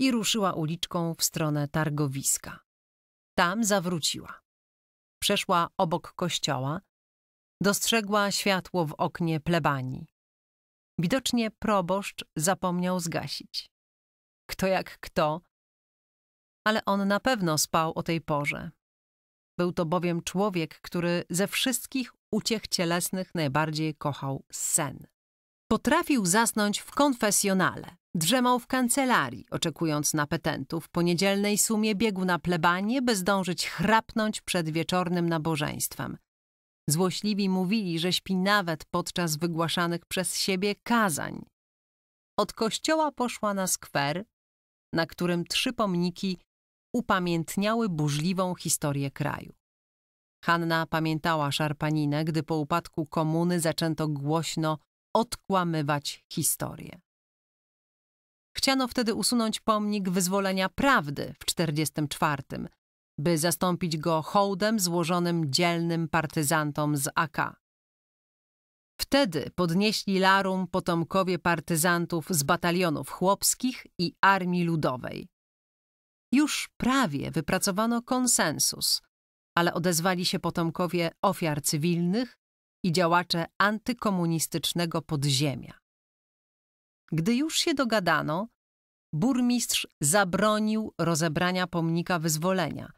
I ruszyła uliczką w stronę targowiska. Tam zawróciła. Przeszła obok kościoła. Dostrzegła światło w oknie plebanii. Widocznie proboszcz zapomniał zgasić. Kto jak kto, ale on na pewno spał o tej porze. Był to bowiem człowiek, który ze wszystkich uciech cielesnych najbardziej kochał sen. Potrafił zasnąć w konfesjonale, Drzemał w kancelarii, oczekując na petentów. Po niedzielnej sumie biegł na plebanie, by zdążyć chrapnąć przed wieczornym nabożeństwem. Złośliwi mówili, że śpi nawet podczas wygłaszanych przez siebie kazań. Od kościoła poszła na skwer, na którym trzy pomniki upamiętniały burzliwą historię kraju. Hanna pamiętała szarpaninę, gdy po upadku komuny zaczęto głośno odkłamywać historię. Chciano wtedy usunąć pomnik wyzwolenia prawdy w 1944, by zastąpić go hołdem złożonym dzielnym partyzantom z AK. Wtedy podnieśli larum potomkowie partyzantów z batalionów chłopskich i Armii Ludowej. Już prawie wypracowano konsensus, ale odezwali się potomkowie ofiar cywilnych i działacze antykomunistycznego podziemia. Gdy już się dogadano, burmistrz zabronił rozebrania pomnika wyzwolenia,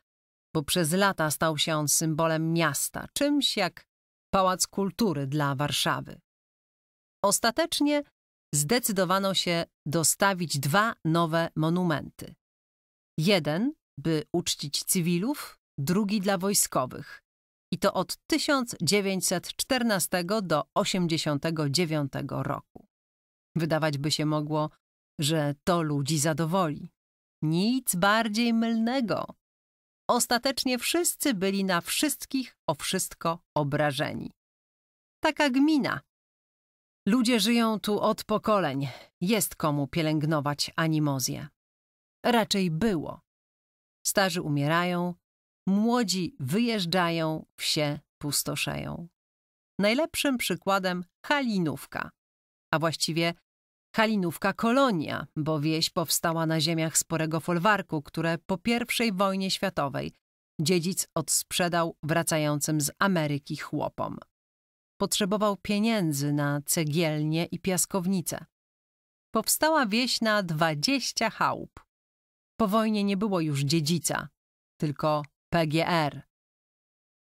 bo przez lata stał się on symbolem miasta, czymś jak pałac kultury dla Warszawy. Ostatecznie zdecydowano się dostawić dwa nowe monumenty. Jeden, by uczcić cywilów, drugi dla wojskowych. I to od 1914 do 1989 roku. Wydawać by się mogło, że to ludzi zadowoli. Nic bardziej mylnego. Ostatecznie wszyscy byli na wszystkich o wszystko obrażeni. Taka gmina. Ludzie żyją tu od pokoleń. Jest komu pielęgnować animozję. Raczej było. Starzy umierają, młodzi wyjeżdżają, wsie pustoszeją. Najlepszym przykładem halinówka a właściwie Kalinówka kolonia, bo wieś powstała na ziemiach sporego folwarku, które po I wojnie światowej dziedzic odsprzedał wracającym z Ameryki chłopom. Potrzebował pieniędzy na cegielnie i piaskownice. Powstała wieś na dwadzieścia chałup. Po wojnie nie było już dziedzica, tylko PGR.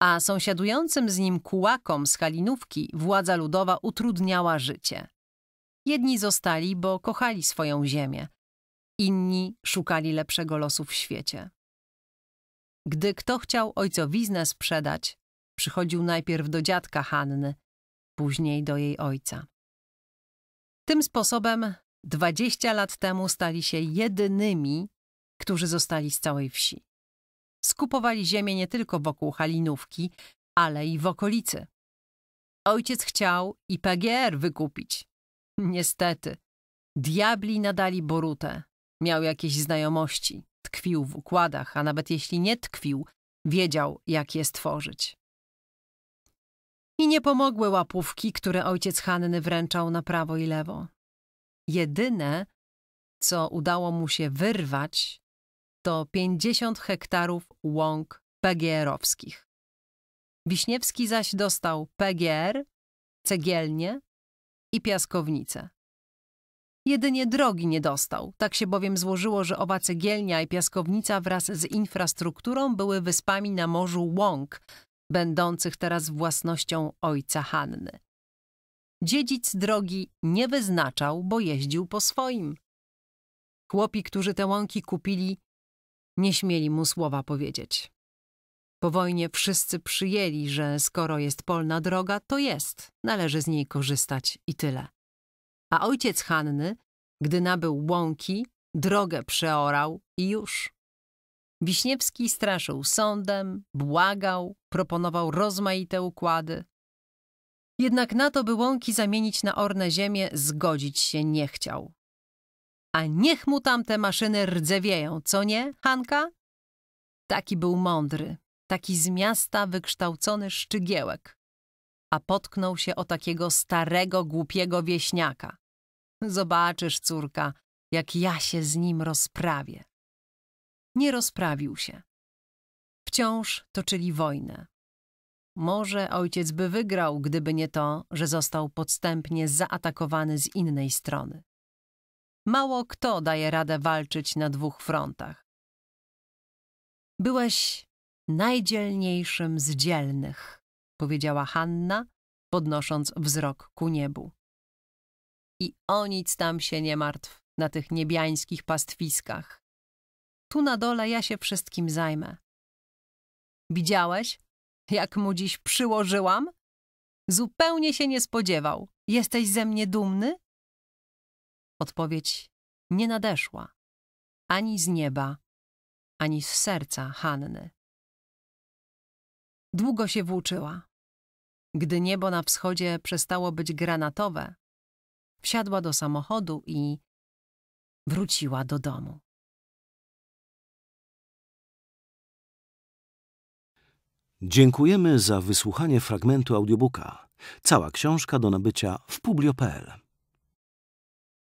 A sąsiadującym z nim kułakom z Halinówki władza ludowa utrudniała życie – Jedni zostali, bo kochali swoją ziemię, inni szukali lepszego losu w świecie. Gdy kto chciał ojcowiznę sprzedać, przychodził najpierw do dziadka Hanny, później do jej ojca. Tym sposobem dwadzieścia lat temu stali się jedynymi, którzy zostali z całej wsi. Skupowali ziemię nie tylko wokół Halinówki, ale i w okolicy. Ojciec chciał i PGR wykupić, Niestety. Diabli nadali Borutę. Miał jakieś znajomości, tkwił w układach, a nawet jeśli nie tkwił, wiedział, jak je stworzyć. I nie pomogły łapówki, które ojciec Hanny wręczał na prawo i lewo. Jedyne, co udało mu się wyrwać, to 50 hektarów łąk PGR-owskich. Wiśniewski zaś dostał PGR, cegielnie, i piaskownicę. Jedynie drogi nie dostał, tak się bowiem złożyło, że owa cegielnia i piaskownica wraz z infrastrukturą były wyspami na morzu Łąk, będących teraz własnością ojca Hanny. Dziedzic drogi nie wyznaczał, bo jeździł po swoim. Chłopi, którzy te łąki kupili, nie śmieli mu słowa powiedzieć. Po wojnie wszyscy przyjęli, że skoro jest polna droga, to jest, należy z niej korzystać i tyle. A ojciec Hanny, gdy nabył łąki, drogę przeorał i już. Wiśniewski straszył sądem, błagał, proponował rozmaite układy. Jednak na to, by łąki zamienić na orne ziemię, zgodzić się nie chciał. A niech mu tamte maszyny rdzewieją, co nie, Hanka? Taki był mądry, taki z miasta wykształcony szczygiełek, a potknął się o takiego starego, głupiego wieśniaka. Zobaczysz, córka, jak ja się z nim rozprawię. Nie rozprawił się. Wciąż toczyli wojnę. Może ojciec by wygrał, gdyby nie to, że został podstępnie zaatakowany z innej strony. Mało kto daje radę walczyć na dwóch frontach. Byłeś najdzielniejszym z dzielnych, powiedziała Hanna, podnosząc wzrok ku niebu. I o nic tam się nie martw na tych niebiańskich pastwiskach. Tu na dole ja się wszystkim zajmę. Widziałeś, jak mu dziś przyłożyłam? Zupełnie się nie spodziewał. Jesteś ze mnie dumny? Odpowiedź nie nadeszła. Ani z nieba, ani z serca Hanny. Długo się włóczyła. Gdy niebo na wschodzie przestało być granatowe, wsiadła do samochodu i wróciła do domu. Dziękujemy za wysłuchanie fragmentu audiobooka. Cała książka do nabycia w publio.pl.